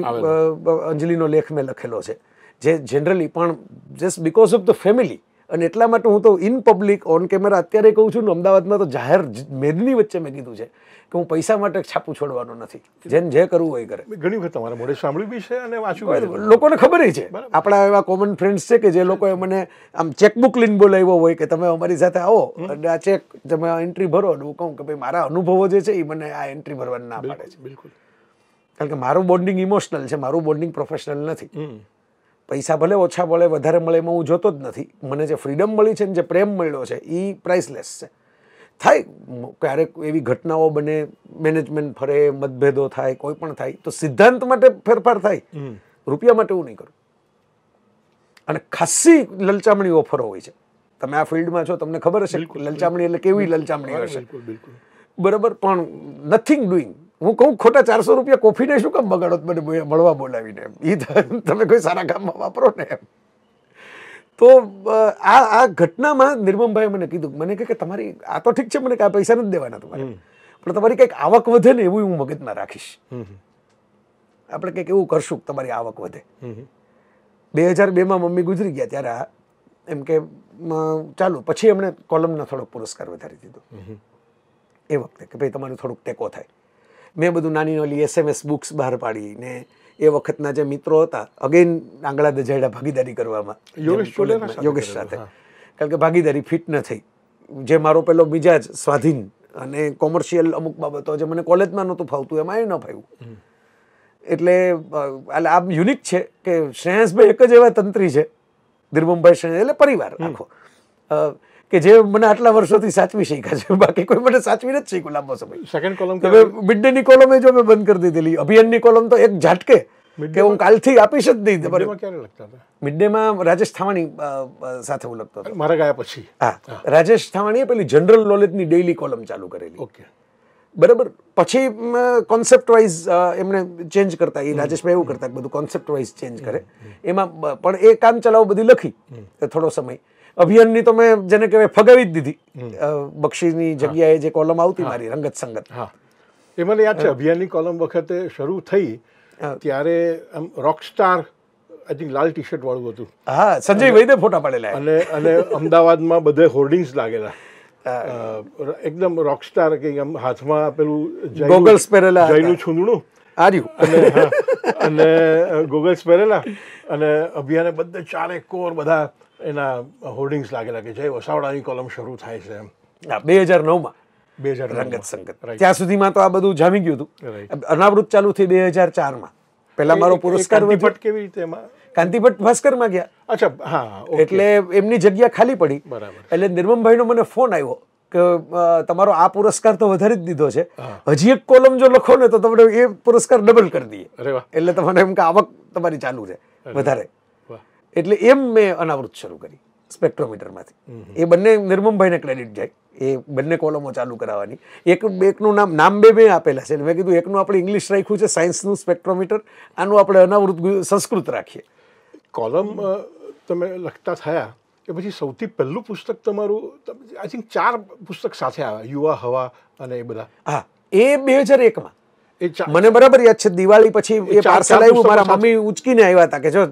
અંજલિનો લેખ મેં લખેલો છે જે જનરલી પણ just because of the family અને એટલા માટે હું તો ઇન પબ્લિક ઓન કેમેરા અત્યારે કહું છું ને અમદાવાદમાં તો જાહેર મેદની વચ્ચે મેં કીધું છે કે હું પૈસા માટે છાપું છોડવાનો નથી જેમ જે કરવું હોય કરે ઘણી વખત તમારા મોડે સાંભળ્યું બી છે અને વાંચ્યું લોકોને ખબર છે આપણા એવા કોમન ફ્રેન્ડ્સ છે કે જે લોકોએ મને આમ ચેકબુક લઈને બોલાવ્યો હોય કે તમે અમારી સાથે આવો અને આ ચેક તમે એન્ટ્રી ભરો અને હું કહું કે ભાઈ મારા અનુભવો જે છે એ મને આ એન્ટ્રી ભરવાનું ના પાડે છે બિલકુલ કારણ કે મારું બોન્ડિંગ ઇમોશનલ છે મારું બોન્ડિંગ પ્રોફેશનલ નથી પૈસા ભલે ઓછા મળે વધારે મળે એમાં હું જોતો જ નથી મને જે ફ્રીડમ મળી છે ને જે પ્રેમ મળ્યો છે એ પ્રાઇસલેસ છે થાય ક્યારેક એવી ઘટનાઓ બને મેનેજમેન્ટ ફરે મતભેદો થાય કોઈ પણ થાય તો સિદ્ધાંત માટે ફેરફાર થાય રૂપિયા માટે હું નહીં કરું અને ખાસ્સી લલચામણી ઓફરો હોય છે તમે આ ફિલ્ડમાં છો તમને ખબર હશે લલચામણી એટલે કેવી લલચામણી હશે બરાબર પણ નથિંગ ડુઈંગ હું કહું ખોટા ચારસો રૂપિયા કોફીને શું કામ બગાડો મને મળવા બોલાવીને એ તમે કોઈ સારા કામમાં વાપરો ને એમ તો આ આ ઘટનામાં નિર્મમભાઈએ મને કીધું મને કહે કે તમારી આ તો ઠીક છે મને કે આ પૈસા નથી દેવાના તમારે પણ તમારી કંઈક આવક વધે ને એવું હું મગજમાં રાખીશ આપણે કંઈક એવું કરશું તમારી આવક વધે બે હજાર બેમાં મમ્મી ગુજરી ગયા ત્યારે આ એમ કે ચાલુ પછી એમણે કોલમનો થોડોક પુરસ્કાર વધારી દીધો એ વખતે કે ભાઈ તમારું થોડુંક ટેકો થાય મેં બધું નાની ઓલી એસએમએસ બુક્સ બહાર પાડી એ વખતના જે મિત્રો હતા અગેન આંગળા દજાડા ભાગીદારી કરવામાં યોગેશ સાથે કારણ કે ભાગીદારી ફિટ ન થઈ જે મારો પેલો જ સ્વાધીન અને કોમર્શિયલ અમુક બાબતો જે મને કોલેજમાં નહોતું ફાવતું એમાં એ ન ફાવ્યું એટલે આમ યુનિક છે કે શ્રેયાસભાઈ એક જ એવા તંત્રી છે ધીરુભાઈ શ્રેયાસ એટલે પરિવાર આખો કે જે મને આટલા વર્ષોથી સાચવી શીખ્યા છે બાકી કોઈ મને સાચવી નથી શીખ્યું લાંબો સમય સેકન્ડ કોલમ તમે મિડડેની કોલમે જો મેં બંધ કરી દીધેલી અભિયાનની કોલમ તો એક ઝાટકે કે હું કાલથી આપીશ જ નહીં ક્યારે લખતા હતા મિડડેમાં રાજેશ થાવાણી સાથે હું લખતો મારા ગયા પછી હા રાજેશ થાવાણીએ પેલી જનરલ નોલેજની ડેઇલી કોલમ ચાલુ કરેલી ઓકે બરાબર પછી કોન્સેપ્ટ વાઇઝ એમને ચેન્જ કરતા એ રાજેશભાઈ એવું કરતા બધું કોન્સેપ્ટ વાઇઝ ચેન્જ કરે એમાં પણ એ કામ ચલાવ બધી લખી થોડો સમય અભિયાનની તો મેં જેને કહેવાય ફગાવી જ દીધી બક્ષીની જગ્યાએ જે કોલમ આવતી મારી રંગત સંગત હા એ મને યાદ છે અભિયાનની કોલમ વખતે શરૂ થઈ ત્યારે આમ રોકસ્ટાર આઈ થિંક લાલ ટી શર્ટ વાળું હતું હા સંજય વૈદે ફોટા પડેલા અને અને અમદાવાદમાં બધે હોર્ડિંગ્સ લાગેલા એકદમ રોકસ્ટાર કે આમ હાથમાં પેલું ગોગલ્સ પહેરેલા જયનું છૂંદણું આર્યું અને ગોગલ્સ પહેરેલા અને અભિયાને બધે ચારે કોર બધા એના હોર્ડિંગ્સ લાગેલા કે જય વસાવડાની કોલમ શરૂ થાય છે બે હજાર નવમાં બે હજાર રંગત સંગત ત્યાં સુધીમાં તો આ બધું જામી ગયું હતું અનાવૃત ચાલુ થઈ બે હજાર ચારમાં પહેલા મારો પુરસ્કાર વધ્યો કેવી રીતે કાંતિભટ્ટ ભાસ્કરમાં ગયા અચ્છા હા એટલે એમની જગ્યા ખાલી પડી બરાબર એટલે નિર્મમભાઈનો મને ફોન આવ્યો કે તમારો આ પુરસ્કાર તો વધારે જ દીધો છે હજી એક કોલમ જો લખો ને તો તમને એ પુરસ્કાર ડબલ કરી દઈએ એટલે તમને એમ કે આવક તમારી ચાલુ છે વધારે એટલે એમ મેં અનાવૃત શરૂ કરી સ્પેક્ટ્રોમીટરમાંથી એ બંને નિર્મમભાઈને ક્રેડિટ જાય એ બંને કોલમો ચાલુ કરાવવાની એક એકનું નામ નામ બે મેં આપેલા છે મેં કીધું એકનું આપણે ઇંગ્લિશ રાખ્યું છે સાયન્સનું સ્પેક્ટ્રોમીટર આનું આપણે અનાવૃત સંસ્કૃત રાખીએ કોલમ તમે લખતા થયા કે પછી સૌથી પહેલું પુસ્તક તમારું આઈ થિંક ચાર પુસ્તક સાથે આવ્યા યુવા હવા અને એ બધા હા એ બે હજાર એકમાં મને બરાબર યાદ છે દિવાળી પછી એ પાર્સલ આવ્યું મારા મમ્મી ઉચકીને આવ્યા હતા કે જો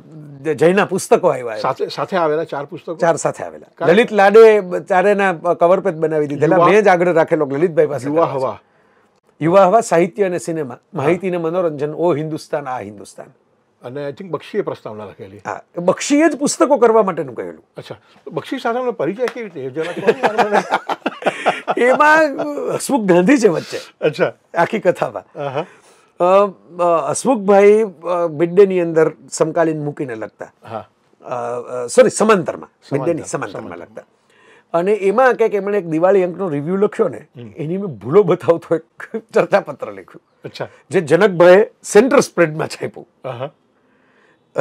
જયના પુસ્તકો આવ્યા સાથે સાથે આવેલા ચાર પુસ્તકો ચાર સાથે આવેલા લલિત લાડે ચારેના કવર પેજ બનાવી દીધેલા મેં જ આગળ રાખેલો લલિતભાઈ પાસે યુવા હવા યુવા હવા સાહિત્ય અને સિનેમા માહિતી ને મનોરંજન ઓ હિન્દુસ્તાન આ હિન્દુસ્તાન અને આઈ થિંક બક્ષીએ પ્રસ્તાવના લખેલી હા બક્ષીએ જ પુસ્તકો કરવા માટેનું કહેલું અચ્છા બક્ષી સાથે પરિચય કેવી રીતે એમાં હસમુખ ગાંધી છે વચ્ચે અચ્છા આખી કથામાં હસમુખભાઈ મિડડેની અંદર સમકાલીન મૂકીને લખતા સોરી સમાંતરમાં મિડડેની સમાંતરમાં લખતા અને એમાં કંઈક એમણે એક દિવાળી અંકનો રિવ્યુ લખ્યો ને એની મેં ભૂલો બતાવતો એક ચર્ચા પત્ર લખ્યું અચ્છા જે જનકભાઈએ સેન્ટર સ્પ્રેડમાં છાપ્યું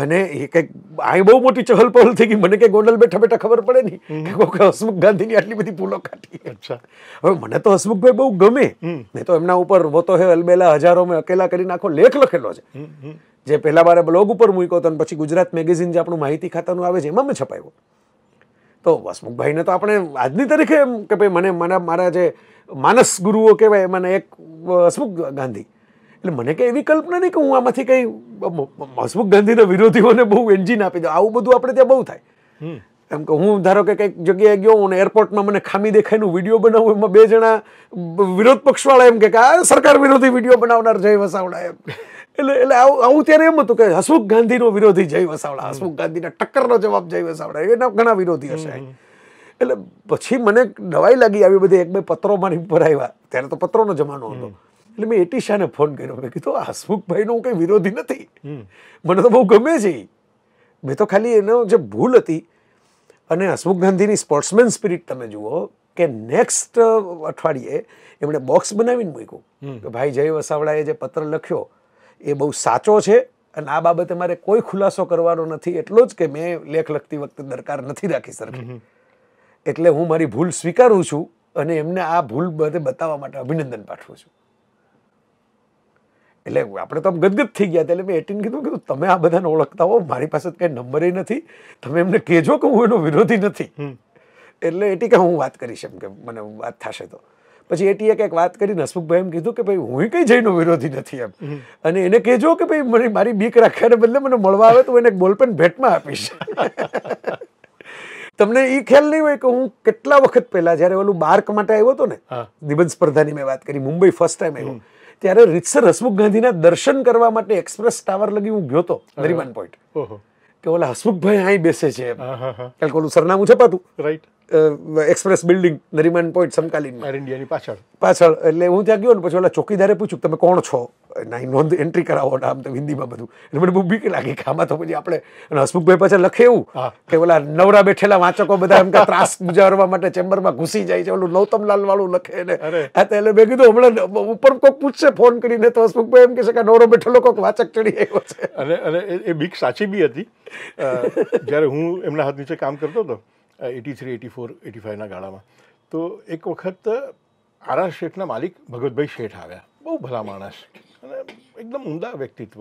અને એ કંઈક આ બહુ મોટી ચહલ પહલ થઈ ગઈ મને કે ગોંડલ બેઠા બેઠા ખબર પડે નહીં કે કોઈ હસમુખ ગાંધીની આટલી બધી ભૂલો કાઢી અચ્છા હવે મને તો હસમુખભાઈ બહુ ગમે મેં તો એમના ઉપર વોતો હે અલબેલા હજારો મેં અકેલા કરી નાખો લેખ લખેલો છે જે પહેલા મારે બ્લોગ ઉપર મૂક્યો હતો પછી ગુજરાત મેગેઝિન જે આપણું માહિતી ખાતાનું આવે છે એમાં મેં છપાયો તો હસમુખભાઈને તો આપણે આજની તારીખે એમ કે ભાઈ મને મને મારા જે માનસ ગુરુઓ કહેવાય મને એક હસમુખ ગાંધી એટલે મને કંઈ એવી કલ્પના નહીં કે હું આમાંથી કંઈ હસમુખ ગાંધીના વિરોધીઓને બહુ એન્જિન આપી દઉં આવું બધું આપણે ત્યાં બહુ થાય એમ કે હું ધારો કે કંઈક જગ્યાએ ગયો હું એરપોર્ટમાં મને ખામી દેખાયનું વિડીયો બનાવું એમાં બે જણા વિરોધ પક્ષવાળા એમ કે આ સરકાર વિરોધી વિડીયો બનાવનાર જય વસાવડા એમ એટલે એટલે આવું ત્યારે એમ હતું કે હસમુખ ગાંધીનો વિરોધી જય વસાવડા હસમુખ ગાંધીના ટક્કરનો જવાબ જય વસાવડા એના ઘણા વિરોધી હશે એટલે પછી મને દવાઈ લાગી આવી બધી એક બે પત્રો મારી ઉપર આવ્યા ત્યારે તો પત્રોનો જમાનો હતો એટલે મેં એટીશાને ફોન કર્યો મેં કીધું હસમુખભાઈનો હું કંઈ વિરોધી નથી મને તો બહુ ગમે છે મેં તો ખાલી એનો જે ભૂલ હતી અને હસમુખ ગાંધીની સ્પોર્ટ્સમેન સ્પિરિટ તમે જુઓ કે નેક્સ્ટ અઠવાડિયે એમણે બોક્સ બનાવીને મૂક્યું કે ભાઈ જય વસાવડાએ જે પત્ર લખ્યો એ બહુ સાચો છે અને આ બાબતે મારે કોઈ ખુલાસો કરવાનો નથી એટલો જ કે મેં લેખ લખતી વખતે દરકાર નથી રાખી સરખી એટલે હું મારી ભૂલ સ્વીકારું છું અને એમને આ ભૂલ બધે બતાવવા માટે અભિનંદન પાઠવું છું એટલે આપણે તો આમ ગદગદ થઈ ગયા એટલે મેં એટીન કીધું કે તમે આ બધાને ઓળખતા હો મારી પાસે કંઈ નંબરે નથી તમે એમને કહેજો કે હું એનો વિરોધી નથી એટલે એટી કે હું વાત કરીશ એમ કે મને વાત થશે તો પછી એટીએ કંઈક વાત કરી હસમુખભાઈ એમ કીધું કે ભાઈ હું કંઈ જઈનો વિરોધી નથી એમ અને એને કહેજો કે ભાઈ મને મારી બીક રાખ્યાને બદલે મને મળવા આવે તો હું એને બોલપેન ભેટમાં આપીશ તમને એ ખ્યાલ નહીં હોય કે હું કેટલા વખત પહેલા જ્યારે ઓલું બાર્ક માટે આવ્યો હતો ને નિબંધ સ્પર્ધાની મેં વાત કરી મુંબઈ ફર્સ્ટ ટાઈમ આવ્યો ત્યારે રીતસર હસમુખ ગાંધીના દર્શન કરવા માટે એક્સપ્રેસ ટાવર લગી હું ગયો તો નરીમાન પોઈન્ટ કે ઓલા હસમુખભાઈ અહીં બેસે છે કારણ કે ઓલું સરનામું છપાતું right express building Nariman point Samkaleen ઇન્ડિયાની પાછળ પાછળ એટલે હું ત્યાં ગયો ને પછી ઓલા ચોકીદારે પૂછ્યું તમે કોણ છો નાઈ નોંધ એન્ટ્રી કરાવો આમ તો હિન્દીમાં બધું એટલે મને બહુ બીક લાગી કે આમાં તો પછી આપણે અને હસમુખભાઈ પાછળ લખે એવું કે ઓલા નવરા બેઠેલા વાંચકો બધા એમ કે ત્રાસ ગુજારવા માટે ચેમ્બરમાં ઘૂસી જાય છે ઓલું નૌતમલાલ વાળું લખે ને હા તો એટલે મેં કીધું હમણાં ઉપર કોઈક પૂછશે ફોન કરીને તો હસમુખભાઈ એમ છે કે નવરો બેઠેલો કોઈક વાચક ચડી આવ્યો છે અને અને એ બીક સાચી બી હતી જ્યારે હું એમના હાથ નીચે કામ કરતો હતો eighty three eighty four eighty ફાઇવના ગાળામાં તો એક વખત આરા શેઠના માલિક ભગવતભાઈ શેઠ આવ્યા બહુ ભલા માણસ અને એકદમ ઉમદા વ્યક્તિત્વ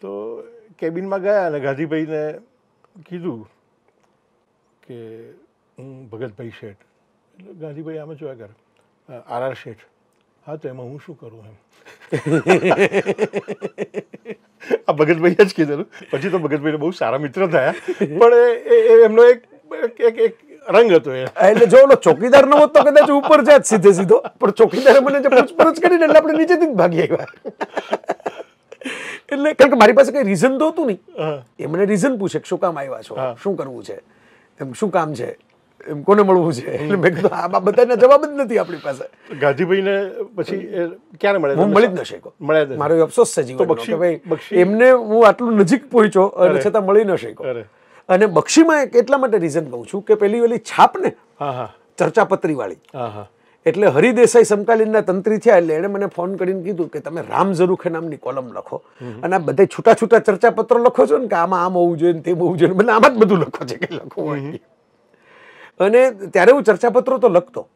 તો કેબિનમાં ગયા અને ગાંધીભાઈને કીધું કે હું ભગતભાઈ શેઠ એટલે ગાંધીભાઈ આમાં જોયા કર આર આર શેઠ હા તો એમાં હું શું કરું એમ આ ભગતભાઈ જ કીધેલું પછી તો ભગતભાઈને બહુ સારા મિત્ર થયા પણ એ એમનો એક એક એક રંગ હતો એટલે જો ઓલો ચોકીદાર નો તો કદાચ ઉપર જાત સીધે સીધો પણ ચોકીદારે મને જે પૂછપરછ કરીને એટલે આપણે નીચેથી જ ભાગી આવ્યા એટલે કારણ કે મારી પાસે કઈ રીઝન તો હતું નહીં એ મને રીઝન પૂછે શું કામ આવ્યા છો શું કરવું છે એમ શું કામ છે એમ કોને મળવું છે એટલે મેં કીધું આ બધાના જવાબ જ નથી આપણી પાસે ગાજીભાઈ ને પછી ક્યારે મળે હું મળી જ ન શક્યો મળ્યા મારો અફસોસ છે જીવન એમને હું આટલું નજીક પહોંચ્યો અને છતાં મળી ન શક્યો અને બક્ષીમાં એક એટલા માટે રીઝન કહું છું કે પેલી વેલી છાપ ને ચર્ચાપત્રી વાળી એટલે હરિદેસાઈ સમકાલીનના તંત્રી થયા એટલે એણે મને ફોન કરીને કીધું કે તમે રામ ઝરુખે નામની કોલમ લખો અને આ બધે છૂટા છૂટા ચર્ચાપત્રો લખો છો ને કે આમાં આમ હોવું જોઈએ ને તેમ હોવું જોઈએ મને આમાં જ બધું લખો છે કે લખવું અને ત્યારે હું ચર્ચાપત્રો તો લખતો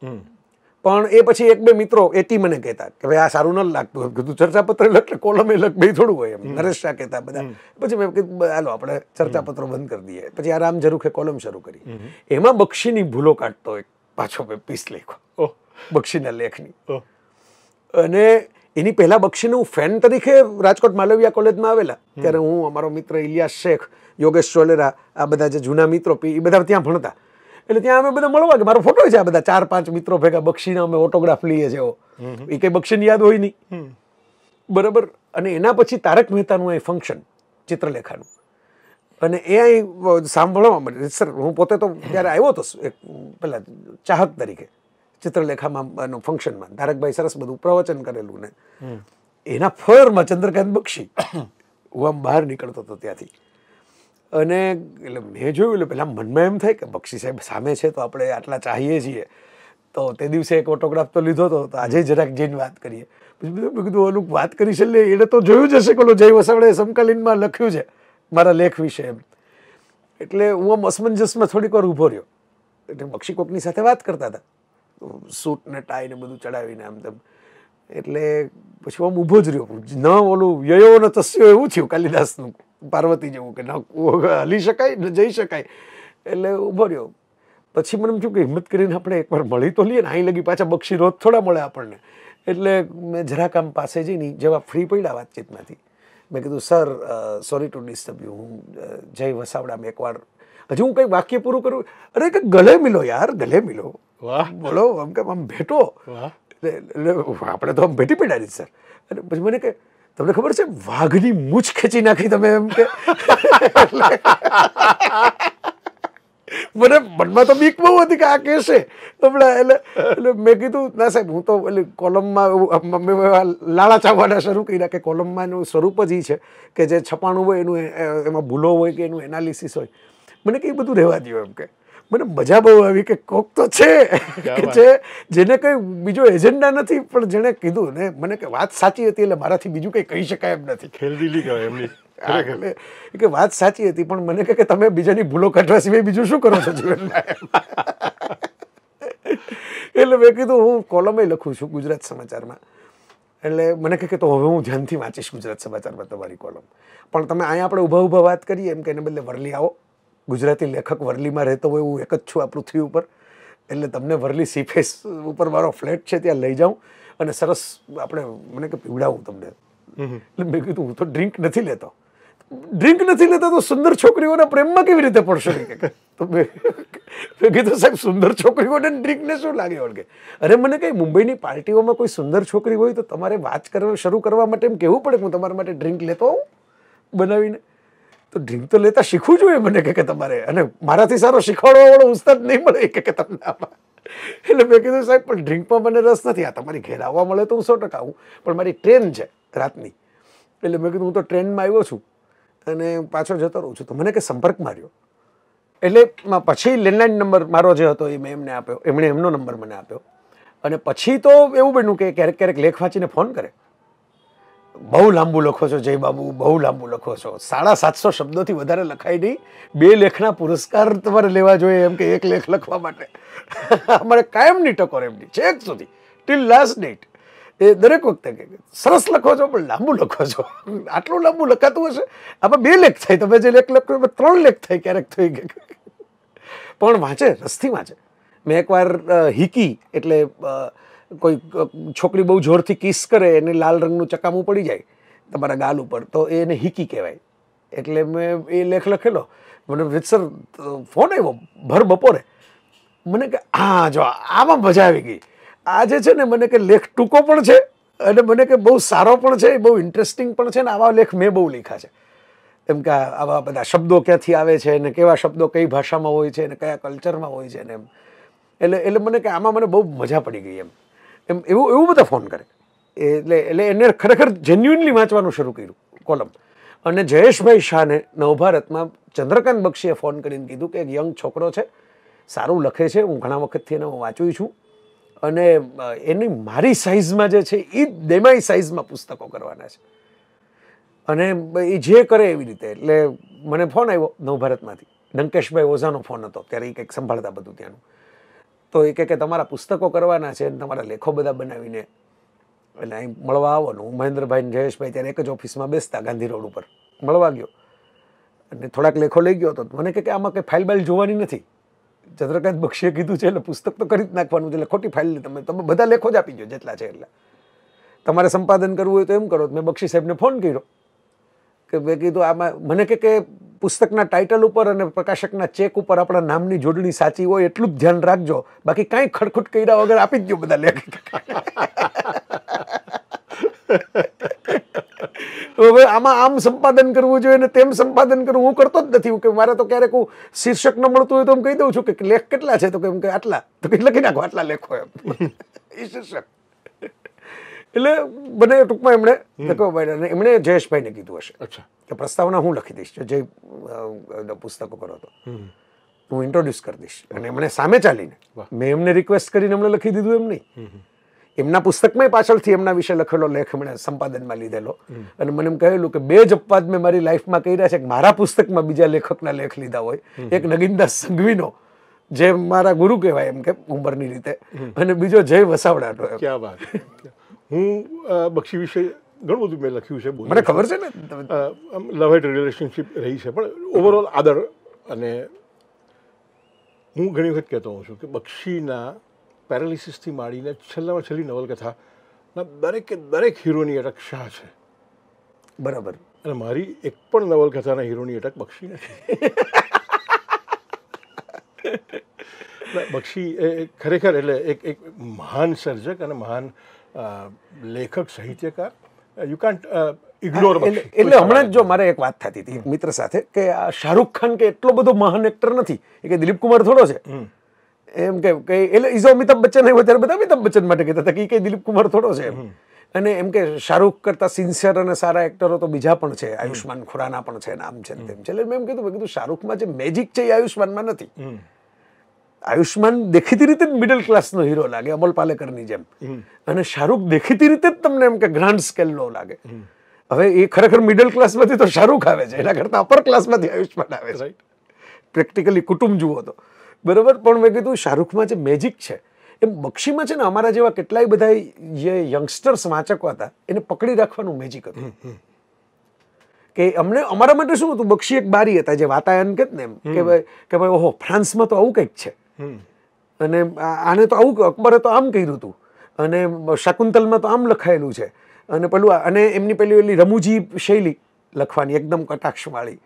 પણ એ પછી એક બે મિત્રો એટી મને કહેતા કે ભાઈ આ સારું ન લાગતું કીધું ચર્ચાપત્ર લખ કોલમે લખ બે થોડું હોય એમ નરેશ શાહ કહેતા બધા પછી મેં કીધું હાલો આપણે ચર્ચાપત્રો બંધ કરી દઈએ પછી આ રામ જરૂખે કોલમ શરૂ કરી એમાં બક્ષીની ભૂલો કાઢતો એક પાછો મેં પીસ લેખો બક્ષીના લેખની અને એની પહેલાં બક્ષીને હું ફેન તરીકે રાજકોટ માલવિયા કોલેજમાં આવેલા ત્યારે હું અમારો મિત્ર ઇલિયાસ શેખ યોગેશ ચોલેરા આ બધા જે જૂના મિત્રો એ બધા ત્યાં ભણતા એટલે ત્યાં અમે બધા મળવા કે મારો ફોટો છે આ બધા ચાર પાંચ મિત્રો ભેગા બક્ષીના અમે ઓટોગ્રાફ લઈએ છીએ એ કંઈ બક્ષીને યાદ હોય નહીં બરાબર અને એના પછી તારક મહેતાનું એ ફંક્શન ચિત્રલેખાનું અને એ અહીં સાંભળવા મળે સર હું પોતે તો ત્યારે આવ્યો હતો એક પેલા ચાહક તરીકે ચિત્રલેખામાં ફંક્શનમાં તારકભાઈ સરસ બધું પ્રવચન કરેલું ને એના ફરમાં ચંદ્રકાંત બક્ષી હું આમ બહાર નીકળતો હતો ત્યાંથી અને એટલે મેં જોયું એટલે પહેલાં મનમાં એમ થાય કે બક્ષી સાહેબ સામે છે તો આપણે આટલા ચાહીએ છીએ તો તે દિવસે એક ઓટોગ્રાફ તો લીધો હતો તો આજે જરાક જઈને વાત કરીએ પછી મેં કીધું અનુક વાત કરી છે એટલે એણે તો જોયું જ હશે કે ઓલો જય વસાવડે સમકાલીનમાં લખ્યું છે મારા લેખ વિશે એમ એટલે હું આમ અસમંજસમાં થોડીક વાર ઊભો રહ્યો એટલે બક્ષી કોકની સાથે વાત કરતા હતા સૂટ ને ટાઈ ને બધું ચડાવીને આમ તેમ એટલે પછી આમ ઊભો જ રહ્યો ન ઓલું વ્યયો ને તસ્યો એવું થયું કાલિદાસનું પાર્વતી જેવું કે ના હલી શકાય ન જઈ શકાય એટલે ઊભો રહ્યો પછી મને એમ થયું કે હિંમત કરીને આપણે એકવાર મળી તો લઈએ ને અહીં લગી પાછા બક્ષી રોજ થોડા મળે આપણને એટલે મેં જરાક આમ પાસે જઈને જેવા ફ્રી પડ્યા વાતચીતમાંથી મેં કીધું sir sorry to disturb you હું જય વસાવડા મેં એકવાર હજુ હું કંઈ વાક્ય પૂરું કરું અરે કે ગલે મિલો યાર ગલે મિલો વાહ બોલો આમ કેમ આમ ભેટો એટલે આપણે તો આમ ભેટી પડ્યા નહીં સર અને પછી મને કે તમને ખબર છે વાઘની મૂછ ખેંચી નાખી તમે એમ કે મને મનમાં તો બીક બહુ હતી કે આ કહેશે હમણાં એટલે એટલે મેં કીધું ના સાહેબ હું તો એટલે કોલમમાં લાળા ચાવવાના શરૂ કર્યા કે કોલમમાં એનું સ્વરૂપ જ એ છે કે જે છપાણું હોય એનું એમાં ભૂલો હોય કે એનું એનાલિસિસ હોય મને કંઈ બધું રહેવા દો એમ કે મને મજા બહુ આવી કે કોક તો છે કે છે જેને કંઈ બીજો એજન્ડા નથી પણ જેણે કીધું ને મને કે વાત સાચી હતી એટલે મારાથી બીજું કંઈ કહી શકાય એમ નથી ખેલદીલી કહેવાય એમની કે વાત સાચી હતી પણ મને કે તમે બીજાની ભૂલો કાઢવા સિવાય બીજું શું કરો છો જીવનમાં એટલે મેં કીધું હું કોલમે લખું છું ગુજરાત સમાચારમાં એટલે મને કહે કે તો હવે હું ધ્યાનથી વાંચીશ ગુજરાત સમાચારમાં તમારી કોલમ પણ તમે અહીંયા આપણે ઊભા ઊભા વાત કરીએ એમ કે એને બદલે વરલી આવો ગુજરાતી લેખક વરલીમાં રહેતો હોય હું એક જ છું આ પૃથ્વી ઉપર એટલે તમને વરલી સી ફેસ ઉપર મારો ફ્લેટ છે ત્યાં લઈ જાઉં અને સરસ આપણે મને કે પીવડાવું તમને એટલે મેં કીધું હું તો ડ્રિંક નથી લેતો ડ્રિંક નથી લેતો તો સુંદર છોકરીઓના પ્રેમમાં કેવી રીતે પડશો તો મેં કીધું સાહેબ સુંદર છોકરીઓને ડ્રિંકને શું લાગે વળગે અરે મને કંઈ મુંબઈની પાર્ટીઓમાં કોઈ સુંદર છોકરી હોય તો તમારે વાત કરવા શરૂ કરવા માટે એમ કહેવું પડે હું તમારા માટે ડ્રિંક લેતો આવું બનાવીને તો ડ્રિંક તો લેતા શીખવું જોઈએ મને કે તમારે અને મારાથી સારો શીખવાડવા વાળો ઉસ્તાદ નહીં મળે કે તમને એટલે મેં કીધું સાહેબ પણ ડ્રિંકમાં મને રસ નથી આ તમારી ઘેર આવવા મળે તો હું સો ટકા આવું પણ મારી ટ્રેન છે રાતની એટલે મેં કીધું હું તો ટ્રેનમાં આવ્યો છું અને પાછો જતો રહું છું તો મને કે સંપર્ક માર્યો એટલે પછી લેન્ડલાઇન નંબર મારો જે હતો એ મેં એમને આપ્યો એમણે એમનો નંબર મને આપ્યો અને પછી તો એવું બન્યું કે ક્યારેક ક્યારેક લેખ વાંચીને ફોન કરે બહુ લાંબુ લખો છો જય બાબુ બહુ લાંબુ લખો છો સાડા સાતસો શબ્દોથી વધારે લખાય નહીં બે લેખના પુરસ્કાર તમારે લેવા જોઈએ એમ કે એક લેખ લખવા માટે અમારે કાયમની ટકોર એમની છેક સુધી ટીલ લાસ્ટ ડેટ એ દરેક વખતે કે સરસ લખો છો પણ લાંબુ લખો છો આટલું લાંબુ લખાતું હશે આમાં બે લેખ થાય તમે જે લેખ લખો ત્રણ લેખ થાય ક્યારેક થઈ ગયા પણ વાંચે રસથી વાંચે મેં એકવાર હિકી એટલે કોઈ છોકરી બહુ જોરથી કિસ કરે એને લાલ રંગનું ચકામું પડી જાય તમારા ગાલ ઉપર તો એને હિકી કહેવાય એટલે મેં એ લેખ લખેલો મને વિત્સર ફોન આવ્યો ભર બપોરે મને કે હા જો આમાં મજા આવી ગઈ આજે છે ને મને કે લેખ ટૂંકો પણ છે અને મને કે બહુ સારો પણ છે બહુ ઇન્ટરેસ્ટિંગ પણ છે ને આવા લેખ મેં બહુ લીખા છે એમ કે આવા બધા શબ્દો ક્યાંથી આવે છે ને કેવા શબ્દો કઈ ભાષામાં હોય છે ને કયા કલ્ચરમાં હોય છે ને એમ એટલે એટલે મને કે આમાં મને બહુ મજા પડી ગઈ એમ એમ એવું એવું બધા ફોન કરે એટલે એટલે એને ખરેખર જેન્યુઇનલી વાંચવાનું શરૂ કર્યું કોલમ અને જયેશભાઈ શાહને નવભારતમાં ચંદ્રકાંત બક્ષીએ ફોન કરીને કીધું કે એક યંગ છોકરો છે સારું લખે છે હું ઘણા વખતથી એને વાંચું છું અને એની મારી સાઇઝમાં જે છે એ દેમાઈ સાઇઝમાં પુસ્તકો કરવાના છે અને એ જે કરે એવી રીતે એટલે મને ફોન આવ્યો નવભારતમાંથી લંકેશભાઈ ઓઝાનો ફોન હતો ત્યારે એ કંઈક સંભાળતા બધું ત્યાંનું તો એ કે તમારા પુસ્તકો કરવાના છે અને તમારા લેખો બધા બનાવીને એટલે અહીં મળવા આવવાનું હું મહેન્દ્રભાઈ જયેશભાઈ ત્યારે એક જ ઓફિસમાં બેસતા ગાંધી રોડ ઉપર મળવા ગયો અને થોડાક લેખો લઈ ગયો હતો મને કે આમાં કંઈ ફાઇલ બાઇલ જોવાની નથી ચંદ્રકાંત બક્ષીએ કીધું છે એટલે પુસ્તક તો કરી જ નાખવાનું છે એટલે ખોટી ફાઇલ તમે તમે બધા લેખો જ આપી દો જેટલા છે એટલા તમારે સંપાદન કરવું હોય તો એમ કરો મેં બક્ષી સાહેબને ફોન કર્યો કે મેં કીધું આમાં મને કે પુસ્તકના ટાઇટલ ઉપર અને પ્રકાશકના ચેક ઉપર આપણા નામની જોડણી સાચી હોય એટલું જ ધ્યાન રાખજો બાકી કાંઈ ખડખડ કર્યા વગર આપી દો બધા લેખક હવે આમાં આમ સંપાદન કરવું જોઈએ ને તેમ સંપાદન કરવું હું કરતો જ નથી કે મારે તો ક્યારેક હું શીર્ષક ન મળતું હોય તો હું કહી દઉં છું કે લેખ કેટલા છે તો કેમ કે આટલા તો કે લખી નાખો આટલા લેખો એમ શીર્ષક એટલે બને ટૂંકમાં એમણે જકોબાઈને એમણે જયેશભાઈને કીધું હશે કે પ્રસ્તાવના હું લખી દઈશ જે પુસ્તકો પર હતો હું ઇન્ટ્રોડ્યુસ કરી દઈશ અને એમણે સામે ચાલીને મેં એમને રિક્વેસ્ટ કરીને એમણે લખી દીધું એમ નહીં એમના પુસ્તકમાં પાછળથી એમના વિશે લખેલો લેખ એમણે સંપાદનમાં લીધેલો અને મને એમ કહેલું કે બે જ અપવાદ મેં મારી લાઈફમાં કહી રહ્યા છે કે મારા પુસ્તકમાં બીજા લેખકના લેખ લીધા હોય એક નગીનદાસ સંઘવીનો જે મારા ગુરુ કહેવાય એમ કે ઉંમરની રીતે અને બીજો જય વસાવડાનો ક્યાં વાત હું બક્ષી વિશે ઘણું બધું મેં લખ્યું છે મને ખબર છે ને લવ એટ રિલેશનશીપ રહી છે પણ ઓવરઓલ આદર અને હું ઘણી વખત કહેતો હોઉં છું કે બક્ષીના પેરાલિસિસથી માંડીને છેલ્લામાં છેલ્લી નવલકથાના દરેકે દરેક હીરોની અટક શાહ છે બરાબર અને મારી એક પણ નવલકથાના હીરોની અટક બક્ષી નથી બક્ષી એ ખરેખર એટલે એક એક મહાન સર્જક અને મહાન લેખક સાહિત્યકાર યુ કાન્ટ ઇગ્નોર એટલે હમણાં જ જો મારે એક વાત થતી હતી મિત્ર સાથે કે આ શાહરૂખ ખાન કે એટલો બધો મહાન એક્ટર નથી એ કે દિલીપ કુમાર થોડો છે એમ કે એટલે ઇઝો અમિતાભ બચ્ચન આવ્યો ત્યારે બધા અમિતાભ બચ્ચન માટે કહેતા હતા કે દિલીપ કુમાર થોડો છે અને એમ કે શાહરૂખ કરતાં સિન્સિયર અને સારા એક્ટરો તો બીજા પણ છે આયુષ્માન ખુરાના પણ છે નામ છે તેમ છે એટલે મેં એમ કીધું મેં કીધું શાહરૂખમાં જે મેજિક છે એ આયુષ્માનમાં નથી આયુષ્માન દેખીતી રીતે જ મિડલ ક્લાસનો હીરો લાગે અમલ પાલેકરની જેમ અને શાહરૂખ દેખીતી રીતે જ તમને એમ કે ગ્રાન્ડ સ્કેલનો લાગે હવે એ ખરેખર મિડલ ક્લાસમાંથી તો શાહરૂખ આવે છે એના કરતાં અપર ક્લાસમાંથી આયુષ્માન આવે છે પ્રેક્ટિકલી કુટુંબ જુઓ તો બરાબર પણ મેં કીધું શાહરૂખમાં જે મેજિક છે એમ બક્ષીમાં છે ને અમારા જેવા કેટલાય બધા જે યંગસ્ટર્સ વાંચકો હતા એને પકડી રાખવાનું મેજિક હતું કે અમને અમારા માટે શું હતું બક્ષી એક બારી હતા જે વાતાયન કે ને એમ કે ભાઈ કે ભાઈ ઓહો ફ્રાન્સમાં તો આવું કંઈક છે અને આને તો આવું અકબરે તો આમ કર્યું હતું અને શકુંતલમાં તો આમ લખાયેલું છે અને પેલું અને એમની પેલી પેલી રમૂજી શૈલી લખવાની એકદમ કટાક્ષવાળી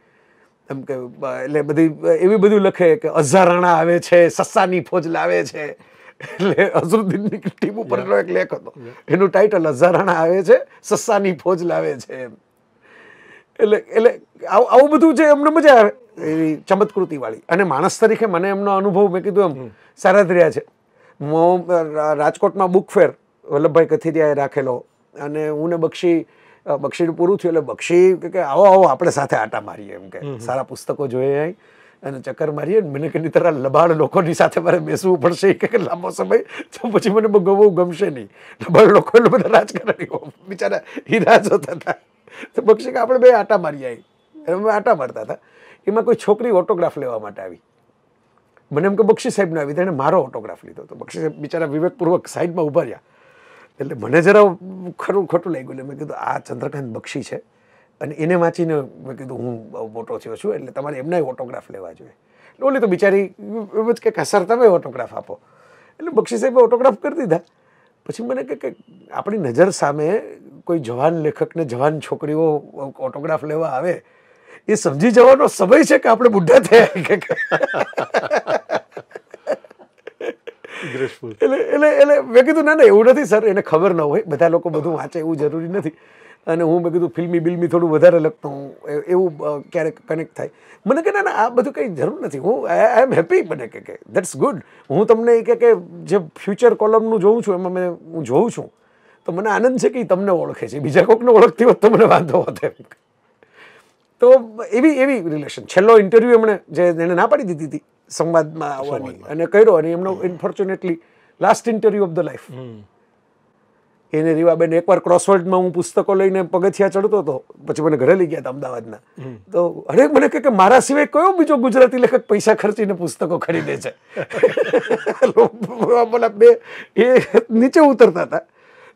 એમ કે એટલે બધી એવી બધું લખે કે અઝારાણા આવે છે સસ્સાની ફોજ લાવે છે એટલે અઝરુદ્દીનની ટીમ ઉપરનો એક લેખ હતો એનું ટાઇટલ અઝારાણા આવે છે સસ્સાની ફોજ લાવે છે એમ એટલે એટલે આવું બધું છે એમને મજા આવે એવી ચમત્કૃતિ વાળી અને માણસ તરીકે મને એમનો અનુભવ મેં કીધું એમ સારા રહ્યા છે રાજકોટમાં બુક ફેર વલ્લભભાઈ કથિરિયાએ રાખેલો અને હું ને બક્ષી બક્ષીનું પૂરું થયું એટલે બક્ષી કે આવો આવો આપણે સાથે આટા મારીએ એમ કે સારા પુસ્તકો જોઈએ અહીં અને ચક્કર મારીએ મને કે નહીં તારા લબાડ લોકોની સાથે મારે બેસવું પડશે કે લાંબો સમય તો પછી મને બહુ ગમશે નહીં લબાડ લોકો એટલે બધા રાજકારણીઓ બિચારા હીરા જોતા હતા તો બક્ષી કે આપણે બે આટા મારી આવી અમે આટા મારતા હતા એમાં કોઈ છોકરી ઓટોગ્રાફ લેવા માટે આવી મને એમ કે બક્ષી સાહેબને આવી એને મારો ઓટોગ્રાફ લીધો હતો બક્ષી સાહેબ બિચારા વિવેકપૂર્વક સાઈડમાં ઊભા રહ્યા એટલે મને જરા ખરું ખોટું લાગ્યું એટલે મેં કીધું આ ચંદ્રકાંત બક્ષી છે અને એને વાંચીને મેં કીધું હું મોટો થયો છું એટલે તમારે એમનાય ઓટોગ્રાફ લેવા જોઈએ એટલે ઓલી તો બિચારી એમ જ કે સર તમે ઓટોગ્રાફ આપો એટલે બક્ષી સાહેબે ઓટોગ્રાફ કરી દીધા પછી મને કે આપણી નજર સામે કોઈ જવાન લેખકને જવાન છોકરીઓ ઓટોગ્રાફ લેવા આવે એ સમજી જવાનો સમય છે કે આપણે બુઢા થયા કે એટલે એટલે એટલે મેં કીધું ના ના એવું નથી સર એને ખબર ન હોય બધા લોકો બધું વાંચે એવું જરૂરી નથી અને હું મેં કીધું ફિલ્મી બિલમી થોડું વધારે લખતો હું એવું ક્યારેક કનેક્ટ થાય મને કે ના ના આ બધું કંઈ જરૂર નથી હું આઈ એમ હેપી મને કે કે દેટ્સ ગુડ હું તમને એ કે જે ફ્યુચર કોલમનું જોઉં છું એમાં મેં હું જોઉં છું તો મને આનંદ છે કે તમને ઓળખે છે બીજા કોકને ઓળખતી હોત તો મને વાંધો હોત એમ તો એવી એવી રિલેશન છેલ્લો ઇન્ટરવ્યુ એમણે જે એને ના પાડી દીધી હતી સંવાદમાં આવવાની અને કર્યો અને એમનો unfortunately last interview of the life એને રીવાબેન એકવાર ક્રોસવર્ડમાં હું પુસ્તકો લઈને પગથિયા ચડતો હતો પછી મને ઘરે લઈ ગયા હતા અમદાવાદના તો અરે મને કહે કે મારા સિવાય કયો બીજો ગુજરાતી લેખક પૈસા ખર્ચીને પુસ્તકો ખરીદે છે બે એ નીચે ઉતરતા હતા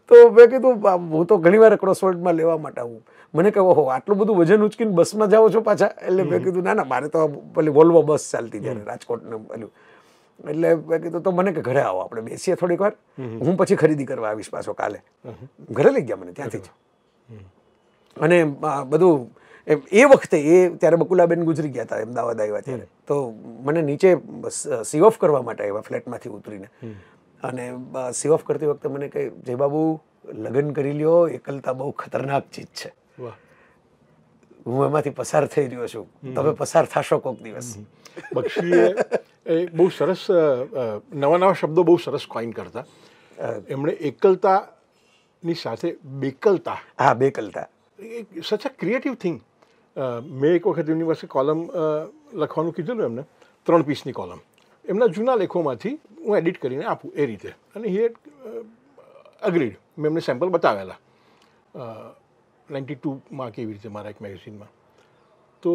તો મેં કીધું હું તો ઘણી વાર ક્રોસવર્ડમાં લેવા માટે આવું મને કહે ઓહો આટલું બધું વજન ઉચકીને બસમાં જાઓ છો પાછા એટલે મેં કીધું ના ના મારે તો પેલી વોલ્વો બસ ચાલતી ત્યારે રાજકોટને પેલું એટલે મેં કીધું તો મને કે ઘરે આવો આપણે બેસીએ થોડીક વાર હું પછી ખરીદી કરવા આવીશ પાછો કાલે ઘરે લઈ ગયા મને ત્યાંથી જ અને બધું એ વખતે એ ત્યારે બકુલાબેન ગુજરી ગયા હતા અમદાવાદ આવ્યા ત્યારે તો મને નીચે ઓફ કરવા માટે આવ્યા ફ્લેટમાંથી ઉતરીને અને સી ઓફ કરતી વખતે મને કહે જય બાબુ લગ્ન કરી લ્યો એકલતા બહુ ખતરનાક ચીજ છે હું એમાંથી પસાર થઈ રહ્યો છું તમે પસાર થશો કોઈક દિવસ બક્ષીએ એ બહુ સરસ નવા નવા શબ્દો બહુ સરસ કોઈન કરતા એમણે એકલતા ની સાથે બેકલતા હા બેકલતા સચ અ ક્રિએટિવ થિંગ મેં એક વખત એમની પાસે કોલમ લખવાનું કીધું ને એમને ત્રણ પીસની કોલમ એમના જૂના લેખોમાંથી હું એડિટ કરીને આપું એ રીતે અને હી હેડ અગ્રીડ મેં એમને સેમ્પલ બતાવેલા નાઇન્ટી ટુમાં કેવી રીતે મારા એક મેગેઝિનમાં તો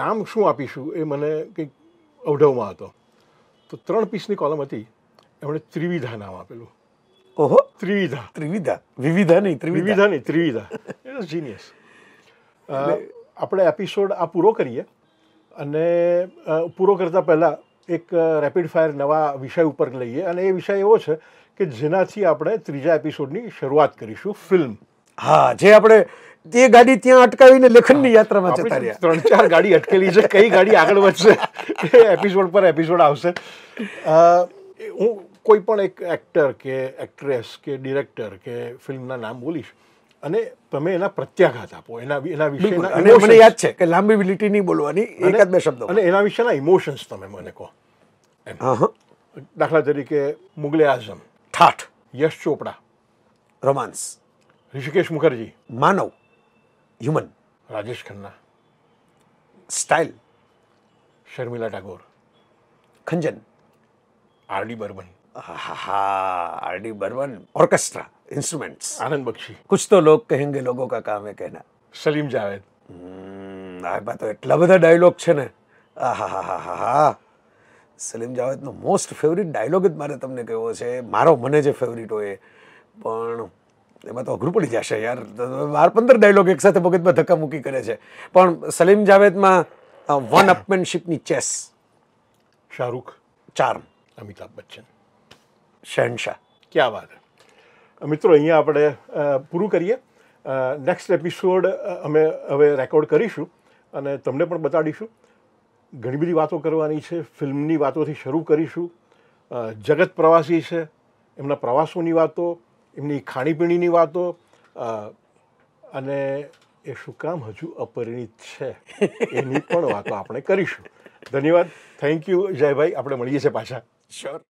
નામ શું આપીશું એ મને કંઈક અવઢવમાં હતો તો ત્રણ પીસની કોલમ હતી એમણે ત્રિવિધા નામ આપેલું ઓહો ત્રિવિધા ત્રિવિધા વિવિધા નહીં ત્રિવિધા નહીં ત્રિવિધા જીનિયસ આપણે એપિસોડ આ પૂરો કરીએ અને પૂરો કરતાં પહેલાં એક રેપિડ ફાયર નવા વિષય ઉપર લઈએ અને એ વિષય એવો છે કે જેનાથી આપણે ત્રીજા એપિસોડની શરૂઆત કરીશું ફિલ્મ હા જે આપણે તે ગાડી ત્યાં અટકાવીને લેખનની યાત્રામાં જતા રહ્યા ત્રણ ચાર ગાડી અટકેલી છે કઈ ગાડી આગળ વધશે એ એપિસોડ પર એપિસોડ આવશે હું કોઈ પણ એક એક્ટર કે એક્ટ્રેસ કે ડિરેક્ટર કે ફિલ્મના નામ બોલીશ અને તમે એના પ્રત્યાઘાત આપો એના એના વિશેના મને યાદ છે કે લાંબી લીટી નહીં બોલવાની જ બે શબ્દ અને એના વિશેના ઇમોશન્સ તમે મને કહો એમ દાખલા તરીકે મુગલે આઝમ ઠાઠ યશ ચોપડા રોમાન્સ ઋષિકેશ મુખર્જી માનવ હ્યુમન રાજેશ ખન્ના સ્ટાઇલ શર્મિલા ટાગોર ખંજન આરડી બર્મન હા આરડી બર્મન ઓર્કેસ્ટ્રા इंस्ट्रूमेंट्स आनंद बख्शी कुछ तो लोग कहेंगे लोगों का काम है कहना સલીમ જાવેદ આ તો એટલા બધા ડાયલોગ છે ને આહા હા હા હા હા સલીમ જાવેદનો મોસ્ટ ફેવરિટ ડાયલોગ જ મારે તમને કહેવો છે મારો મને જે ફેવરિટ હોય પણ એમાં તો અઘરું પડી જશે યાર બાર પંદર ડાયલોગ એકસાથે મગજમાં ધક્કા મૂકી કરે છે પણ સલીમ જાવેદમાં વન અપમેનશીપની ચેસ શાહરૂખ ચાર અમિતાભ બચ્ચન શહેનશાહ ક્યાં વાત મિત્રો અહીંયા આપણે પૂરું કરીએ નેક્સ્ટ એપિસોડ અમે હવે રેકોર્ડ કરીશું અને તમને પણ બતાડીશું ઘણી બધી વાતો કરવાની છે ફિલ્મની વાતોથી શરૂ કરીશું જગત પ્રવાસી છે એમના પ્રવાસોની વાતો એમની ખાણીપીણીની વાતો અને એ શું કામ હજુ અપરિણિત છે એની પણ વાતો આપણે કરીશું ધન્યવાદ થેન્ક યુ જયભાઈ આપણે મળીએ છીએ પાછા શ્યોર